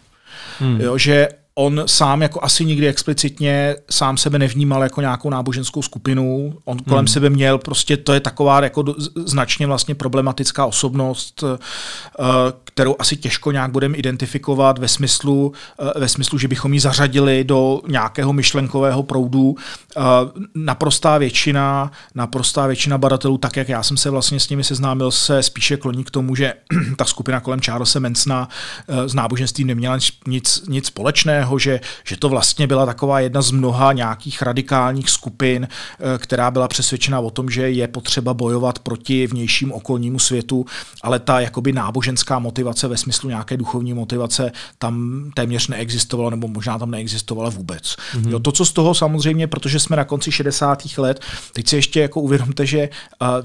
Hmm. Jo, že on sám jako asi nikdy explicitně sám sebe nevnímal jako nějakou náboženskou skupinu. On kolem hmm. sebe měl prostě, to je taková jako značně vlastně problematická osobnost, eh, kterou asi těžko nějak budeme identifikovat ve smyslu, eh, ve smyslu, že bychom ji zařadili do nějakého myšlenkového proudu. Eh, naprostá většina, naprostá většina badatelů, tak jak já jsem se vlastně s nimi seznámil, se spíše kloní k tomu, že ta skupina kolem Charlesa Mansona s náboženstvím neměla nic, nic společného podobného, že, že to vlastně byla taková jedna z mnoha nějakých radikálních skupin, eh, která byla přesvědčena o tom, že je potřeba bojovat proti vnějším okolnímu světu, ale ta jakoby náboženská motivace ve smyslu nějaké duchovní motivace tam téměř neexistovala, nebo možná tam neexistovala vůbec. Mm-hmm. Jo, to, co z toho samozřejmě, protože jsme na konci 60. let, teď si ještě jako uvědomte, že eh,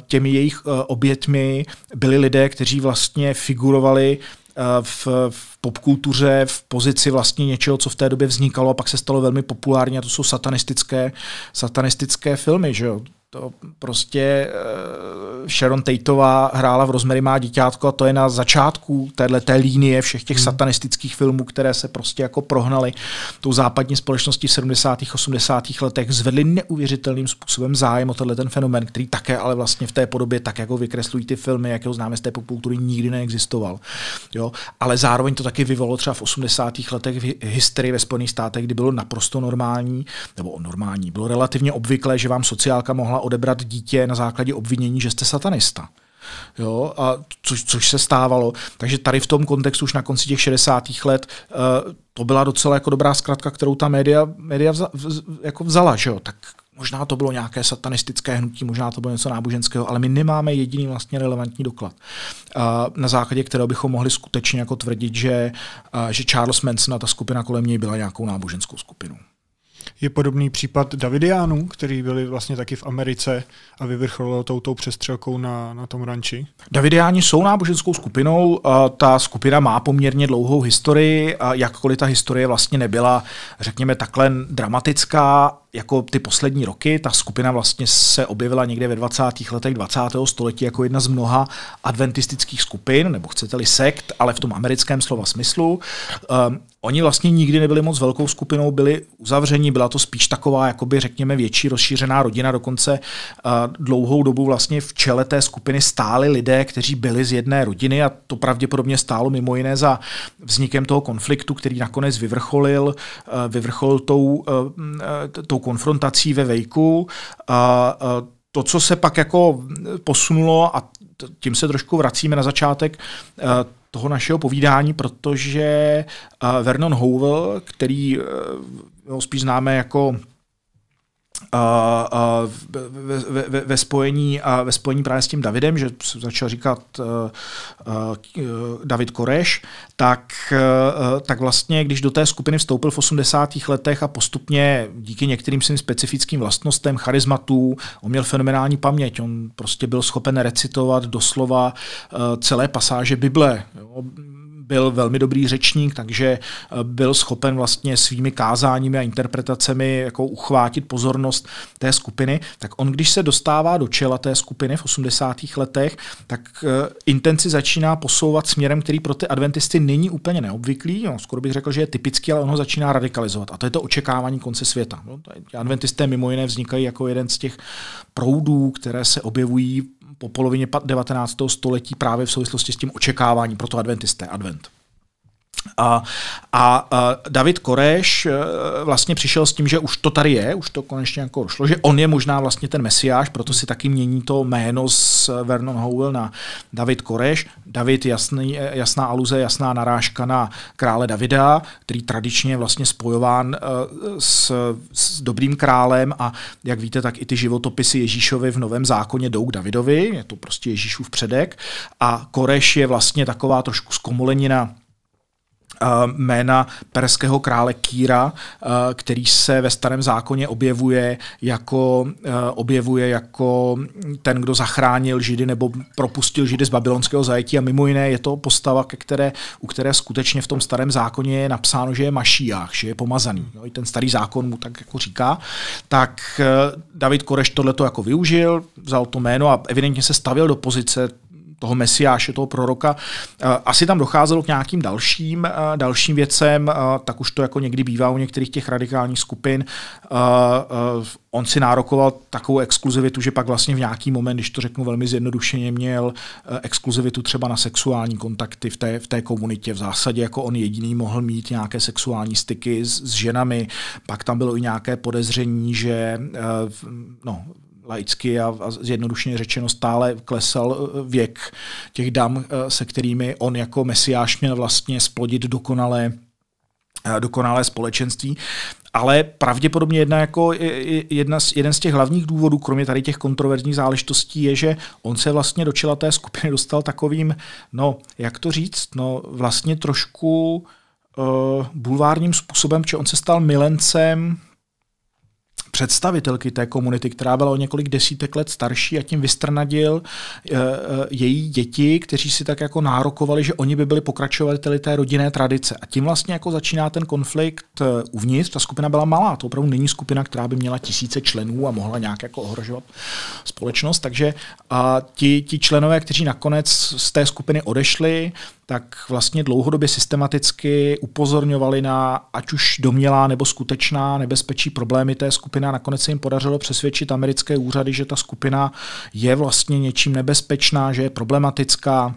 těmi jejich eh, obětmi byli lidé, kteří vlastně figurovali Eh, v, v popkultuře v pozici vlastně něčeho, co v té době vznikalo a pak se stalo velmi populární a to jsou satanistické, satanistické filmy, že jo? To prostě uh, Sharon Tateová hrála v Rozmery má dítěátko a to je na začátku téhle té línie všech těch hmm. satanistických filmů, které se prostě jako prohnaly tou západní společností v 70. 80. letech, zvedly neuvěřitelným způsobem zájem o tenhle ten fenomen, který také ale vlastně v té podobě, tak jako vykreslují ty filmy, jak ho známe z té popkultury, nikdy neexistoval. Jo? Ale zároveň to taky vyvolalo třeba v 80. letech v historii ve Spojených státech, kdy bylo naprosto normální, nebo normální, bylo relativně obvyklé, že vám sociálka mohla odebrat dítě na základě obvinění, že jste satanista. Jo, a což, což se stávalo. Takže tady v tom kontextu už na konci těch 60. let eh, to byla docela jako dobrá zkratka, kterou ta média, média vza, jako vzala. Že jo? Tak možná to bylo nějaké satanistické hnutí, možná to bylo něco náboženského, ale my nemáme jediný vlastně relevantní doklad, eh, na základě kterého bychom mohli skutečně jako tvrdit, že, eh, že Charles Manson a ta skupina kolem něj byla nějakou náboženskou skupinou. Je podobný případ Davidianů, který byli vlastně taky v Americe a vyvrcholilo toutou přestřelkou na, na tom ranči. Davidiáni jsou náboženskou skupinou, ta skupina má poměrně dlouhou historii, jakkoliv ta historie vlastně nebyla, řekněme, takhle dramatická, jako ty poslední roky, ta skupina vlastně se objevila někde ve 20. letech 20. století jako jedna z mnoha adventistických skupin, nebo chcete-li sekt, ale v tom americkém slova smyslu. Um, oni vlastně nikdy nebyli moc velkou skupinou, byli uzavření, byla to spíš taková, jakoby řekněme, větší rozšířená rodina, dokonce uh, dlouhou dobu vlastně v čele té skupiny stáli lidé, kteří byli z jedné rodiny a to pravděpodobně stálo mimo jiné za vznikem toho konfliktu, který nakonec vyvrcholil, uh, vyvrcholil tou, uh, tou konfrontací ve Vejku. A, a to, co se pak jako posunulo, a tím se trošku vracíme na začátek toho našeho povídání, protože Vernon Howell, který spíš známe jako Uh, a ve, ve, ve, ve spojení a ve spojení právě s tím Davidem, že začal říkat uh, uh, David Koreš, tak, uh, tak vlastně, když do té skupiny vstoupil v 80. letech a postupně díky některým svým specifickým vlastnostem, charizmatů, on měl fenomenální paměť, on prostě byl schopen recitovat doslova uh, celé pasáže Bible. Jo byl velmi dobrý řečník, takže eh, byl schopen vlastně svými kázáními a interpretacemi jako uchvátit pozornost té skupiny, tak on, když se dostává do čela té skupiny v 80. letech, tak eh, intenci začíná posouvat směrem, který pro ty adventisty není úplně neobvyklý, no, skoro bych řekl, že je typický, ale on ho začíná radikalizovat. A to je to očekávání konce světa. No, adventisté mimo jiné vznikají jako jeden z těch proudů, které se objevují po polovině 19. století právě v souvislosti s tím očekávání pro to adventisté, advent. A, a, David Koreš eh, vlastně přišel s tím, že už to tady je, už to konečně jako došlo, že on je možná vlastně ten mesiáš, proto si taky mění to jméno z Vernon Howell na David Koreš. David jasný, eh, jasná aluze, jasná narážka na krále Davida, který tradičně je vlastně spojován eh, s, s dobrým králem a jak víte, tak i ty životopisy Ježíšovi v Novém zákoně jdou k Davidovi, je to prostě Ježíšův předek a Koreš je vlastně taková trošku zkomolenina Eh, jména perského krále Kýra, eh, který se ve starém zákoně objevuje jako, eh, objevuje jako ten, kdo zachránil židy nebo propustil židy z babylonského zajetí a mimo jiné je to postava, ke které, u které skutečně v tom starém zákoně je napsáno, že je mašiách, že je pomazaný. No, I ten starý zákon mu tak jako říká. Tak David Koreš tohleto to jako využil, vzal to jméno a evidentně se stavil do pozice toho mesiáše, toho proroka. Eh, asi tam docházelo k nějakým dalším, eh, dalším věcem, eh, tak už to jako někdy bývá u některých těch radikálních skupin. On si nárokoval takovou exkluzivitu, že pak vlastně v nějaký moment, když to řeknu velmi zjednodušeně, měl exkluzivitu třeba na sexuální kontakty v té, v té komunitě. V zásadě jako on jediný mohl mít nějaké sexuální styky s, s ženami. Pak tam bylo i nějaké podezření, že no, laicky a, zjednodušně řečeno stále klesal e, věk těch dam, e, se kterými on jako mesiáš měl vlastně splodit dokonalé e, dokonalé společenství, ale pravděpodobně jedna jako jedna z, jeden z těch hlavních důvodů, kromě tady těch kontroverzních záležitostí, je, že on se vlastně do čela té skupiny dostal takovým, no jak to říct, no vlastně trošku uh, bulvárním způsobem, že on se stal milencem představitelky té komunity, která byla o několik desítek let starší a tím vystrnadil eh, eh, její děti, kteří si tak jako nárokovali, že oni by byli pokračovateli té rodinné tradice. A tím vlastně jako začíná ten konflikt eh, uvnitř. Ta skupina byla malá, to opravdu není skupina, která by měla tisíce členů a mohla nějak jako ohrožovat společnost. Takže a ti, ti členové, kteří nakonec z té skupiny odešli, tak vlastně dlouhodobě systematicky upozorňovali na ať už domělá nebo skutečná nebezpečí problémy té skupiny a nakonec se jim podařilo přesvědčit americké úřady, že ta skupina je vlastně něčím nebezpečná, že je problematická,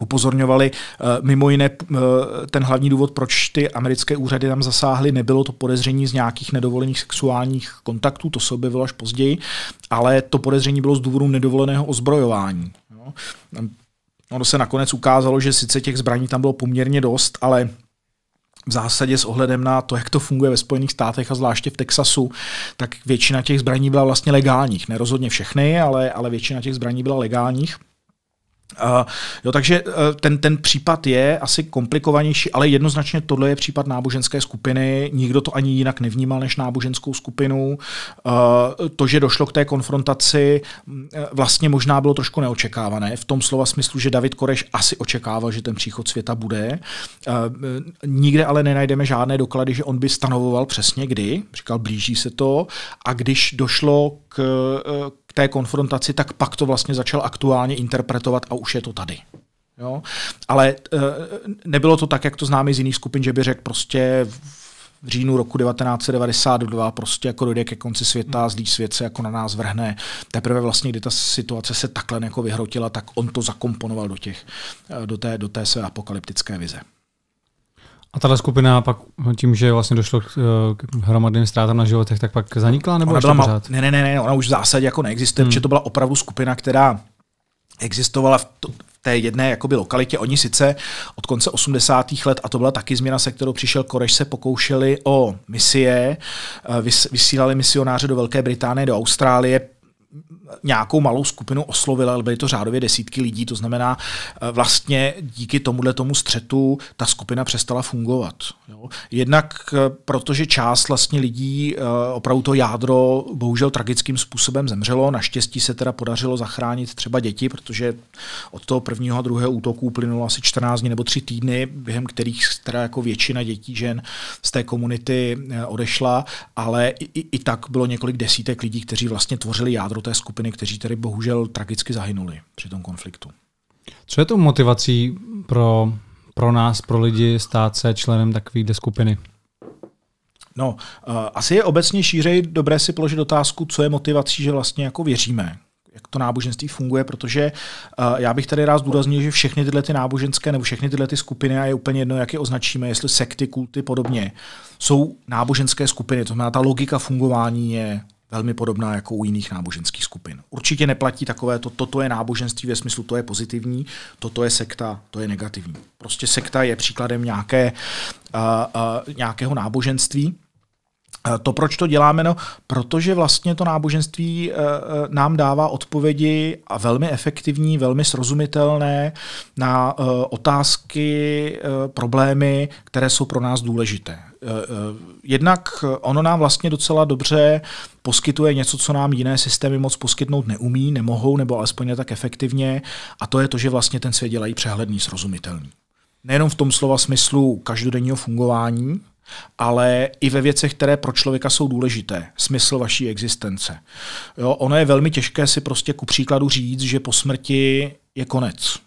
upozorňovali. Eh, mimo jiné eh, ten hlavní důvod, proč ty americké úřady tam zasáhly, nebylo to podezření z nějakých nedovolených sexuálních kontaktů, to se objevilo až později, ale to podezření bylo z důvodu nedovoleného ozbrojování. Ono se nakonec ukázalo, že sice těch zbraní tam bylo poměrně dost, ale v zásadě s ohledem na to, jak to funguje ve Spojených státech a zvláště v Texasu, tak většina těch zbraní byla vlastně legálních. Nerozhodně všechny, ale, ale většina těch zbraní byla legálních. Uh, jo, takže uh, ten, ten případ je asi komplikovanější, ale jednoznačně tohle je případ náboženské skupiny. Nikdo to ani jinak nevnímal než náboženskou skupinu. Uh, to, že došlo k té konfrontaci, uh, vlastně možná bylo trošku neočekávané. V tom slova smyslu, že David Koreš asi očekával, že ten příchod světa bude. Uh, nikde ale nenajdeme žádné doklady, že on by stanovoval přesně kdy. Říkal, blíží se to. A když došlo k, uh, té konfrontaci, tak pak to vlastně začal aktuálně interpretovat a už je to tady. Jo? Ale e, nebylo to tak, jak to známe z jiných skupin, že by řekl prostě v říjnu roku 1992 prostě jako dojde ke konci světa, zlý svět se jako na nás vrhne. Teprve vlastně, kdy ta situace se takhle jako vyhrotila, tak on to zakomponoval do, těch, eh, do, té, do té své apokalyptické vize. A tahle skupina pak tím, že vlastně došlo eh, k, hromadným ztrátám na životech, tak pak zanikla? Nebo ona byla ma- ne, ne, ne, ne, ona už v zásadě jako neexistuje, hmm. protože to byla opravdu skupina, která existovala v, to, v té jedné jakoby lokalitě. Oni sice od konce 80. let, a to byla taky změna, se kterou přišel Koreš, se pokoušeli o misie, eh, vys, vysílali misionáře do Velké Británie, do Austrálie, nějakou malou skupinu oslovila, ale byly to řádově desítky lidí, to znamená e, vlastně díky tomuhle tomu střetu ta skupina přestala fungovat. Jo. Jednak e, protože část vlastně lidí, e, opravdu to jádro bohužel tragickým způsobem zemřelo, naštěstí se teda podařilo zachránit třeba děti, protože od toho prvního a druhého útoku uplynulo asi 14 dní nebo 3 týdny, během kterých teda jako většina dětí žen z té komunity odešla, ale i, i, i tak bylo několik desítek lidí, kteří vlastně tvořili jádro do té skupiny, kteří tedy bohužel tragicky zahynuli při tom konfliktu. Co je to motivací pro, pro nás, pro lidi, stát se členem takové skupiny? No, uh, asi je obecně šířej dobré si položit otázku, co je motivací, že vlastně jako věříme, jak to náboženství funguje, protože eh, já bych tady rád zdůraznil, že všechny tyhle ty náboženské nebo všechny tyhle ty skupiny, a je úplně jedno, jak je označíme, jestli sekty, kulty, podobně, jsou náboženské skupiny. To znamená, ta logika fungování je velmi podobná jako u jiných náboženských skupin. Určitě neplatí takové to, toto je náboženství ve smyslu, to je pozitivní, toto je sekta, to je negativní. Prostě sekta je příkladem nějaké, uh, uh, nějakého náboženství, Eh, to, proč to děláme, no, protože vlastně to náboženství eh, eh, nám dává odpovědi a velmi efektivní, velmi srozumitelné na otázky, problémy, které jsou pro nás důležité. Jednak ono nám vlastně docela dobře poskytuje něco, co nám jiné systémy moc poskytnout neumí, nemohou, nebo alespoň ne tak efektivně, a to je to, že vlastně ten svět dělají přehledný, srozumitelný. Nejenom v tom slova smyslu každodenního fungování, ale i ve věcech, které pro člověka jsou důležité. Smysl vaší existence. Jo, ono je velmi těžké si prostě ku příkladu říct, že po smrti je konec.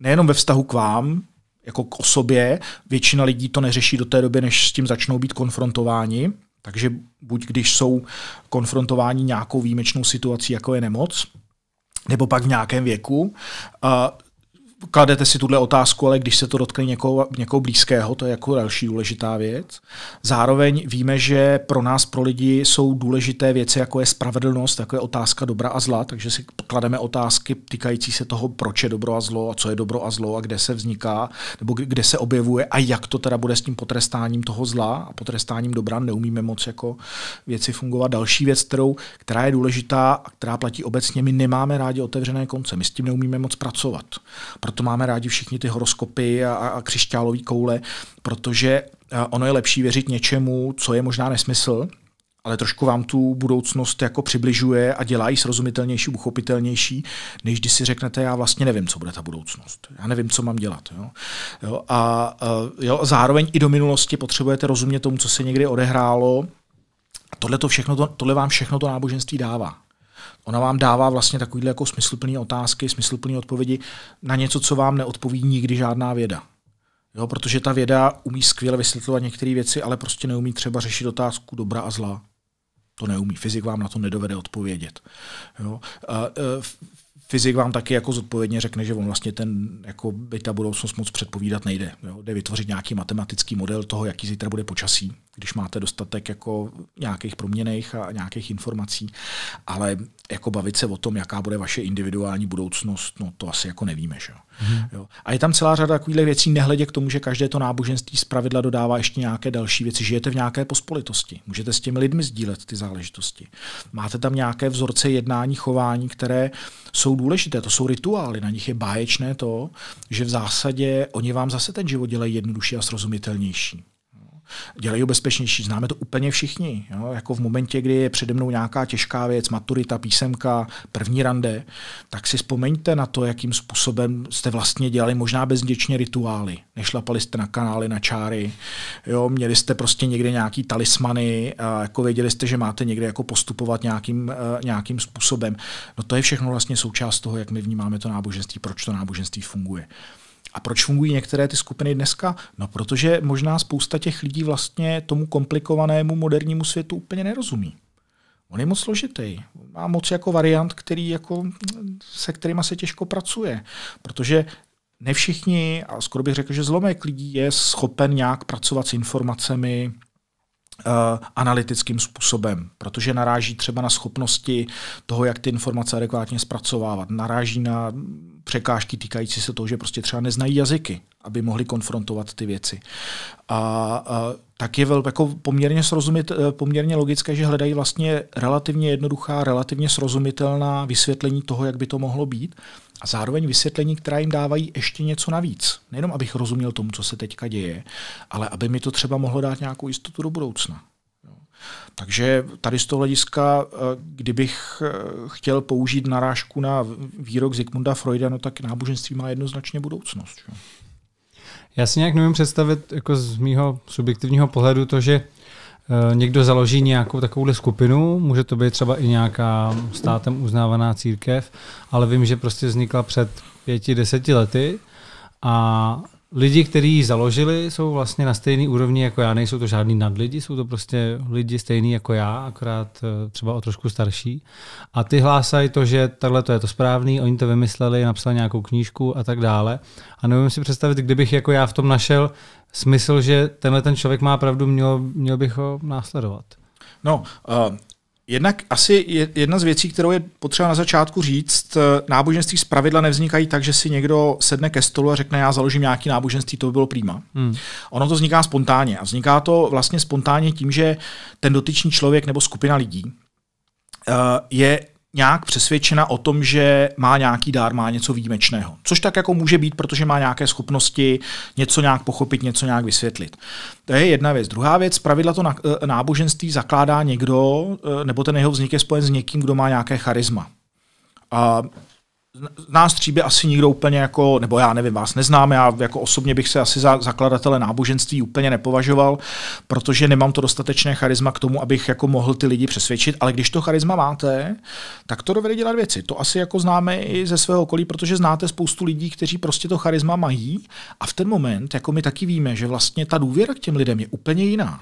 Nejenom ve vztahu k vám, jako k osobě, většina lidí to neřeší do té doby, než s tím začnou být konfrontováni, takže buď když jsou konfrontováni nějakou výjimečnou situací, jako je nemoc, nebo pak v nějakém věku, kladete si tuhle otázku, ale když se to dotkne někoho, někoho blízkého, to je jako další důležitá věc. Zároveň víme, že pro nás, pro lidi, jsou důležité věci, jako je spravedlnost, jako je otázka dobra a zla, takže si klademe otázky týkající se toho, proč je dobro a zlo a co je dobro a zlo a kde se vzniká, nebo kde se objevuje a jak to teda bude s tím potrestáním toho zla a potrestáním dobra. Neumíme moc jako věci fungovat. Další věc, kterou, která je důležitá a která platí obecně, my nemáme rádi otevřené konce, my s tím neumíme moc pracovat proto máme rádi všichni ty horoskopy a, a křišťálové koule, protože eh, ono je lepší věřit něčemu, co je možná nesmysl, ale trošku vám tu budoucnost jako přibližuje a dělá ji srozumitelnější, uchopitelnější, než když si řeknete, já vlastně nevím, co bude ta budoucnost. Já nevím, co mám dělat. Jo? Jo, a eh, jo, zároveň i do minulosti potřebujete rozumět tomu, co se někdy odehrálo. Tohle, to všechno, to, tohle vám všechno to náboženství dává. Ona vám dává vlastně takovýhle jako smysluplné otázky, smysluplné odpovědi na něco, co vám neodpoví nikdy žádná věda. Jo, protože ta věda umí skvěle vysvětlovat některé věci, ale prostě neumí třeba řešit otázku dobra a zla. To neumí. Fyzik vám na to nedovede odpovědět. Jo. A, a, e, fyzik vám taky jako zodpovědně řekne, že on vlastně ten, jako by ta budoucnost moc předpovídat nejde. Jo? Jde vytvořit nějaký matematický model toho, jaký zítra bude počasí, když máte dostatek jako nějakých proměnejch a nějakých informací, ale jako bavit se o tom, jaká bude vaše individuální budoucnost, no to asi jako nevíme. Že? Hmm. Jo. A je tam celá řada takových věcí, nehledě k tomu, že každé to náboženství z pravidla dodává ještě nějaké další věci. Žijete v nějaké pospolitosti, můžete s těmi lidmi sdílet ty záležitosti. Máte tam nějaké vzorce jednání, chování, které jsou důležité, to jsou rituály, na nich je báječné to, že v zásadě oni vám zase ten život dělají jednodušší a srozumitelnější. Dělají ho bezpečnější, známe to úplně všichni. Jo? Jako v momentě, kdy je přede mnou nějaká těžká věc, maturita, písemka, první rande, tak si vzpomeňte na to, jakým způsobem jste vlastně dělali možná bezděčně rituály. Nešlapali jste na kanály, na čáry, jo? měli jste prostě někde nějaký talismany, a jako věděli jste, že máte někde jako postupovat nějakým, eh, nějakým způsobem. No to je všechno vlastně součást toho, jak my vnímáme to náboženství, proč to náboženství funguje. A proč fungují některé ty skupiny dneska? No, protože možná spousta těch lidí vlastně tomu komplikovanému modernímu světu úplně nerozumí. On je moc složitý. Má moc jako variant, který jako, se kterýma se těžko pracuje. Protože ne všichni, a skoro bych řekl, že zlomek lidí je schopen nějak pracovat s informacemi, Eh, analytickým způsobem, protože naráží třeba na schopnosti toho, jak ty informace adekvátně zpracovávat, naráží na překážky týkající se toho, že prostě třeba neznají jazyky, aby mohli konfrontovat ty věci. A, a tak je velmi jako poměrně, srozumit, eh, poměrně logické, že hledají vlastně relativně jednoduchá, relativně srozumitelná vysvětlení toho, jak by to mohlo být a zároveň vysvětlení, která jim dávají ještě něco navíc. Nejenom, abych rozuměl tomu, co se teďka děje, ale aby mi to třeba mohlo dát nějakou jistotu do budoucna. Takže tady z toho hlediska, eh, kdybych eh, chtěl použít narážku na výrok Zikmunda Freuda, no tak náboženství má jednoznačně budoucnost. Že? Já si nějak nevím představit jako z mýho subjektivního pohledu to, že Eh, někdo založí nějakou takovouhle skupinu, může to být třeba i nějaká státem uznávaná církev, ale vím, že prostě vznikla před pěti, deseti lety a lidi, kteří ji založili, jsou vlastně na stejné úrovni jako já. Nejsou to žádní nadlidi, jsou to prostě lidi stejní jako já, akorát eh, třeba o trošku starší. A ty hlásají to, že takhle to je to správný, oni to vymysleli, napsali nějakou knížku a tak dále. A nevím si představit, kdybych jako já v tom našel smysl, že tenhle ten člověk má pravdu, měl, měl bych ho následovat. No, Jednak asi jedna z věcí, kterou je potřeba na začátku říct, eh, náboženství z pravidla nevznikají tak, že si někdo sedne ke stolu a řekne, já založím nějaký náboženství, to by bylo prýma. Hmm. Ono to vzniká spontánně a vzniká to vlastně spontánně tím, že ten dotyčný člověk nebo skupina lidí eh, je nějak přesvědčena o tom, že má nějaký dár, má něco výjimečného. Což tak jako může být, protože má nějaké schopnosti něco nějak pochopit, něco nějak vysvětlit. To je jedna věc. Druhá věc, pravidla to eh, náboženství zakládá někdo, eh, nebo ten jeho vznik je spojen s někým, kdo má nějaké charisma. A nás tříby asi nikdo úplně jako, nebo já nevím, vás neznám, já jako osobně bych se asi za zakladatele náboženství úplně nepovažoval, protože nemám to dostatečné charisma k tomu, abych jako mohl ty lidi přesvědčit, ale když to charisma máte, tak to dovede dělat věci. To asi jako známe i ze svého okolí, protože znáte spoustu lidí, kteří prostě to charisma mají a v ten moment, jako my taky víme, že vlastně ta důvěra k těm lidem je úplně jiná.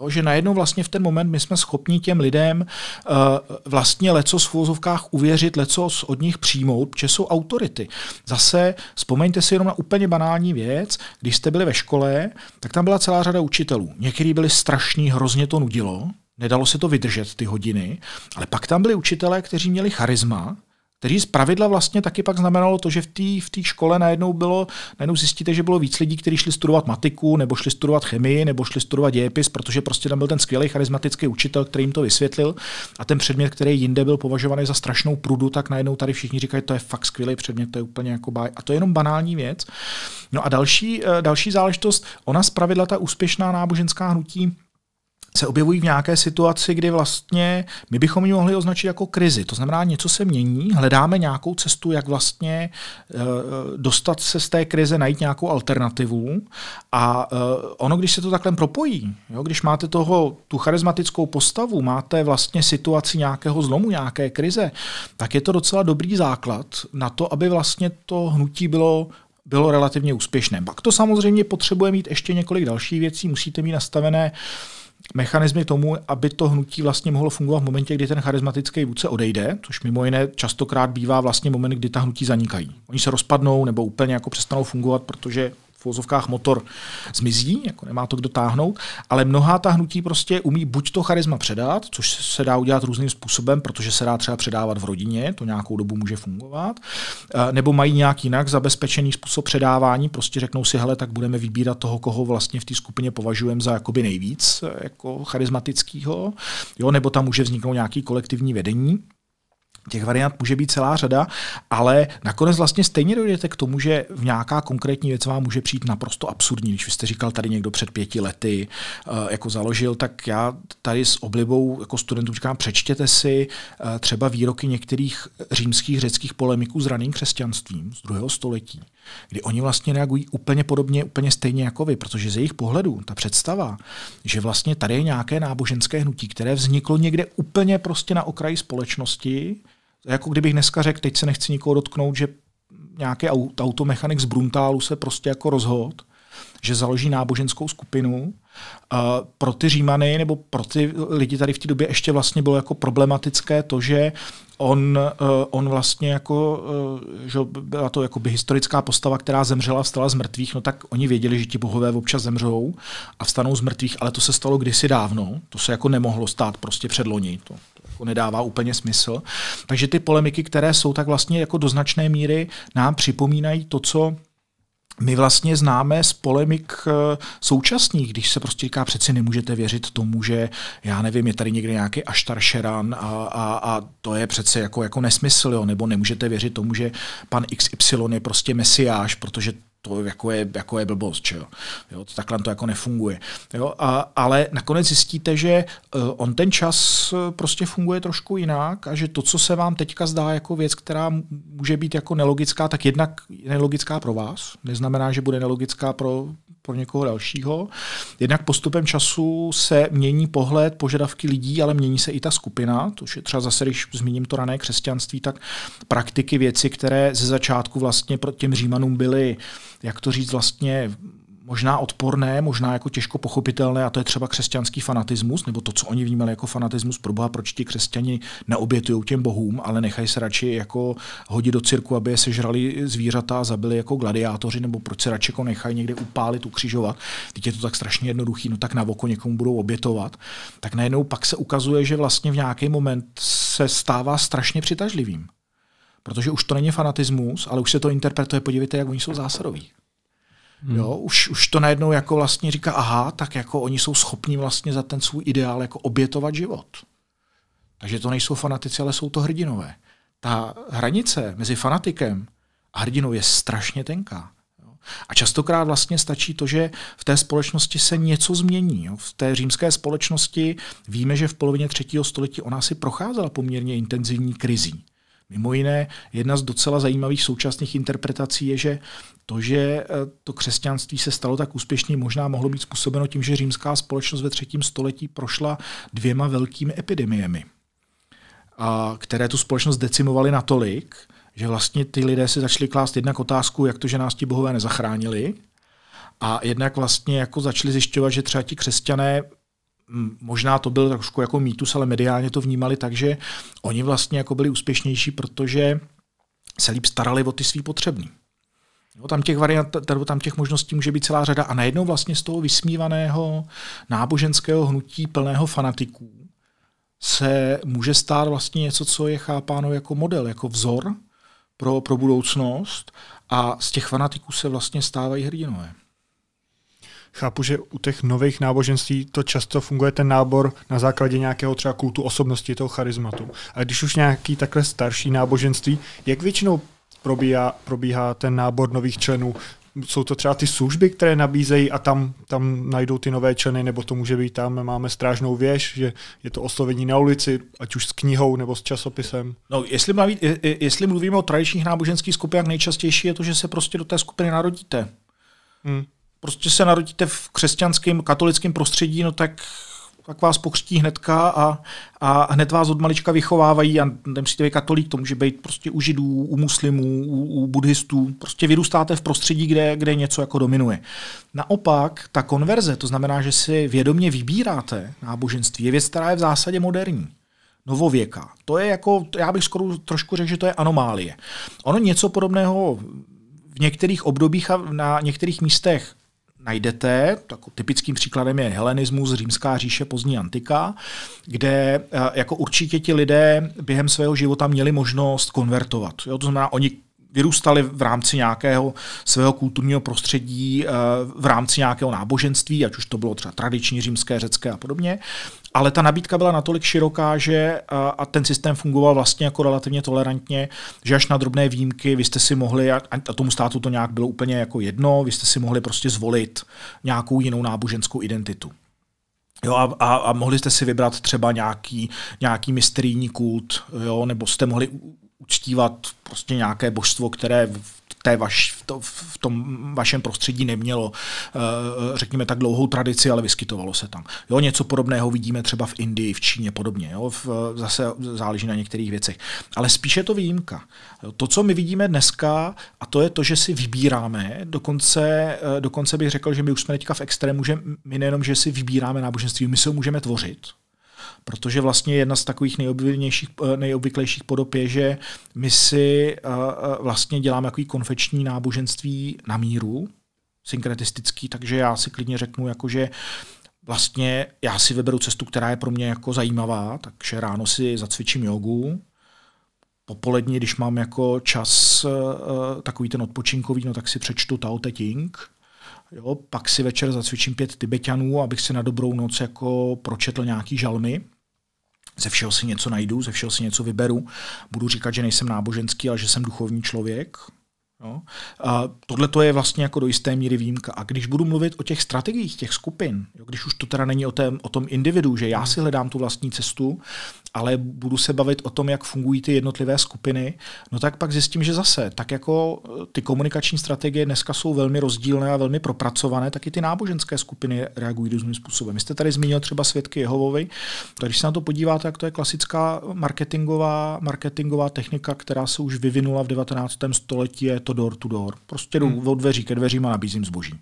Jo, že najednou vlastně v ten moment my jsme schopni těm lidem uh, vlastně leco v úvozovkách uvěřit, leco od nich přijmout, protože jsou autority. Zase vzpomeňte si jenom na úplně banální věc, když jste byli ve škole, tak tam byla celá řada učitelů. Někteří byli strašní, hrozně to nudilo, nedalo se to vydržet ty hodiny, ale pak tam byli učitelé, kteří měli charisma, který z pravidla vlastně taky pak znamenalo to, že v té v škole najednou bylo, najednou zjistíte, že bylo víc lidí, kteří šli studovat matiku, nebo šli studovat chemii, nebo šli studovat dějepis, protože prostě tam byl ten skvělý charismatický učitel, který jim to vysvětlil a ten předmět, který jinde byl považovaný za strašnou prudu, tak najednou tady všichni říkají, to je fakt skvělý předmět, to je úplně jako báj. A to je jenom banální věc. No a další, eh, další záležitost, ona zpravidla ta úspěšná náboženská hnutí se objevují v nějaké situaci, kdy vlastně my bychom ji mohli označit jako krizi. To znamená, něco se mění, hledáme nějakou cestu, jak vlastně eh, dostat se z té krize, najít nějakou alternativu. A eh, ono, když se to takhle propojí, jo, když máte toho, tu charismatickou postavu, máte vlastně situaci nějakého zlomu, nějaké krize, tak je to docela dobrý základ na to, aby vlastně to hnutí bylo bylo relativně úspěšné. Pak to samozřejmě potřebuje mít ještě několik dalších věcí. Musíte mít nastavené uh, mechanismy tomu, aby to hnutí vlastně mohlo fungovat v momentě, kdy ten charismatický vůdce odejde, což mimo jiné častokrát bývá vlastně moment, kdy ta hnutí zanikají. Oni se rozpadnou nebo úplně jako přestanou fungovat, protože v vozovkách motor zmizí, jako nemá to kdo táhnout, ale mnohá ta hnutí prostě umí buď to charisma předat, což se dá udělat různým způsobem, protože se dá třeba předávat v rodině, to nějakou dobu může fungovat, eh, nebo mají nějak jinak zabezpečený způsob předávání, prostě řeknou si, hele, tak budeme vybírat toho, koho vlastně v té skupině považujeme za jakoby nejvíc eh, jako charismatického, jo, nebo tam může vzniknout nějaký kolektivní vedení. Těch variant může být celá řada, ale nakonec vlastně stejně dojdete k tomu, že v nějaká konkrétní věc vám může přijít naprosto absurdní. Když jste říkal tady někdo před pěti lety, eh, jako založil, tak já tady s oblibou jako studentům říkám, přečtěte si eh, třeba výroky některých římských řeckých polemiků s raným křesťanstvím z druhého století kdy oni vlastně reagují úplně podobně, úplně stejně jako vy, protože z jejich pohledu ta představa, že vlastně tady je nějaké náboženské hnutí, které vzniklo někde úplně prostě na okraji společnosti, jako kdybych dneska řekl, teď se nechci nikoho dotknout, že nějaký automechanik z Bruntálu se prostě jako rozhod, že založí náboženskou skupinu. Uh, pro ty Římany nebo pro ty lidi tady v té době ještě vlastně bylo jako problematické to, že on, uh, on vlastně jako, uh, že byla to jako by historická postava, která zemřela, vstala z mrtvých, no tak oni věděli, že ti bohové občas zemřou a vstanou z mrtvých, ale to se stalo kdysi dávno, to se jako nemohlo stát prostě předloni, to, to jako nedává úplně smysl. Takže ty polemiky, které jsou, tak vlastně jako do značné míry nám připomínají to, co my vlastně známe z polemik eh, současných, když se prostě říká, přeci nemůžete věřit tomu, že já nevím, je tady někde nějaký Aštar Šeran a, a, a to je přece jako, jako nesmysl, jo, nebo nemůžete věřit tomu, že pan XY je prostě mesiáš, protože to jako je, jako je blbost, že jo? jo to takhle to jako nefunguje. Jo? A, ale nakonec zjistíte, že eh, on ten čas eh, prostě funguje trošku jinak a že to, co se vám teďka zdá jako věc, která může být jako nelogická, tak jednak je nelogická pro vás, neznamená, že bude nelogická pro pro někoho dalšího. Jednak postupem času se mění pohled, požadavky lidí, ale mění se i ta skupina, To je třeba zase, když zmíním to rané křesťanství, tak praktiky, věci, které ze začátku vlastně pro těm Římanům byly, jak to říct, vlastně možná odporné, možná jako těžko pochopitelné, a to je třeba křesťanský fanatismus, nebo to, co oni vnímali jako fanatismus pro Boha, proč ti křesťani neobětují těm bohům, ale nechají se radši jako hodit do cirku, aby je sežrali zvířata a zabili jako gladiátoři, nebo proč se radši jako nechají někde upálit, ukřižovat. Teď je to tak strašně jednoduchý, no tak na oko někomu budou obětovat. Tak najednou pak se ukazuje, že vlastně v nějaký moment se stává strašně přitažlivým. Protože už to není fanatismus, ale už se to interpretuje, podívejte, jak oni jsou zásadoví. Hmm. Jo, už, už to najednou jako vlastně říká, aha, tak jako oni jsou schopní vlastně za ten svůj ideál jako obětovat život. Takže to nejsou fanatici, ale jsou to hrdinové. Ta hranice mezi fanatikem a hrdinou je strašně tenká. A častokrát vlastně stačí to, že v té společnosti se něco změní. V té římské společnosti víme, že v polovině třetího století ona si procházela poměrně intenzivní krizí. Mimo jiné, jedna z docela zajímavých současných interpretací je, že to, že eh, to křesťanství se stalo tak úspěšně, možná mohlo být způsobeno tím, že římská společnost ve třetím století prošla dvěma velkými epidemiemi, a které tu společnost decimovaly natolik, že vlastně ty lidé si začali klást jednak otázku, jak to, že nás ti bohové nezachránili, a jednak vlastně jako začali zjišťovat, že třeba ti křesťané možná to byl trošku jako mýtus, ale mediálně to vnímali tak, že oni vlastně jako byli úspěšnější, protože se líp starali o ty svý potřební. No, tam těch variant, tam těch možností může být celá řada a najednou vlastně z toho vysmívaného náboženského hnutí plného fanatiků se může stát vlastně něco, co je chápáno jako model, jako vzor pro, pro budoucnost a z těch fanatiků se vlastně stávají hrdinové. Chápu, že u těch nových náboženství to často funguje ten nábor na základě nějakého třeba kultu osobnosti, toho charizmatu. A když už nějaký takhle starší náboženství, jak většinou probíhá, probíhá ten nábor nových členů? Jsou to třeba ty služby, které nabízejí a tam, tam najdou ty nové členy, nebo to může být tam, máme strážnou věž, že je to oslovení na ulici, ať už s knihou nebo s časopisem. No, jestli, mluví, jestli mluvíme o tradičních náboženských skupinách, nejčastější je to, že se prostě do té skupiny narodíte. Hmm prostě se narodíte v křesťanském katolickém prostředí, no tak tak vás pokřtí hnedka a, a hned vás od malička vychovávají a nemusíte být katolík, to může být prostě u židů, u muslimů, u, u buddhistů. Prostě vyrůstáte v prostředí, kde, kde něco jako dominuje. Naopak, ta konverze, to znamená, že si vědomě vybíráte náboženství, je věc, která je v zásadě moderní novověka. To je jako, já bych skoro trošku řekl, že to je anomálie. Ono něco podobného v některých obdobích a na některých místech najdete. Tak typickým příkladem je helenismus, římská říše, pozdní antika, kde eh, jako určitě ti lidé během svého života měli možnost konvertovat. Jo, to znamená, oni vyrůstali v rámci nějakého svého kulturního prostředí, eh, v rámci nějakého náboženství, ať už to bylo třeba tradiční římské, řecké a podobně ale ta nabídka byla natolik široká, že a, a ten systém fungoval vlastně jako relativně tolerantně, že až na drobné výjimky vy jste si mohli, a, tomu státu to nějak bylo úplně jako jedno, vy jste si mohli prostě zvolit nějakou jinou náboženskou identitu. Jo, a, a, a mohli jste si vybrat třeba nějaký, nějaký mysterijní kult, jo, nebo jste mohli uctívat prostě nějaké božstvo, které v té vaš, v, to, v tom vašem prostředí nemělo, eh, řekněme, tak dlouhou tradici, ale vyskytovalo se tam. Jo, něco podobného vidíme třeba v Indii, v Číně podobně. Jo, v, eh, zase záleží na některých věcech. Ale spíše to výjimka. To, co my vidíme dneska, a to je to, že si vybíráme, dokonce, eh, dokonce bych řekl, že my už jsme teďka v extrému, že my nejenom, že si vybíráme náboženství, my se ho můžeme tvořit. Protože vlastně jedna z takových nejobvyklejších eh, podob je, že my si eh, eh, vlastně děláme takový konfeční náboženství na míru, synkretistický, takže já si klidně řeknu, jako že vlastně já si vyberu cestu, která je pro mě jako zajímavá, takže ráno si zacvičím jogu, popolední, když mám jako čas takový ten odpočinkový, no tak si přečtu Tao Te Ching, Jo, pak si večer zacvičím pět tibetanů, abych si na dobrou noc jako pročetl nějaký žalmy. Ze všeho si něco najdu, ze všeho si něco vyberu. Budu říkat, že nejsem náboženský, ale že jsem duchovní člověk. Jo. A tohle to je vlastně jako do jisté míry výjimka. A když budu mluvit o těch strategiích, těch skupin, jo, když už to teda není o, tém, o tom individu, že já si hledám tu vlastní cestu, ale budu se bavit o tom, jak fungují ty jednotlivé skupiny, no tak pak zjistím, že zase, tak jako eh, ty komunikační strategie dneska jsou velmi rozdílné a velmi propracované, tak i ty náboženské skupiny reagují různým způsobem. Vy jste tady zmínil třeba svědky Jehovovy, tak když se na to podíváte, jak to je klasická marketingová, marketingová technika, která se už vyvinula v 19. století, je to door to door. Prostě jdu hmm. od dveří ke dveřím a nabízím zboží.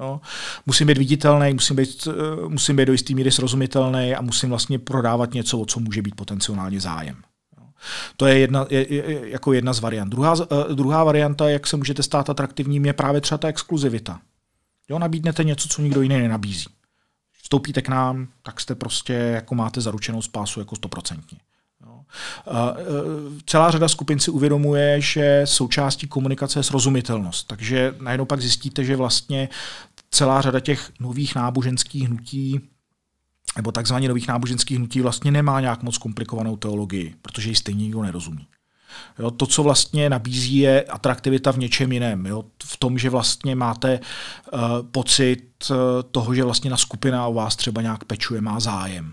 Jo. No, musím být viditelný, musím být, eh, musím být do jisté míry srozumitelný a musím vlastně prodávat něco, o co může být potenciálně zájem. Jo. No, to je, jedna, je, je jako jedna z variant. Druhá, eh, druhá varianta, jak se můžete stát atraktivním, je právě třeba ta exkluzivita. Jo, nabídnete něco, co nikdo jiný nenabízí. Vstoupíte k nám, tak jste prostě, jako máte zaručenou spásu jako stoprocentně. Eh, celá řada skupin si uvědomuje, že součástí komunikace je srozumitelnost, takže najednou pak zjistíte, že vlastně celá řada těch nových náboženských hnutí nebo takzvaně nových náboženských hnutí vlastně nemá nějak moc komplikovanou teologii, protože ji stejně nikdo nerozumí. Jo, to, co vlastně nabízí, je atraktivita v něčem jiném. Jo? V tom, že vlastně máte uh, pocit uh, toho, že vlastně na skupina o vás třeba nějak pečuje, má zájem.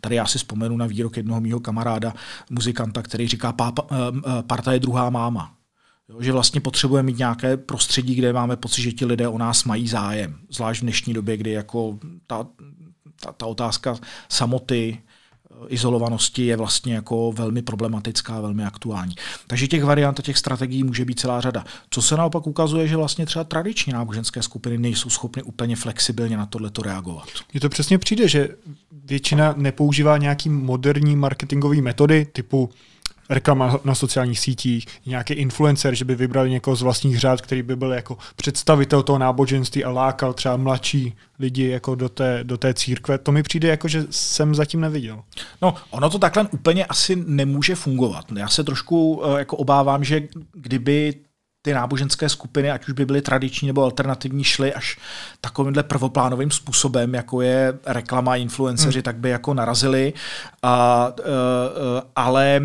Tady já si vzpomenu na výrok jednoho mého kamaráda, muzikanta, který říká, eh, parta je druhá máma. Jo, že vlastně potřebujeme mít nějaké prostředí, kde máme pocit, že ti lidé o nás mají zájem. Zvlášť v dnešní době, kdy jako ta, ta, ta otázka samoty, eh, izolovanosti je vlastně jako velmi problematická, velmi aktuální. Takže těch variant a těch strategií může být celá řada. Co se naopak ukazuje, že vlastně třeba tradiční náboženské skupiny nejsou schopny úplně flexibilně na tohleto reagovat. Je to přesně přijde, že většina nepoužívá nějaký moderní marketingové metody typu reklama na sociálních sítích, nějaký influencer, že by vybrali někoho z vlastních řád, který by byl jako představitel toho náboženství a lákal třeba mladší lidi jako do té, do té církve. To mi přijde jako, že jsem zatím neviděl. No, ono to takhle úplně asi nemůže fungovat. Já se trošku eh, jako obávám, že kdyby ty náboženské skupiny, ať už by byly tradiční nebo alternativní, šly až takovýmhle prvoplánovým způsobem, jako je reklama, influenceři, hmm. tak by jako narazili. A, e, e, ale e,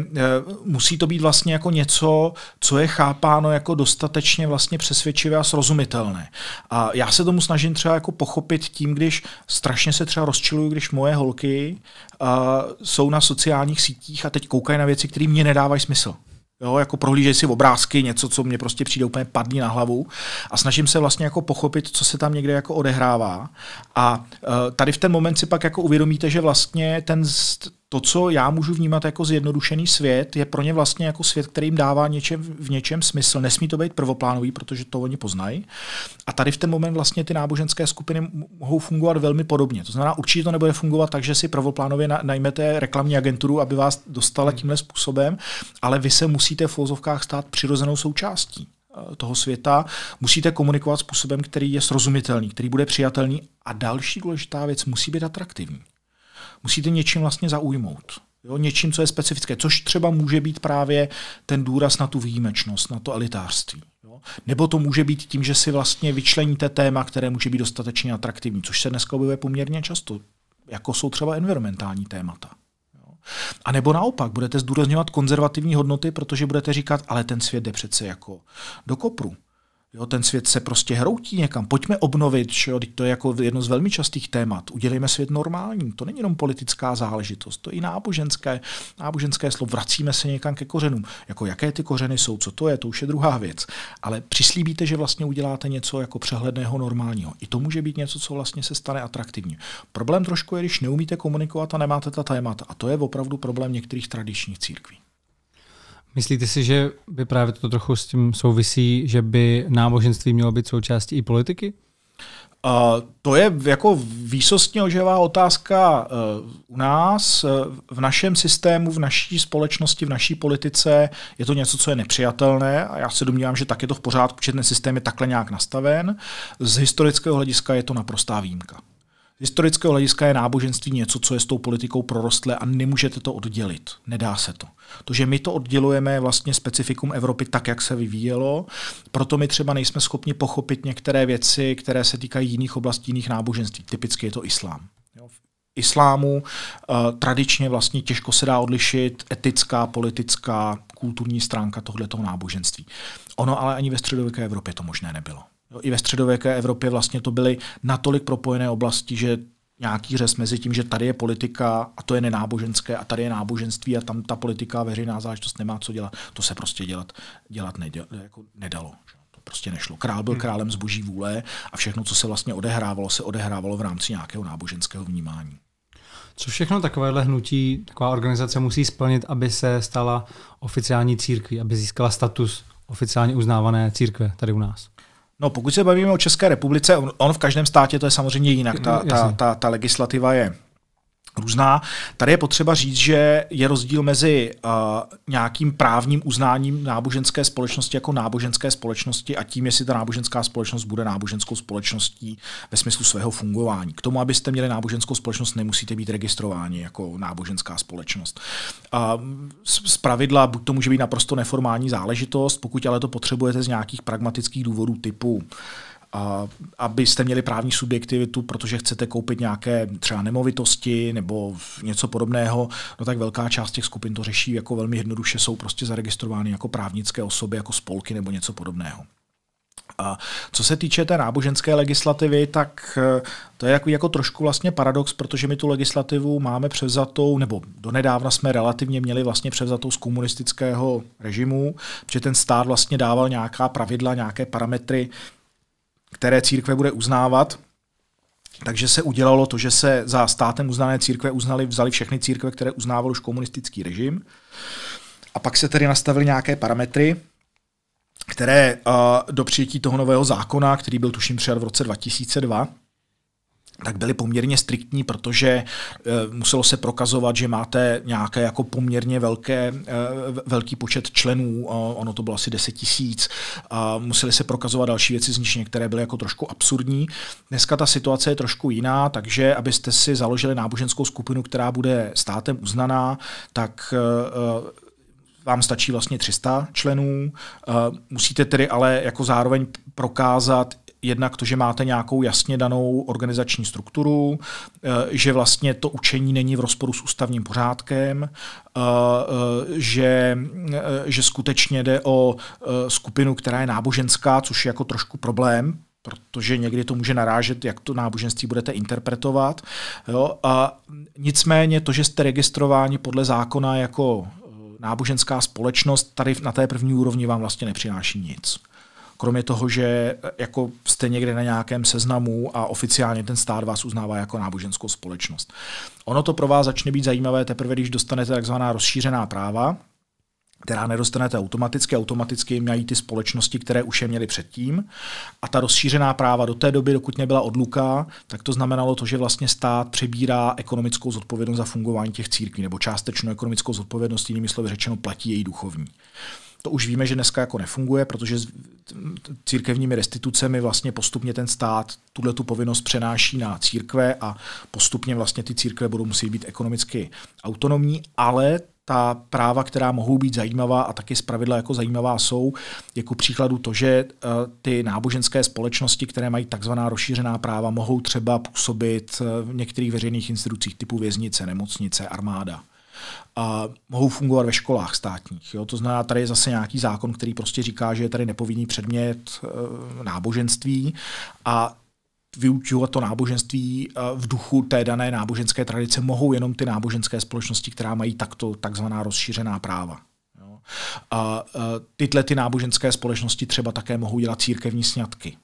musí to být vlastně jako něco, co je chápáno jako dostatečně vlastně přesvědčivé a srozumitelné. A já se tomu snažím třeba jako pochopit tím, když strašně se třeba rozčiluju, když moje holky jsou na sociálních sítích a teď koukají na věci, které mě nedávají smysl. Jo, jako prohlížej si obrázky, něco, co mě prostě přijde úplně padní na hlavu a snažím se vlastně jako pochopit, co se tam někde jako odehrává. A e, tady v ten moment si pak jako uvědomíte, že vlastně ten, to, co já můžu vnímat jako zjednodušený svět, je pro ně vlastně jako svět, který jim dává něčem, v něčem smysl. Nesmí to být prvoplánový, protože to oni poznají. A tady v ten moment vlastně ty náboženské skupiny mohou fungovat velmi podobně. To znamená, určitě to nebude fungovat tak, že si prvoplánově najmete reklamní agenturu, aby vás dostala hmm. tímhle způsobem, ale vy se musíte v vozovkách stát přirozenou součástí eh, toho světa, musíte komunikovat způsobem, který je srozumitelný, který bude přijatelný a další důležitá věc musí být atraktivní musíte něčím vlastně zaujmout. Jo, něčím, co je specifické, což třeba může být právě ten důraz na tu výjimečnost, na to elitářství. Jo. Nebo to může být tím, že si vlastně vyčleníte téma, které může být dostatečně atraktivní, což se dneska objevuje poměrně často, jako jsou třeba environmentální témata. A nebo naopak, budete zdůrazňovat konzervativní hodnoty, protože budete říkat, ale ten svět jde přece jako do kopru. Jo, ten svět se prostě hroutí někam. Pojďme obnovit, že jo, to je jako jedno z velmi častých témat. Udělejme svět normální? To není jenom politická záležitost, to je i náboženské, náboženské slovo. Vracíme se někam ke kořenům. Jako jaké ty kořeny jsou, co to je, to už je druhá věc. Ale přislíbíte, že vlastně uděláte něco jako přehledného, normálního. I to může být něco, co vlastně se stane atraktivní. Problém trošku je, když neumíte komunikovat a nemáte ta témata. A to je opravdu problém některých tradičních církví. Myslíte si, že by právě to trochu s tím souvisí, že by náboženství mělo být součástí i politiky? Uh, to je jako výsostně oživá otázka uh, u nás, uh, v našem systému, v naší společnosti, v naší politice. Je to něco, co je nepřijatelné a já se domnívám, že tak je to v pořádku, protože ten systém je takhle nějak nastaven. Z historického hlediska je to naprostá výjimka. Z historického hlediska je náboženství něco, co je s tou politikou prorostlé a nemůžete to oddělit. Nedá se to. To, že my to oddělujeme vlastně specifikum Evropy tak, jak se vyvíjelo, proto my třeba nejsme schopni pochopit některé věci, které se týkají jiných oblastí, jiných náboženství. Typicky je to islám. Jo? islámu eh, tradičně vlastně těžko se dá odlišit etická, politická, kulturní stránka tohoto náboženství. Ono ale ani ve středověké Evropě to možné nebylo. Jo, no, I ve středověké Evropě vlastně to byly natolik propojené oblasti, že nějaký řez mezi tím, že tady je politika a to je nenáboženské a tady je náboženství a tam ta politika veřejná záležitost nemá co dělat. To se prostě dělat, dělat neděl, jako nedalo. To prostě nešlo. Král byl hmm. králem z boží vůle a všechno, co se vlastně odehrávalo, se odehrávalo v rámci nějakého náboženského vnímání. Co všechno takovéhle hnutí, taková organizace musí splnit, aby se stala oficiální církví, aby získala status oficiálně uznávané církve tady u nás? No, pokud se bavíme o České republice, on, on v každém státě to je samozřejmě jinak. Ta, no, ta, ta, ta legislativa je různá. Tady je potřeba říct, že je rozdíl mezi uh, nějakým právním uznáním náboženské společnosti jako náboženské společnosti a tím, jestli ta náboženská společnost bude náboženskou společností ve smyslu svého fungování. K tomu, abyste měli náboženskou společnost, nemusíte být registrováni jako náboženská společnost. Uh, z pravidla buď to může být naprosto neformální záležitost, pokud ale to potřebujete z nějakých pragmatických důvodů typu uh, abyste měli právní subjektivitu, protože chcete koupit nějaké třeba nemovitosti nebo něco podobného, no tak velká část těch skupin to řeší jako velmi jednoduše, jsou prostě zaregistrovány jako právnické osoby, jako spolky nebo něco podobného. A co se týče té náboženské legislativy, tak eh, to je jako, jako trošku vlastně paradox, protože my tu legislativu máme převzatou, nebo donedávna jsme relativně měli vlastně převzatou z komunistického režimu, že ten stát vlastně dával nějaká pravidla, nějaké parametry které církve bude uznávat. Takže se udělalo to, že se za státem uznané církve uznali, vzali všechny církve, které uznával už komunistický režim. A pak se tedy nastavily nějaké parametry, které uh, do přijetí toho nového zákona, který byl tuším přijat v roce 2002, tak byly poměrně striktní, protože eh, muselo se prokazovat, že máte nějaké jako poměrně velké, eh, velký počet členů, ono to bylo asi 10 tisíc, museli se prokazovat další věci, z nich některé byly jako trošku absurdní. Dneska ta situace je trošku jiná, takže abyste si založili náboženskou skupinu, která bude státem uznaná, tak eh, vám stačí vlastně 300 členů. Musíte tedy ale jako zároveň prokázat jednak to, že máte nějakou jasně danou organizační strukturu, eh, že vlastně to učení není v rozporu s ústavním pořádkem, eh, eh, že, že skutečně jde o skupinu, která je náboženská, což je jako trošku problém, protože někdy to může narážet, jak to náboženství budete interpretovat. Jo? A nicméně to, že jste registrováni podle zákona jako náboženská společnost, tady na té první úrovni vám vlastně nepřináší nic. Kromě toho, že eh, jako jste někde na nějakém seznamu a oficiálně ten stát vás uznává jako náboženskou společnost. Ono to pro vás začne být zajímavé teprve, když dostanete takzvaná rozšířená práva, která nedostanete automaticky, automaticky mají ty společnosti, které už je měly předtím. A ta rozšířená práva do té doby, dokud nebyla odluka, tak to znamenalo to, že vlastně stát přebírá ekonomickou zodpovědnost za fungování těch církví, nebo částečnou ekonomickou zodpovědnost, jinými slovy řečeno, platí její duchovní. To už víme, že dneska jako nefunguje, protože s církevními restitucemi vlastně postupně ten stát tuhle tu povinnost přenáší na církve a postupně vlastně ty církve budou muset být ekonomicky autonomní, ale ta práva, která mohou být zajímavá a taky zpravidla jako zajímavá jsou, jako příkladu to, že eh, ty náboženské společnosti, které mají takzvaná rozšířená práva, mohou třeba působit eh, v některých veřejných institucích typu věznice, nemocnice, armáda a mohou fungovat ve školách státních. Jo? To znamená, tady je zase nějaký zákon, který prostě říká, že je tady nepovinný předmět eh, náboženství a vyučovat to náboženství eh, v duchu té dané náboženské tradice mohou jenom ty náboženské společnosti, která mají takto takzvaná rozšířená práva. Jo? A, a eh, tyhle ty náboženské společnosti třeba také mohou dělat církevní sňatky.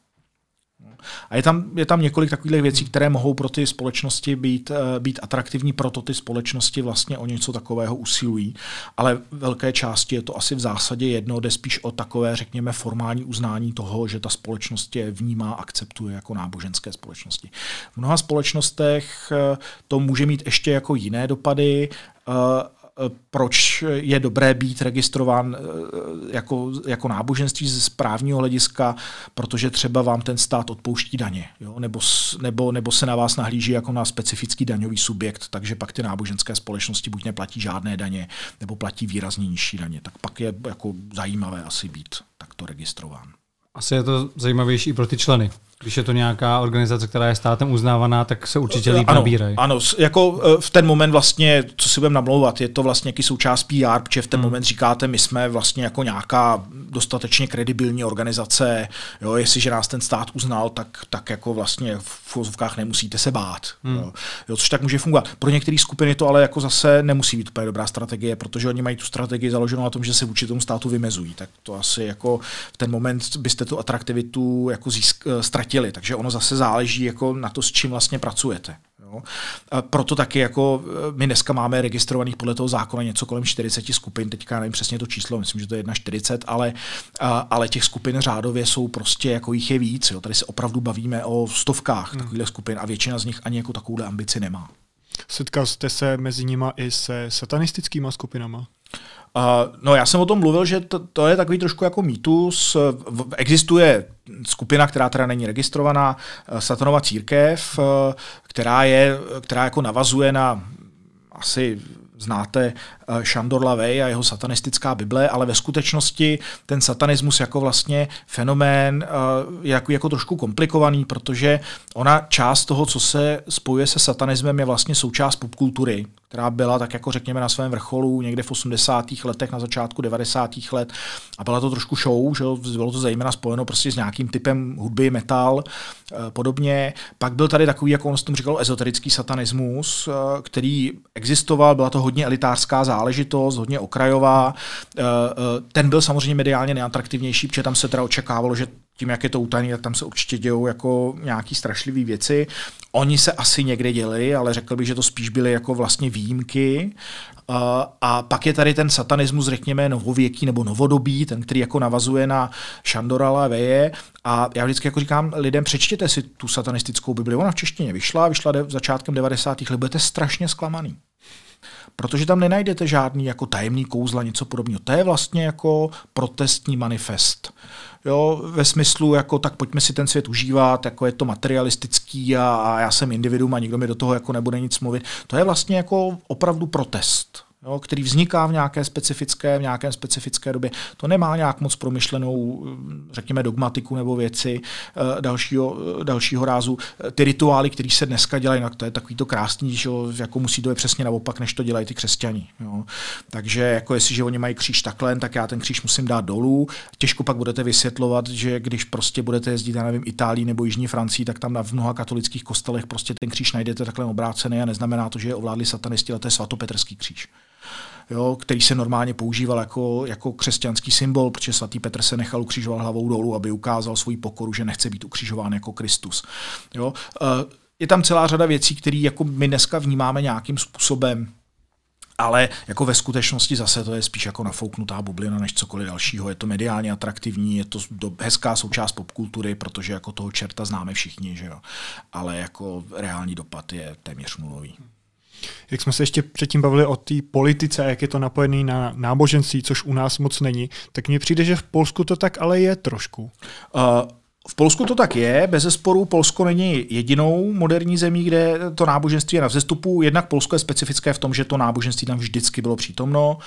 A je tam, je tam několik takových věcí, které mohou pro ty společnosti být, eh, být atraktivní, proto ty společnosti vlastně o něco takového usilují. Ale velké části je to asi v zásadě jedno, jde spíš o takové, řekněme, formální uznání toho, že ta společnost je vnímá, akceptuje jako náboženské společnosti. V mnoha společnostech eh, to může mít ještě jako jiné dopady, eh, Eh, proč je dobré být registrován eh, jako, jako náboženství z právního hlediska, protože třeba vám ten stát odpouští daně, jo? Nebo, nebo, nebo se na vás nahlíží jako na specifický daňový subjekt, takže pak ty náboženské společnosti buď neplatí žádné daně, nebo platí výrazně nižší daně. Tak pak je jako zajímavé asi být takto registrován. Asi je to zajímavější i pro ty členy když je to nějaká organizace, která je státem uznávaná, tak se určitě líp ano, nabírají. Ano, jako e, v ten moment vlastně, co si budeme namlouvat, je to vlastně nějaký součást PR, protože v ten hmm. moment říkáte, my jsme vlastně jako nějaká dostatečně kredibilní organizace, jo, jestliže nás ten stát uznal, tak, tak jako vlastně v vozovkách nemusíte se bát, hmm. jo, jo, což tak může fungovat. Pro některé skupiny to ale jako zase nemusí být úplně dobrá strategie, protože oni mají tu strategii založenou na tom, že se vůči tomu státu vymezují, tak to asi jako v ten moment byste tu atraktivitu jako získ, e, ztratili chtěli, takže ono zase záleží jako na to, s čím vlastně pracujete. Jo. Proto taky jako e, my dneska máme registrovaných podle toho zákona něco kolem 40 skupin, teďka nevím přesně to číslo, myslím, že to je 1,40, ale, ale těch skupin řádově jsou prostě, jako jich je víc. Jo. Tady se opravdu bavíme o stovkách hmm. takových skupin a většina z nich ani jako takovouhle ambici nemá. Setkal jste se mezi nima i se satanistickýma skupinama? Uh, no já jsem o tom mluvil, že to, to je takový trošku jako mýtus. Existuje skupina, která teda není registrovaná, eh, Satanova církev, eh, která, je, která jako navazuje na asi znáte Šandor eh, Lavey a jeho satanistická Bible, ale ve skutečnosti ten satanismus jako vlastně fenomén eh, je jako, jako trošku komplikovaný, protože ona část toho, co se spojuje se satanismem, je vlastně součást popkultury, která byla tak jako řekněme na svém vrcholu někde v 80. letech, na začátku 90. let a byla to trošku show, že bylo to zejména spojeno prostě s nějakým typem hudby, metal, eh, podobně. Pak byl tady takový, jako on s tom říkal, ezoterický satanismus, který existoval, byla to hodně elitářská záležitost, hodně okrajová. Eh, eh, ten byl samozřejmě mediálně neatraktivnější, protože tam se teda očekávalo, že tím, jak je to utajený, tak tam se určitě dějou jako nějaký strašlivé věci. Oni se asi někde děli, ale řekl bych, že to spíš byly jako vlastně výjimky. Eh, a pak je tady ten satanismus, řekněme, novověký nebo novodobý, ten, který jako navazuje na Šandora veje A já vždycky jako říkám lidem, přečtěte si tu satanistickou Bibli. Ona v češtině vyšla, vyšla začátkem 90. let, budete strašně zklamaný protože tam nenajdete žádný jako tajemný kouzla, něco podobného. To je vlastně jako protestní manifest. Jo, ve smyslu, jako tak pojďme si ten svět užívat, jako je to materialistický a, a já jsem individuum a nikdo mi do toho jako nebude nic mluvit. To je vlastně jako opravdu protest jo, který vzniká v nějaké specifické, v nějakém specifické době. To nemá nějak moc promyšlenou, řekněme, dogmatiku nebo věci eh, dalšího, eh, dalšího rázu. Ty rituály, které se dneska dělají, no, to je takový to krásný, že jako musí to je přesně naopak, než to dělají ty křesťani. Jo. Takže jako jestliže oni mají kříž takhle, tak já ten kříž musím dát dolů. Těžko pak budete vysvětlovat, že když prostě budete jezdit, já nevím, Itálii nebo Jižní Francii, tak tam na v mnoha katolických kostelech prostě ten kříž najdete takhle obrácený a neznamená to, že je ovládli satanisti, ale to je svatopetrský kříž jo, který se normálně používal jako, jako křesťanský symbol, protože svatý Petr se nechal ukřižovat hlavou dolů, aby ukázal svůj pokoru, že nechce být ukřižován jako Kristus. Jo. Eh, je tam celá řada věcí, které jako my dneska vnímáme nějakým způsobem ale jako ve skutečnosti zase to je spíš jako nafouknutá bublina než cokoliv dalšího. Je to mediálně atraktivní, je to hezká součást popkultury, protože jako toho čerta známe všichni, že jo. Ale jako reální dopad je téměř nulový. Jak jsme se ještě předtím bavili o té politice, jak je to napojený na náboženství, což u nás moc není, tak mně přijde, že v Polsku to tak ale je trošku. Uh, v Polsku to tak je, bez zesporu Polsko není jedinou moderní zemí, kde to náboženství je na vzestupu. Jednak Polsko je specifické v tom, že to náboženství tam vždycky bylo přítomno.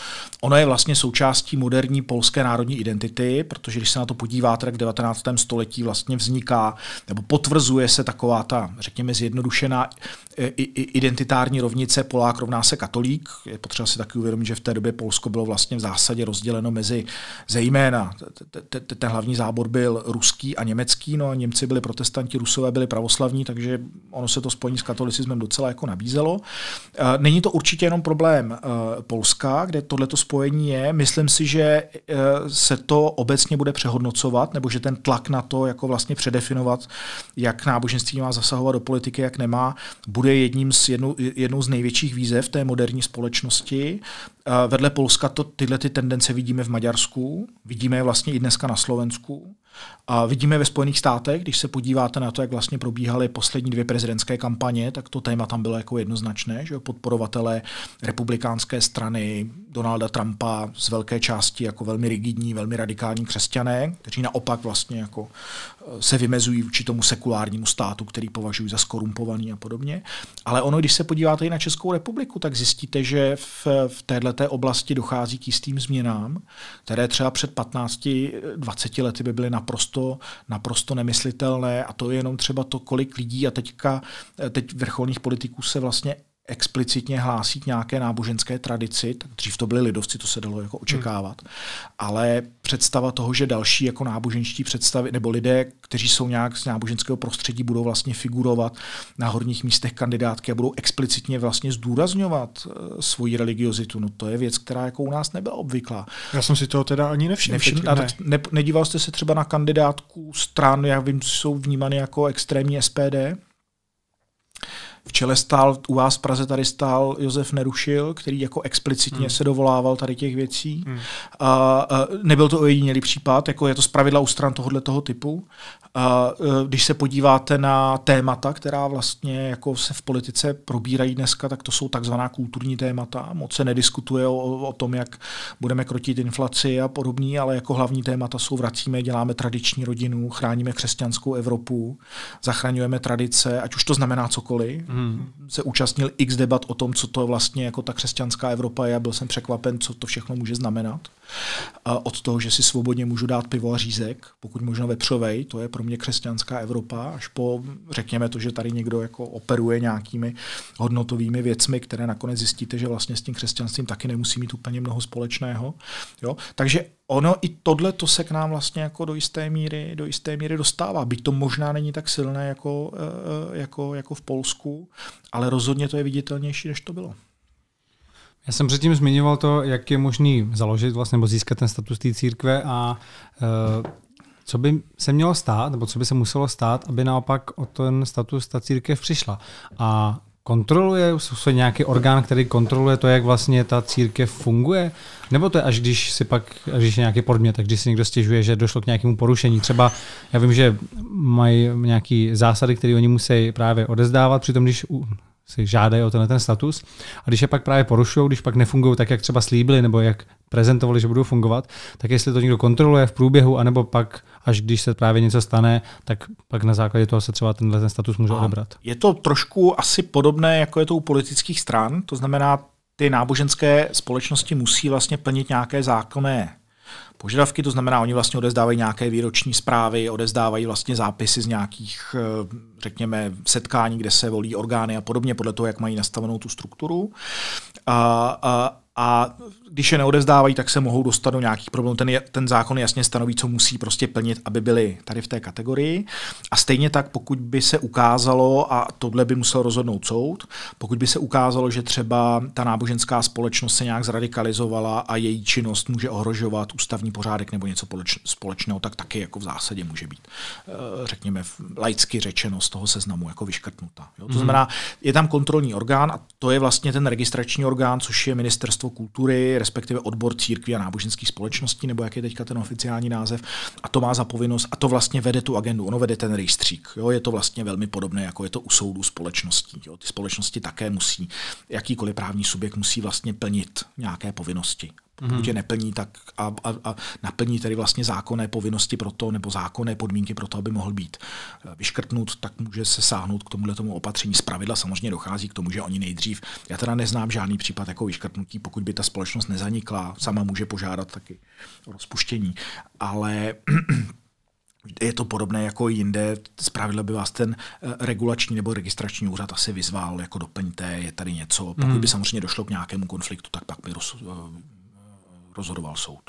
Ono je vlastně součástí moderní polské národní identity, protože když se na to podíváte, tak v 19. století vlastně vzniká nebo potvrzuje se taková ta, řekněme, zjednodušená e, identitární rovnice Polák rovná se katolík. Je potřeba si taky uvědomit, že v té době Polsko bylo vlastně v zásadě rozděleno mezi zejména, ten hlavní zábor byl ruský a německý německý, no Němci byli protestanti, Rusové byli pravoslavní, takže ono se to spojení s katolicismem docela jako nabízelo. Eh, není to určitě jenom problém eh, Polska, kde tohleto spojení je. Myslím si, že eh, se to obecně bude přehodnocovat, nebo že ten tlak na to, jako vlastně předefinovat, jak náboženství má zasahovat do politiky, jak nemá, bude jedním z, jednou, jednou z největších výzev té moderní společnosti. Vedle Polska to, tyhle ty tendence vidíme v Maďarsku, vidíme je vlastně i dneska na Slovensku. A vidíme ve Spojených státech, když se podíváte na to, jak vlastně probíhaly poslední dvě prezidentské kampaně, tak to téma tam bylo jako jednoznačné, že podporovatelé republikánské strany Donalda Trumpa z velké části jako velmi rigidní, velmi radikální křesťané, kteří naopak vlastně jako eh, se vymezují vůči tomu sekulárnímu státu, který považují za skorumpovaný a podobně. Ale ono, když se podíváte i na Českou republiku, tak zjistíte, že v, v této oblasti dochází k jistým změnám, které třeba před 15-20 lety by byly na naprosto, naprosto nemyslitelné a to je jenom třeba to, kolik lidí a teďka, eh, teď vrcholných politiků se vlastně explicitně hlásí k nějaké náboženské tradici, tak dřív to byli lidovci, to se dalo jako hmm. očekávat, hmm. ale představa toho, že další jako náboženští představy nebo lidé, kteří jsou nějak z náboženského prostředí, budou vlastně figurovat na horních místech kandidátky a budou explicitně vlastně zdůrazňovat e, svoji religiozitu, no to je věc, která jako u nás nebyla obvyklá. Já jsem si toho teda ani nevšiml. Nevšim, ne. ne, nedíval jste se třeba na kandidátku stran, jak vím, jsou vnímány jako extrémní SPD? V čele stál, u vás v Praze tady stál Josef Nerušil, který jako explicitně mm. se dovolával tady těch věcí. Mm. A, a nebyl to ojedinělý případ, jako je to zpravidla u stran tohohle toho typu. A, a, e, když se podíváte na témata, která vlastně jako se v politice probírají dneska, tak to jsou takzvaná kulturní témata. Moc se nediskutuje o, o tom, jak budeme krotit inflaci a podobný, ale jako hlavní témata jsou vracíme, děláme tradiční rodinu, chráníme křesťanskou Evropu, zachraňujeme tradice, ať už to znamená cokoliv. Mm hmm. se účastnil x debat o tom, co to vlastně jako ta křesťanská Evropa je a byl jsem překvapen, co to všechno může znamenat. Od toho, že si svobodně můžu dát pivo a řízek, pokud možno vepřovej, to je pro mě křesťanská Evropa, až po, řekněme to, že tady někdo jako operuje nějakými hodnotovými věcmi, které nakonec zjistíte, že vlastně s tím křesťanstvím taky nemusí mít úplně mnoho společného. Jo? Takže ono i tohle to se k nám vlastně jako do jisté míry, do jisté míry dostává. Byť to možná není tak silné jako, eh, eh, jako, jako v Polsku, ale rozhodně to je viditelnější, než to bylo. Já jsem předtím zmiňoval to, jak je možný založit vlastně, nebo získat ten status té církve a uh, co by se mělo stát, nebo co by se muselo stát, aby naopak o ten status ta církev přišla. A kontroluje, jsou to nějaký orgán, který kontroluje to, jak vlastně ta církev funguje? Nebo to je až když si pak, až když je nějaký podmět, tak když si někdo stěžuje, že došlo k nějakému porušení. Třeba já vím, že mají nějaký zásady, které oni musí právě odezdávat, přitom když si žádají o tenhle ten status. A když je pak právě porušují, když pak nefungují tak, jak třeba slíbili nebo jak prezentovali, že budou fungovat, tak jestli to někdo kontroluje v průběhu, anebo pak, až když se právě něco stane, tak pak na základě toho se třeba tenhle ten status může odebrat. Je to trošku asi podobné, jako je to u politických stran, to znamená, ty náboženské společnosti musí vlastně plnit nějaké zákonné požadavky, to znamená, oni vlastně odezdávají nějaké výroční zprávy, odezdávají vlastně zápisy z nějakých, eh, řekněme, setkání, kde se volí orgány a podobně, podle toho, jak mají nastavenou tu strukturu. A, a, a když je neodevzdávají, tak se mohou dostat do nějakých problémů. Ten, ten zákon jasně stanoví, co musí prostě plnit, aby byli tady v té kategorii. A stejně tak, pokud by se ukázalo, a tohle by musel rozhodnout soud, pokud by se ukázalo, že třeba ta náboženská společnost se nějak zradikalizovala a její činnost může ohrožovat ústavní pořádek nebo něco společného, tak taky jako v zásadě může být, eh, řekněme, laicky řečeno z toho seznamu jako vyškrtnuta. Jo? To mhm. znamená, je tam kontrolní orgán a to je vlastně ten registrační orgán, což je ministerstvo Ministerstvo kultury, respektive odbor církví a náboženských společností, nebo jak je teďka ten oficiální název, a to má za povinnost a to vlastně vede tu agendu, ono vede ten rejstřík. Jo? Je to vlastně velmi podobné, jako je to u soudu společností. Jo? Ty společnosti také musí, jakýkoliv právní subjekt musí vlastně plnit nějaké povinnosti pokud mhm. je neplní, tak a, a, a naplní tedy vlastně zákonné povinnosti pro to, nebo zákonné podmínky pro to, aby mohl být eh, vyškrtnut, tak může se sáhnout k tomuhle tomu opatření. pravidla samozřejmě dochází k tomu, že oni nejdřív, já teda neznám žádný případ jako vyškrtnutí, pokud by ta společnost nezanikla, sama může požádat taky o rozpuštění, ale je to podobné jako jinde, zpravidla by vás ten eh, regulační nebo registrační úřad asi vyzval, jako doplňte, je tady něco. Pokud mhm. by samozřejmě došlo k nějakému konfliktu, tak pak by roz, eh, rozhodoval soud.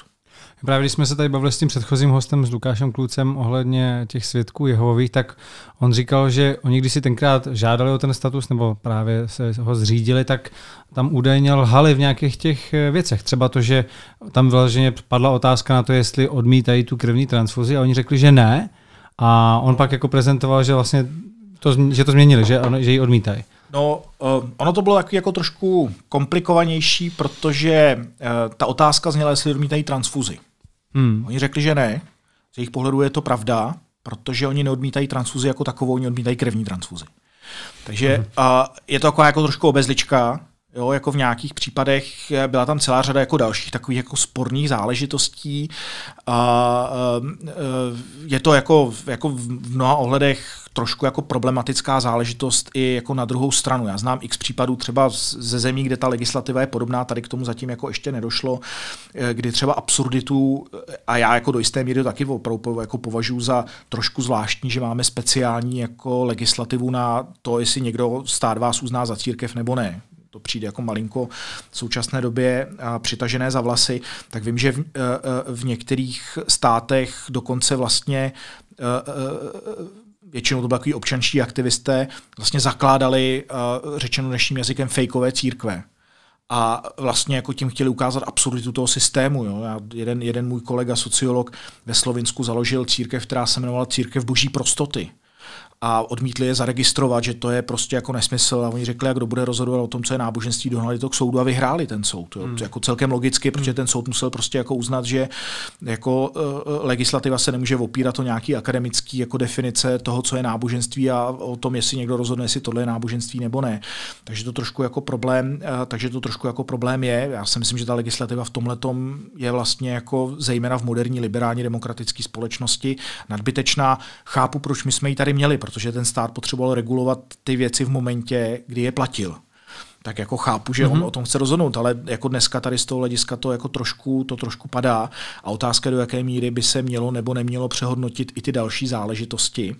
Právě když jsme se tady bavili s tím předchozím hostem, s Lukášem Klucem, ohledně těch svědků Jehovových, tak on říkal, že oni, když si tenkrát žádali o ten status nebo právě se ho zřídili, tak tam údajně lhali v nějakých těch eh, věcech. Třeba to, že tam vyloženě padla otázka na to, jestli odmítají tu krevní transfuzi a oni řekli, že ne. A on pak jako prezentoval, že vlastně to, že to změnili, že, že ji odmítají. No, uh, ono to bylo taky jako trošku komplikovanější, protože uh, ta otázka zněla, jestli odmítají transfuzi. Hmm. Oni řekli, že ne. Z jejich pohledu je to pravda, protože oni neodmítají transfuzi jako takovou, oni odmítají krevní transfuzi. Takže uh, je to jako, jako trošku obezlička, Jo, jako v nějakých případech eh, byla tam celá řada jako dalších takových jako sporných záležitostí. A, eh, eh, je to jako, jako v mnoha ohledech trošku jako problematická záležitost i jako na druhou stranu. Já znám x případů třeba ze zemí, kde ta legislativa je podobná, tady k tomu zatím jako ještě nedošlo, kdy třeba absurditu, a já jako do jisté míry to taky opravdu jako považuji za trošku zvláštní, že máme speciální jako legislativu na to, jestli někdo stát vás uzná za církev nebo ne to přijde jako malinko v současné době přitažené za vlasy, tak vím, že v, e, e, v některých státech dokonce vlastně e, většinou to byly takový občanští aktivisté, vlastně zakládali, řečeno dnešním jazykem, fejkové církve a vlastně jako tím chtěli ukázat absurditu toho systému. Jo. Já, jeden, jeden můj kolega, sociolog ve Slovinsku založil církev, která se jmenovala Církev boží prostoty a odmítli je zaregistrovat, že to je prostě jako nesmysl a oni řekli, jak kdo bude rozhodovat o tom, co je náboženství, dohnali to k soudu a vyhráli ten soud. Jo. Hmm. Jako celkem logicky, protože hmm. ten soud musel prostě jako uznat, že jako e, e, legislativa se nemůže opírat o nějaký akademický jako definice toho, co je náboženství a o tom, jestli někdo rozhodne, jestli tohle je náboženství nebo ne. Takže to trošku jako problém, e, takže to trošku jako problém je. Já si myslím, že ta legislativa v tomhle je vlastně jako zejména v moderní liberální demokratické společnosti nadbytečná. Chápu, proč my jsme ji tady měli, protože ten stát potřeboval regulovat ty věci v momentě, kdy je platil tak jako chápu, že mm-hmm. on mhm. o tom chce rozhodnout, ale jako dneska tady z toho hlediska to jako trošku, to trošku padá a otázka, do jaké míry by se mělo nebo nemělo přehodnotit i ty další záležitosti,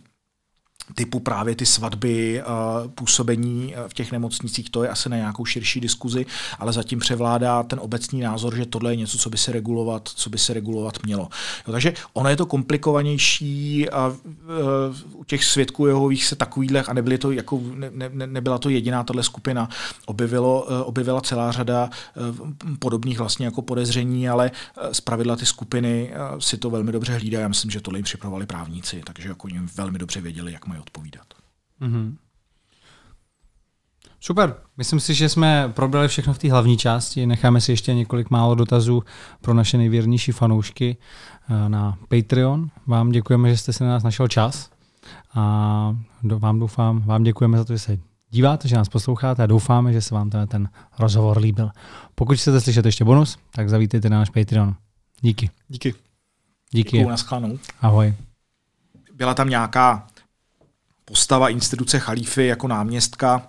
typu právě ty svatby, eh, působení eh, v těch nemocnicích, to je asi na nějakou širší diskuzi, ale zatím převládá ten obecný názor, že tohle je něco, co by se regulovat, co by se regulovat mělo. Jo, takže ono je to komplikovanější a eh, u těch svědků jehových se takovýhle, a nebyly to jako, ne, ne, nebyla to jediná tahle skupina, objevilo, objevila celá řada podobných vlastně jako podezření, ale zpravidla ty skupiny si to velmi dobře hlídají. Já myslím, že tohle jim připravovali právníci, takže jako jim velmi dobře věděli, jak mají mají odpovídat. Mm-hmm. Super, myslím si, že jsme probrali všechno v té hlavní části. Necháme si ještě několik málo dotazů pro naše nejvěrnější fanoušky eh, na Patreon. Vám děkujeme, že jste si na nás našel čas a vám doufám, vám děkujeme za to, že se díváte, že nás posloucháte a doufáme, že se vám ten, ten rozhovor líbil. Pokud chcete slyšet ještě bonus, tak zavítejte na náš Patreon. Díky. Díky. Díky. Děkuju, Ahoj. Byla tam nějaká postava instituce chalífy jako náměstka,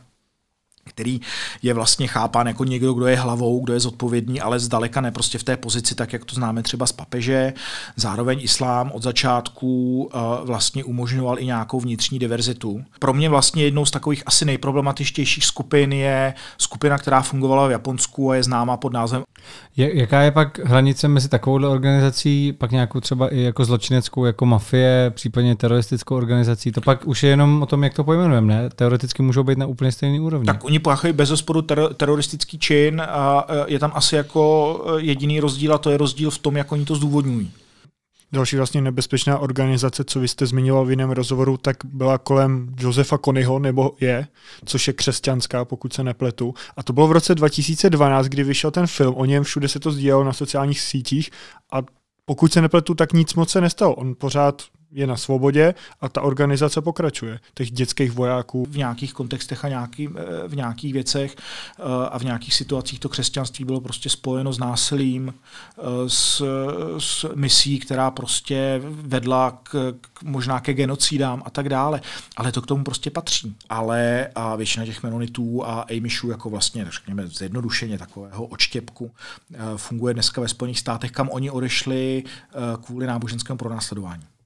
který je vlastně chápán jako někdo, kdo je hlavou, kdo je zodpovědný, ale zdaleka ne prostě v té pozici, tak jak to známe třeba z papeže. Zároveň islám od začátku eh, vlastně umožňoval i nějakou vnitřní diverzitu. Pro mě vlastně jednou z takových asi nejproblematičtějších skupin je skupina, která fungovala v Japonsku a je známá pod názvem Jaká je pak hranice mezi takovou organizací, pak nějakou třeba i jako zločineckou, jako mafie, případně teroristickou organizací? To pak už je jenom o tom, jak to pojmenujeme, ne? Teoreticky můžou být na úplně stejný úrovni. Tak oni páchají bez osporu ter- teroristický čin a e, je tam asi jako e, jediný rozdíl a to je rozdíl v tom, jak oni to zdůvodňují. Další vlastně nebezpečná organizace, co vy jste zmiňoval v jiném rozhovoru, tak byla kolem Josefa Konyho, nebo je, což je křesťanská, pokud se nepletu. A to bylo v roce 2012, kdy vyšel ten film, o něm všude se to sdílelo na sociálních sítích a pokud se nepletu, tak nic moc se nestalo. On pořád je na svobodě a ta organizace pokračuje. Těch dětských vojáků. V nějakých kontextech a nějaký, eh, v nějakých věcech eh, a v nějakých situacích to křesťanství bylo prostě spojeno s násilím, eh, s, s misí, která prostě vedla k, k možná ke genocídám a tak dále. Ale to k tomu prostě patří. Ale a většina těch menonitů a Amishů jako vlastně, řekněme zjednodušeně takového odštěpku funguje dneska ve Spojených státech, kam oni odešli kvůli náboženskému pronásledování.